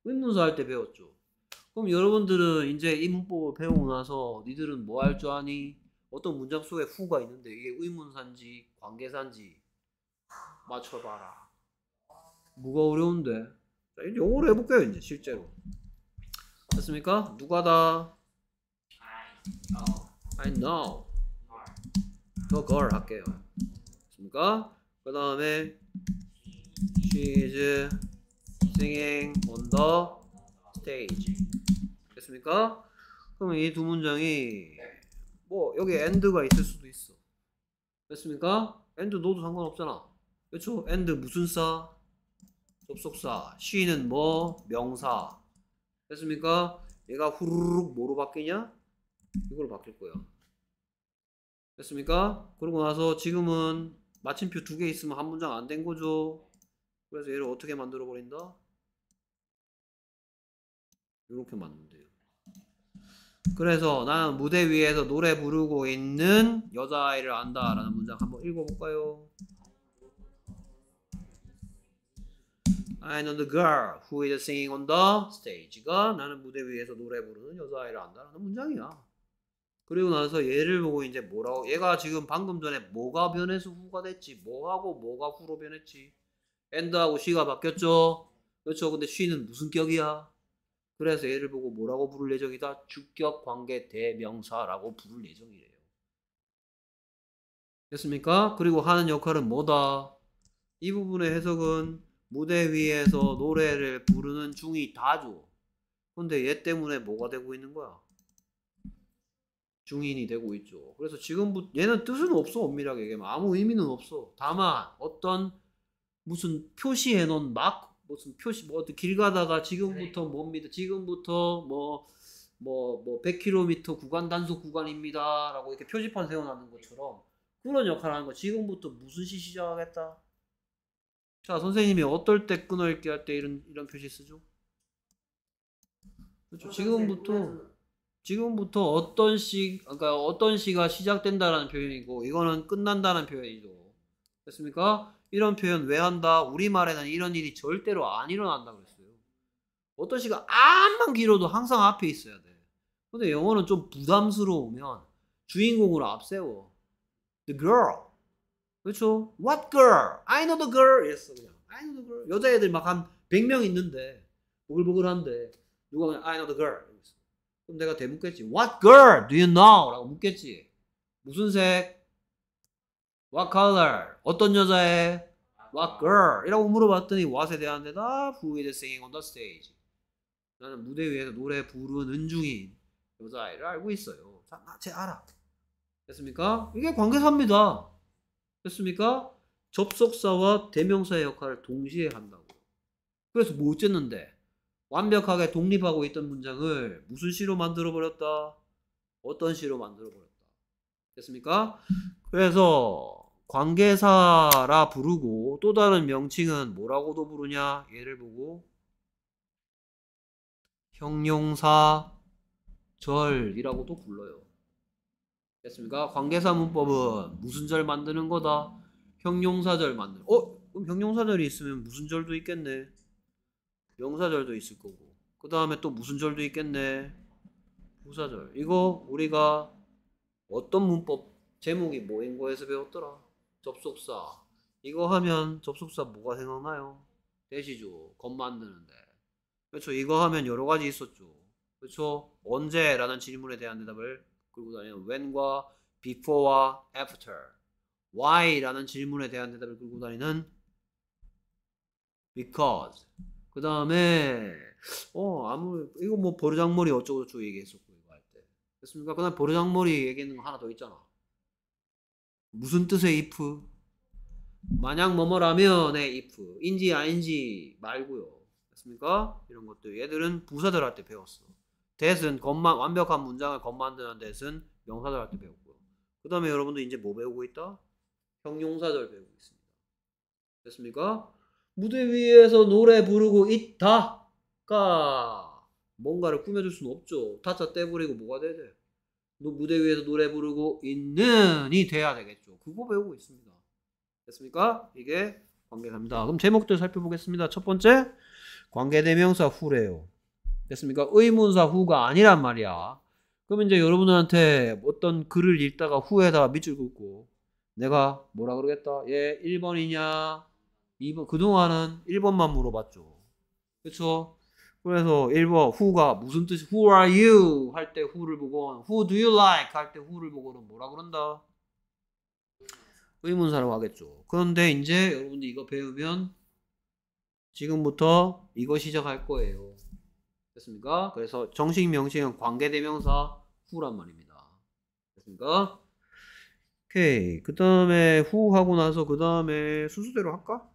의문사 할 때 배웠죠. 그럼 여러분들은 이제 이 문법을 배우고 나서 니들은 뭐 할 줄 아니? 어떤 문장 속에 후가 있는데 이게 의문사인지 관계사인지 맞춰봐라. 뭐가 어려운데? 자, 이제 영어로 해볼게요, 이제 실제로. 됐습니까? 누가다? I know. I know. The girl 할게요. 됐습니까? 그 다음에 she's singing on the stage 됐습니까? 그럼 이 두 문장이 뭐 여기 and가 있을 수도 있어 됐습니까? and 너도 상관없잖아 그쵸? and 무슨 사? 접속사 she는 뭐? 명사 됐습니까? 얘가 후루룩 뭐로 바뀌냐? 이걸로 바뀔 거야 됐습니까? 그러고 나서 지금은 마침표 두 개 있으면 한 문장 안 된 거죠. 그래서 얘를 어떻게 만들어 버린다? 이렇게 만든대요. 그래서 나는 무대 위에서 노래 부르고 있는 여자아이를 안다라는 문장 한번 읽어볼까요? I know the girl who is singing on the stage가 나는 무대 위에서 노래 부르는 여자아이를 안다라는 문장이야. 그리고 나서 얘를 보고 이제 뭐라고 얘가 지금 방금 전에 뭐가 변해서 후가 됐지 뭐하고 뭐가 후로 변했지 엔드하고 시가 바뀌었죠 그렇죠 근데 시는 무슨 격이야 그래서 얘를 보고 뭐라고 부를 예정이다 주격 관계 대명사라고 부를 예정이래요 됐습니까 그리고 하는 역할은 뭐다 이 부분의 해석은 무대 위에서 노래를 부르는 중이 다죠 근데 얘 때문에 뭐가 되고 있는 거야 중인이 되고 있죠. 그래서 지금부터 얘는 뜻은 없어 엄밀하게 얘기하면 아무 의미는 없어. 다만 어떤 무슨 표시해 놓은 막 무슨 표시 뭐 어떤 길 가다가 지금부터 뭡니다. 네. 지금부터 뭐 뭐 뭐 100km 뭐, 뭐 구간 단속 구간입니다라고 이렇게 표지판 세워놓는 것처럼 그런 역할을 하는 거. 지금부터 무슨 시 시작하겠다. 자 선생님이 어떨 때 끊어읽기 할 때 이런 이런 표시 쓰죠. 그렇죠. 어, 지금부터 지금부터 어떤 시 그러니까 어떤 시가 시작된다라는 표현이고 이거는 끝난다는 표현이죠. 됐습니까? 이런 표현 왜 한다? 우리말에는 이런 일이 절대로 안 일어난다 그랬어요. 어떤 시가 암만 길어도 항상 앞에 있어야 돼. 근데 영어는 좀 부담스러우면 주인공으로 앞세워. The girl. 그렇죠? What girl? I know the girl. 이랬어 그냥. I know the girl. 여자애들 막 한 100명 있는데 보글보글한데 누가 그냥 I know the girl. 그럼 내가 대묻겠지. What girl do you know? 라고 묻겠지. 무슨 색? What color? 어떤 여자의? What 아. girl? 이라고 물어봤더니 what에 대한 대답, who is singing on the stage? 나는 무대 위에서 노래 부르는 중인 여자아이를 알고 있어요. 자, 나쟤 알아. 됐습니까? 이게 관계사입니다. 됐습니까? 접속사와 대명사의 역할을 동시에 한다고. 그래서 뭐 어쨌는데? 완벽하게 독립하고 있던 문장을 무슨 시로 만들어 버렸다? 어떤 시로 만들어 버렸다? 됐습니까? 그래서 관계사라 부르고 또 다른 명칭은 뭐라고도 부르냐? 예를 보고 형용사 절이라고도 불러요. 됐습니까? 관계사 문법은 무슨 절 만드는 거다? 형용사절 만드는. 어? 그럼 형용사절이 있으면 무슨 절도 있겠네. 명사절도 있을 거고 그 다음에 또 무슨 절도 있겠네 부사절 이거 우리가 어떤 문법 제목이 뭐인 거에서 배웠더라 접속사 이거 하면 접속사 뭐가 생각나요 대시죠 겉 만드는데 그렇죠 이거 하면 여러 가지 있었죠 그렇죠 언제 라는 질문에 대한 대답을 끌고 다니는 when과 before와 after why 라는 질문에 대한 대답을 끌고 다니는 because 그 다음에 어 아무 이거 뭐 보르장머리 어쩌고 저쩌고 얘기했었고 이거 할때 됐습니까? 그 다음 에 보르장머리 얘기하는 거 하나 더 있잖아 무슨 뜻의 if 만약 뭐뭐라면의 if 인지 아닌지 말고요 됐습니까? 이런 것도 얘들은 부사들 할때 배웠어 대은 겉만 완벽한 문장을 겉만드는 대은 명사절 할 때 배웠고요. 그 다음에 여러분도 이제 뭐 배우고 있다? 형용사절 배우고 있습니다. 됐습니까? 무대 위에서 노래 부르고 있다가 뭔가를 꾸며줄 수는 없죠. 타짜 떼버리고 뭐가 되지? 무대 위에서 노래 부르고 있는이 돼야 되겠죠. 그거 배우고 있습니다. 됐습니까? 이게 관계됩니다. 그럼 제목들 살펴보겠습니다. 첫 번째, 관계대명사 후래요. 됐습니까? 의문사 후가 아니란 말이야. 그럼 이제 여러분한테 어떤 글을 읽다가 후에다 가 밑줄 긋고 내가 뭐라 그러겠다? 얘 1번이냐? 2번 그동안은 1번만 물어봤죠. 그쵸 그래서 1번 who가 무슨 뜻이 who are you 할 때 who를 보고 who do you like 할 때 who를 보고는 뭐라 그런다? 의문사라고 하겠죠. 그런데 이제 여러분들 이거 배우면 지금부터 이거 시작할 거예요. 됐습니까? 그래서 정식 명칭은 관계대명사 후란 말입니다. 됐습니까? 오케이. 그 다음에 후 하고 나서 그 다음에 순서대로 할까?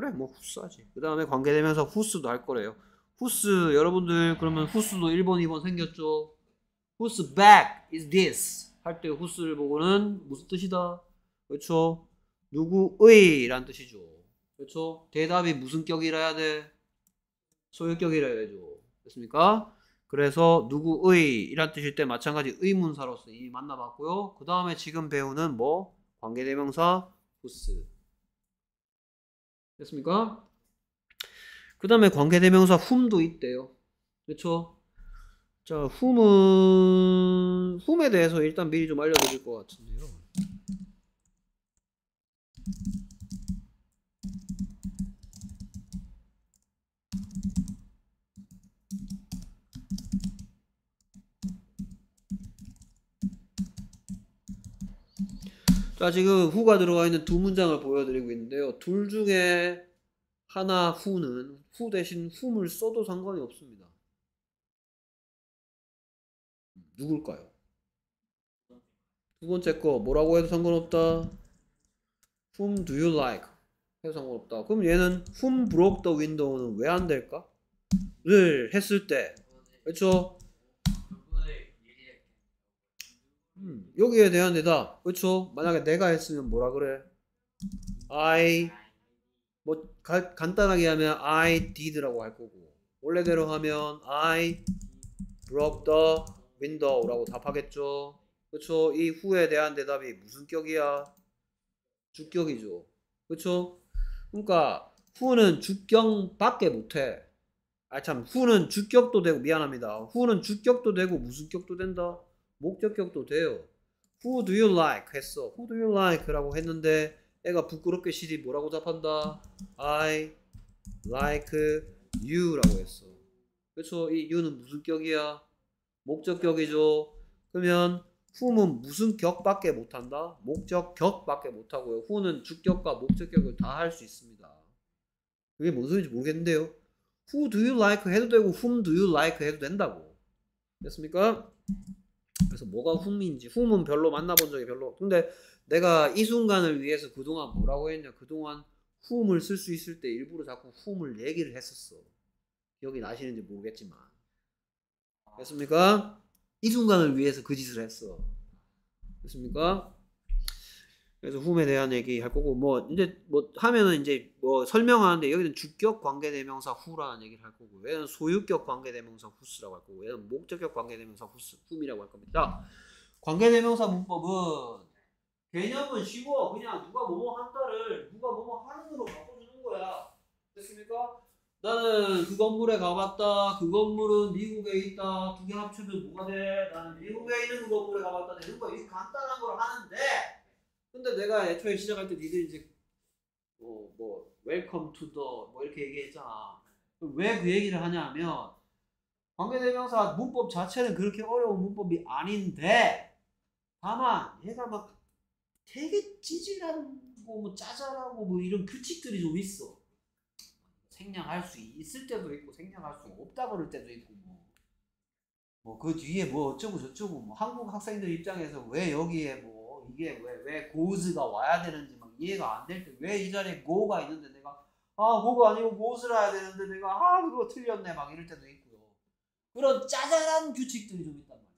그래 뭐 후스하지 그 다음에 관계되면서 후스도 할 거래요 후스 여러분들 그러면 후스도 1번 2번 생겼죠 후스 back is this 할 때 후스를 보고는 무슨 뜻이다 그렇죠 누구의 란 뜻이죠 그렇죠 대답이 무슨 격이라야 돼 소유격이라야 되죠 됐습니까 그래서 누구의 이란 뜻일 때 마찬가지 의문사로서 이미 만나봤고요 그 다음에 지금 배우는 뭐 관계대명사 후스 됐습니까? 그 다음에 관계대명사 whom도 있대요. 그렇 자, whom은 whom에 대해서 일단 미리 좀 알려드릴 것 같은데요. 자, 지금 후가 들어가 있는 두 문장을 보여드리고 있는데요. 둘 중에 하나 후는 후 대신 w h 을 써도 상관이 없습니다. 누굴까요? 두 번째 거 뭐라고 해도 상관없다. Whom do you like? 해도 상관없다. 그럼 얘는 whom broke the window는 왜 안 될까? 를 했을 때 그렇죠? 음, 여기에 대한 대답. 그렇죠? 만약에 내가 했으면 뭐라 그래? I 뭐 가, 간단하게 하면 I did라고 할 거고 원래대로 하면 I broke the window라고 답하겠죠. 그렇죠? 이 후에 대한 대답이 무슨 격이야? 주격이죠. 그렇죠? 그러니까 후는 주격밖에 못해. 아 참 후는 주격도 되고 미안합니다. 후는 주격도 되고 무슨 격도 된다. 목적격도 돼요. Who do you like? 했어. Who do you like? 라고 했는데 애가 부끄럽게 시리 뭐라고 답한다? I like you 라고 했어. 그렇죠? 이 you는 무슨 격이야? 목적격이죠. 그러면 whom은 무슨 격밖에 못한다? 목적격밖에 못하고요. who는 주격과 목적격을 다 할 수 있습니다. 그게 무슨 소리인지 모르겠는데요. Who do you like 해도 되고 whom do you like 해도 된다고. 됐습니까? 그래서 뭐가 흠인지 흠은 별로 만나본 적이 별로 근데 내가 이 순간을 위해서 그동안 뭐라고 했냐 그동안 흠을 쓸 수 있을 때 일부러 자꾸 흠을 얘기를 했었어 기억이 나시는지 모르겠지만 됐습니까? 이 순간을 위해서 그 짓을 했어 됐습니까? 그래서 훔에 대한 얘기 할 거고 뭐 이제 뭐 하면은 이제 뭐 설명하는데 여기는 주격 관계대명사 후라는 얘기를 할 거고 얘는 소유격 관계대명사 후스라고 할 거고 얘는 목적격 관계대명사 후스 훔이라고 할 겁니다. 관계대명사 문법은 개념은 쉬워 그냥 누가 뭐뭐 한다를 누가 뭐뭐 하는으로 바꿔주는 거야 됐습니까? 나는 그 건물에 가봤다. 그 건물은 미국에 있다. 두 개 합치면 뭐가 돼? 나는 미국에 있는 그 건물에 가봤다. 되는 거야. 이 간단한 걸 하는데 근데 내가 애초에 시작할 때 니들 이제 뭐, 뭐 웰컴 투 더 뭐 이렇게 얘기했잖아. 왜 그 얘기를 하냐면 관계대명사 문법 자체는 그렇게 어려운 문법이 아닌데 다만 얘가 막 되게 찌질하고 뭐 짜잘하고 뭐 이런 규칙들이 좀 있어. 생략할 수 있을 때도 있고 생략할 수 없다 그럴 때도 있고 뭐. 뭐그 뒤에 뭐 어쩌고 저쩌고 뭐 한국 학생들 입장에서 왜 여기에 뭐 이게 왜, 왜 고즈가 와야 되는지 막 이해가 안 될 때 왜 이 자리에 고가 있는데 내가 아 고가 아니고 고즈를 해야 되는데 내가 아 그거 틀렸네 막 이럴 때도 있고요. 그런 짜잘한 규칙들이 좀 있단 말이야.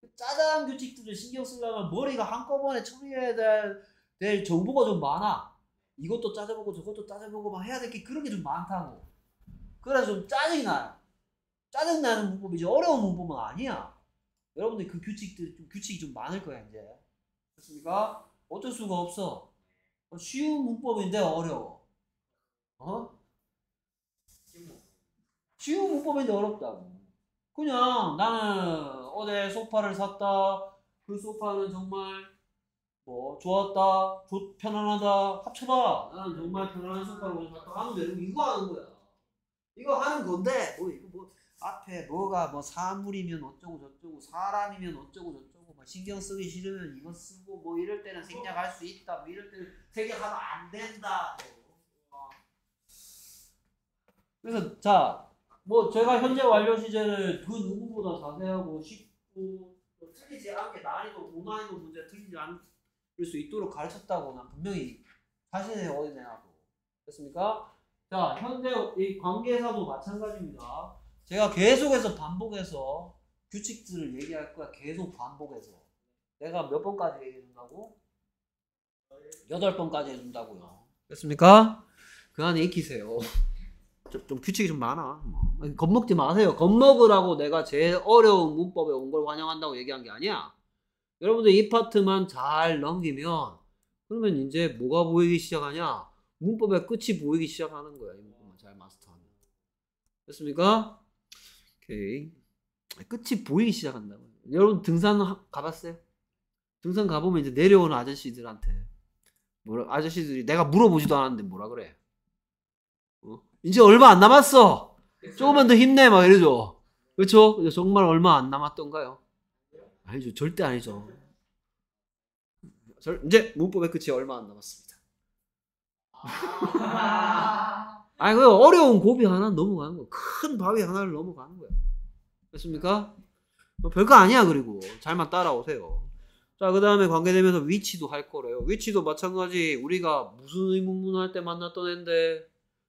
그 짜잘한 규칙들을 신경 쓰려면 머리가 한꺼번에 처리해야 될, 될 정보가 좀 많아. 이것도 짜져보고 저것도 짜져보고 막 해야 될 게 그런 게 좀 많다고. 그래서 좀 짜증이 나요. 짜증나는 문법이지 어려운 문법은 아니야. 여러분들 그 규칙들 좀 규칙이 좀 많을 거야 이제. 그습니까 어쩔 수가 없어. 어, 쉬운 문법인데 어려워. 어? 쉬운 문법인데 어렵다고. 그냥 나는 어제 소파를 샀다. 그 소파는 정말 뭐 좋았다, 좋, 편안하다, 합쳐봐. 나는 정말 편안한 소파를 샀다 하면 되는 이거 하는 거야. 이거 하는 건데 뭐 이거 뭐 앞에 뭐가 뭐 사물이면 어쩌고 저쩌고 사람이면 어쩌고 저쩌고 뭐 신경 쓰기 싫으면 이거 쓰고 뭐 이럴 때는 생략할 수 있다. 뭐 이럴 때는 생략하면 안 된다. 뭐. 그래서 자, 뭐 제가 현재 완료 시제를 그 누구보다 자세하고 쉽고 뭐 틀리지 않게 난이도 고난이도 문제 틀리지 않을 수 있도록 가르쳤다고 난 분명히 자신의 어디 내놔도 됐습니까? 자, 현재 이 관계사도 마찬가지입니다. 제가 계속해서 반복해서 규칙들을 얘기할 거야. 계속 반복해서. 내가 몇 번까지 얘기해준다고? 여덟 번까지 해준다고요. 됐습니까? 그 안에 익히세요. 좀, 좀 규칙이 좀 많아. 뭐. 겁먹지 마세요. 겁먹으라고 내가 제일 어려운 문법에 온 걸 환영한다고 얘기한 게 아니야. 여러분들 이 파트만 잘 넘기면 그러면 이제 뭐가 보이기 시작하냐? 문법의 끝이 보이기 시작하는 거야. 이 문법만 잘 마스터하면. 됐습니까? 오케이. 아, 끝이 보이기 시작한다고요. 여러분 등산 가봤어요? 등산 가보면 이제 내려오는 아저씨들한테 뭐라 아저씨들이 내가 물어보지도 않았는데 뭐라 그래? 어? 이제 얼마 안 남았어. 조금만 더 힘내 막 이러죠. 그렇죠? 정말 얼마 안 남았던가요? 아니죠. 절대 아니죠. 절, 이제 문법의 끝이 얼마 안 남았습니다. 아니 그 어려운 고비 하나 넘어가는 거, 큰 바위 하나를 넘어가는 거야. 됐습니까? 뭐 별거 아니야 그리고 잘만 따라오세요. 자, 그 다음에 관계되면서 위치도 할 거래요. 위치도 마찬가지 우리가 무슨 의문문 할 때 만났던 앤데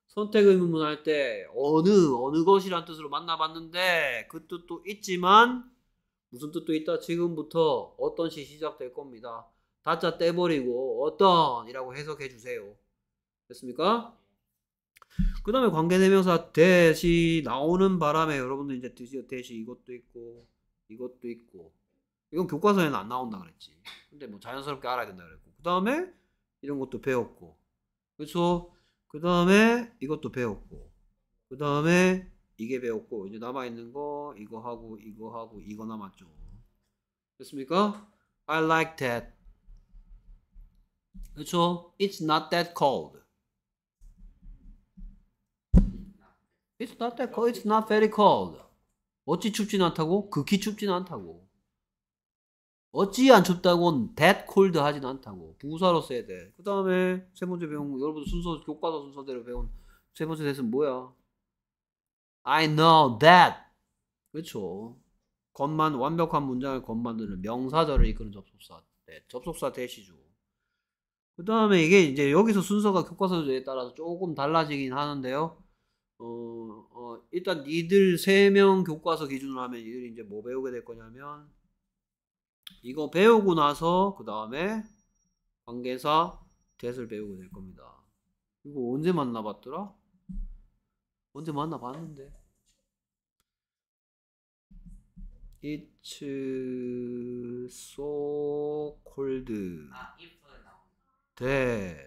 선택 의문문 할 때 어느, 어느 것이란 뜻으로 만나봤는데 그 뜻도 있지만 무슨 뜻도 있다. 지금부터 어떤 시 시작될 겁니다. 다짜 떼버리고 어떤이라고 해석해 주세요. 됐습니까? 그 다음에 관계대명사 대시 나오는 바람에 여러분들 이제 드디어 대시 이것도 있고 이것도 있고 이건 교과서에는 안 나온다 그랬지 근데 뭐 자연스럽게 알아야 된다 그랬고 그 다음에 이런 것도 배웠고 그래서 그 다음에 이것도 배웠고 그 다음에 이게 배웠고 이제 남아있는 거 이거 하고 이거 하고 이거 남았죠 됐습니까? I like that 그렇죠? It's not that cold It's not that cold. It's not very cold. 어찌 춥진 않다고? 극히 춥진 않다고. 어찌 안 춥다고? That cold 하진 않다고. 부사로 써야 돼. 그 다음에 세 번째 배운 여러분 순서 교과서 순서대로 배운 세 번째 대은 뭐야? I know that. 그렇죠. 겉만 완벽한 문장을 겉만드는 명사절을 이끄는 접속사. 네, 접속사 대시죠. 그 다음에 이게 이제 여기서 순서가 교과서에 따라서 조금 달라지긴 하는데요. 어, 어 일단 니들 세 명 교과서 기준으로 하면 니들이 이제 뭐 배우게 될 거냐면 이거 배우고 나서 그 다음에 관계사 대을 배우게 될 겁니다. 이거 언제 만나봤더라? 언제 만나봤는데? It's so cold. 아, 네.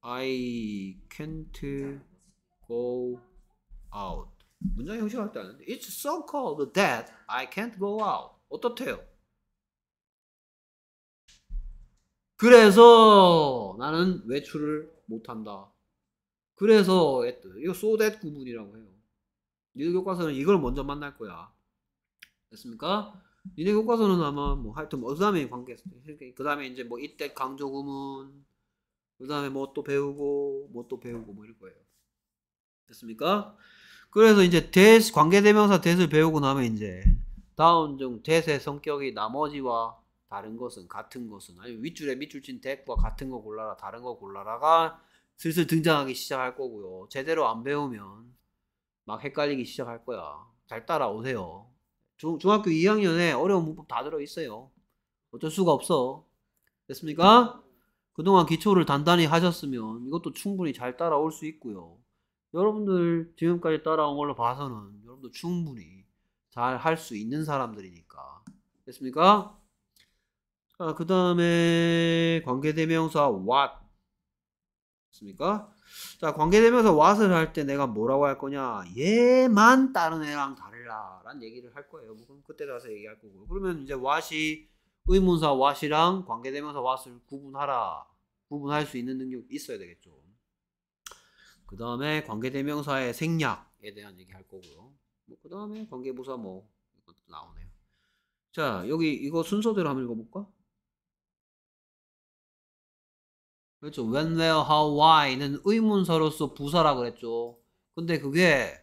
I can't. 네, 네. go out. 문장 형식 할때 아는데 It's so cold that I can't go out. 어떻대요? 그래서 나는 외출을 못한다. 그래서 이거 so that 구분이라고 해요. 니네 교과서는 이걸 먼저 만날 거야. 됐습니까? 니네 교과서는 아마 뭐 하여튼 뭐 그다음에 관계했을 때 그다음에 이제 뭐 이때 강조 구문 그다음에 뭐 또 배우고 뭐 또 배우고 뭐 이럴 거예요. 됐습니까? 그래서 이제 대 관계대명사 대을 배우고 나면 이제 다음 중 대세 성격이 나머지와 다른 것은 같은 것은 아니 윗줄에 밑줄 친 대과 같은 거 골라라 다른 거 골라라가 슬슬 등장하기 시작할 거고요. 제대로 안 배우면 막 헷갈리기 시작할 거야. 잘 따라오세요. 중, 중학교 2학년에 어려운 문법 다 들어있어요. 어쩔 수가 없어. 됐습니까? 그동안 기초를 단단히 하셨으면 이것도 충분히 잘 따라올 수 있고요. 여러분들 지금까지 따라온 걸로 봐서는 여러분도 충분히 잘 할 수 있는 사람들이니까 됐습니까? 자, 그 다음에 관계대명사 what 됐습니까? 자 관계대명사 what을 할 때 내가 뭐라고 할 거냐 얘만 다른 애랑 다 달라 라는 얘기를 할 거예요 뭐 그럼 그때 가서 얘기할 거고 요 그러면 이제 what이 의문사 what이랑 관계대명사 what을 구분하라 구분할 수 있는 능력 이 있어야 되겠죠 그 다음에 관계대명사의 생략에 대한 얘기 할 거고요. 뭐그 다음에 관계부사 뭐 이것도 나오네요. 자 여기 이거 순서대로 한번 읽어볼까? 그렇죠. When, where, how, why는 의문사로서 부사라 그랬죠. 근데 그게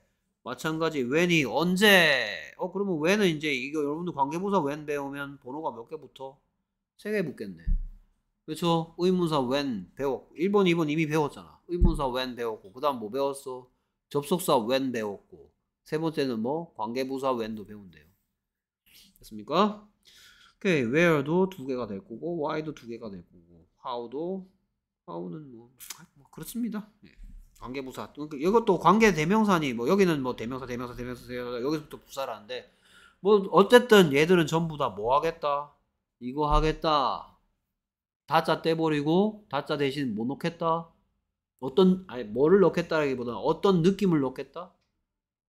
마찬가지 when이 언제 어 그러면 when은 이제 이거 여러분들 관계부사 when 배우면 번호가 몇 개 붙어? 세개 붙겠네. 그렇죠. 의문사 when 배웠 1번, 2번 이미 배웠잖아. 의문사 웬 배웠고 그다음 뭐 배웠어? 접속사 웬 배웠고 세 번째는 뭐 관계부사 웬도 배운대요. 됐습니까? 오케이 where도 두 개가 될 거고 why도 두 개가 될 거고 how도 how는 뭐, 뭐 그렇습니다. 예. 관계부사 그러니까 이것도 관계 대명사니 뭐 여기는 뭐 대명사 대명사 대명사 대명사 여기서부터 부사라는데 뭐 어쨌든 얘들은 전부 다 뭐 하겠다 이거 하겠다 다짜 떼버리고 다짜 대신 뭐 놓겠다 어떤 아니 뭐를 넣겠다라기보다 어떤 느낌을 넣겠다.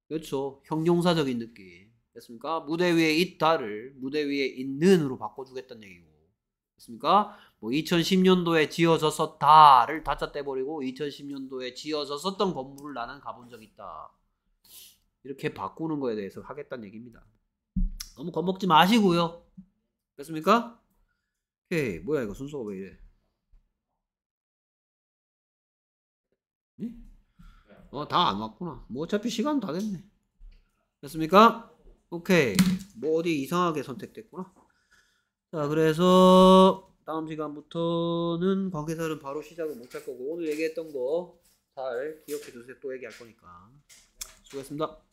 그렇죠. 형용사적인 느낌. 됐습니까? 무대 위에 있다를 무대 위에 있는으로 바꿔주겠다는 얘기고. 됐습니까? 뭐 2010년도에 지어져었다를 다짜 떼버리고 2010년도에 지어져썼던 건물을 나는 가본 적 있다. 이렇게 바꾸는 거에 대해서 하겠다는 얘기입니다. 너무 겁먹지 마시고요. 됐습니까? 오이 뭐야 이거 순서가 왜 이래. 예? 어, 다 안 왔구나. 뭐 어차피 시간 다 됐네. 됐습니까? 오케이. 뭐 어디 이상하게 선택됐구나. 자, 그래서 다음 시간부터는 관계사는 바로 시작을 못할 거고 오늘 얘기했던 거 잘 기억해 두세요. 또 얘기할 거니까. 수고했습니다.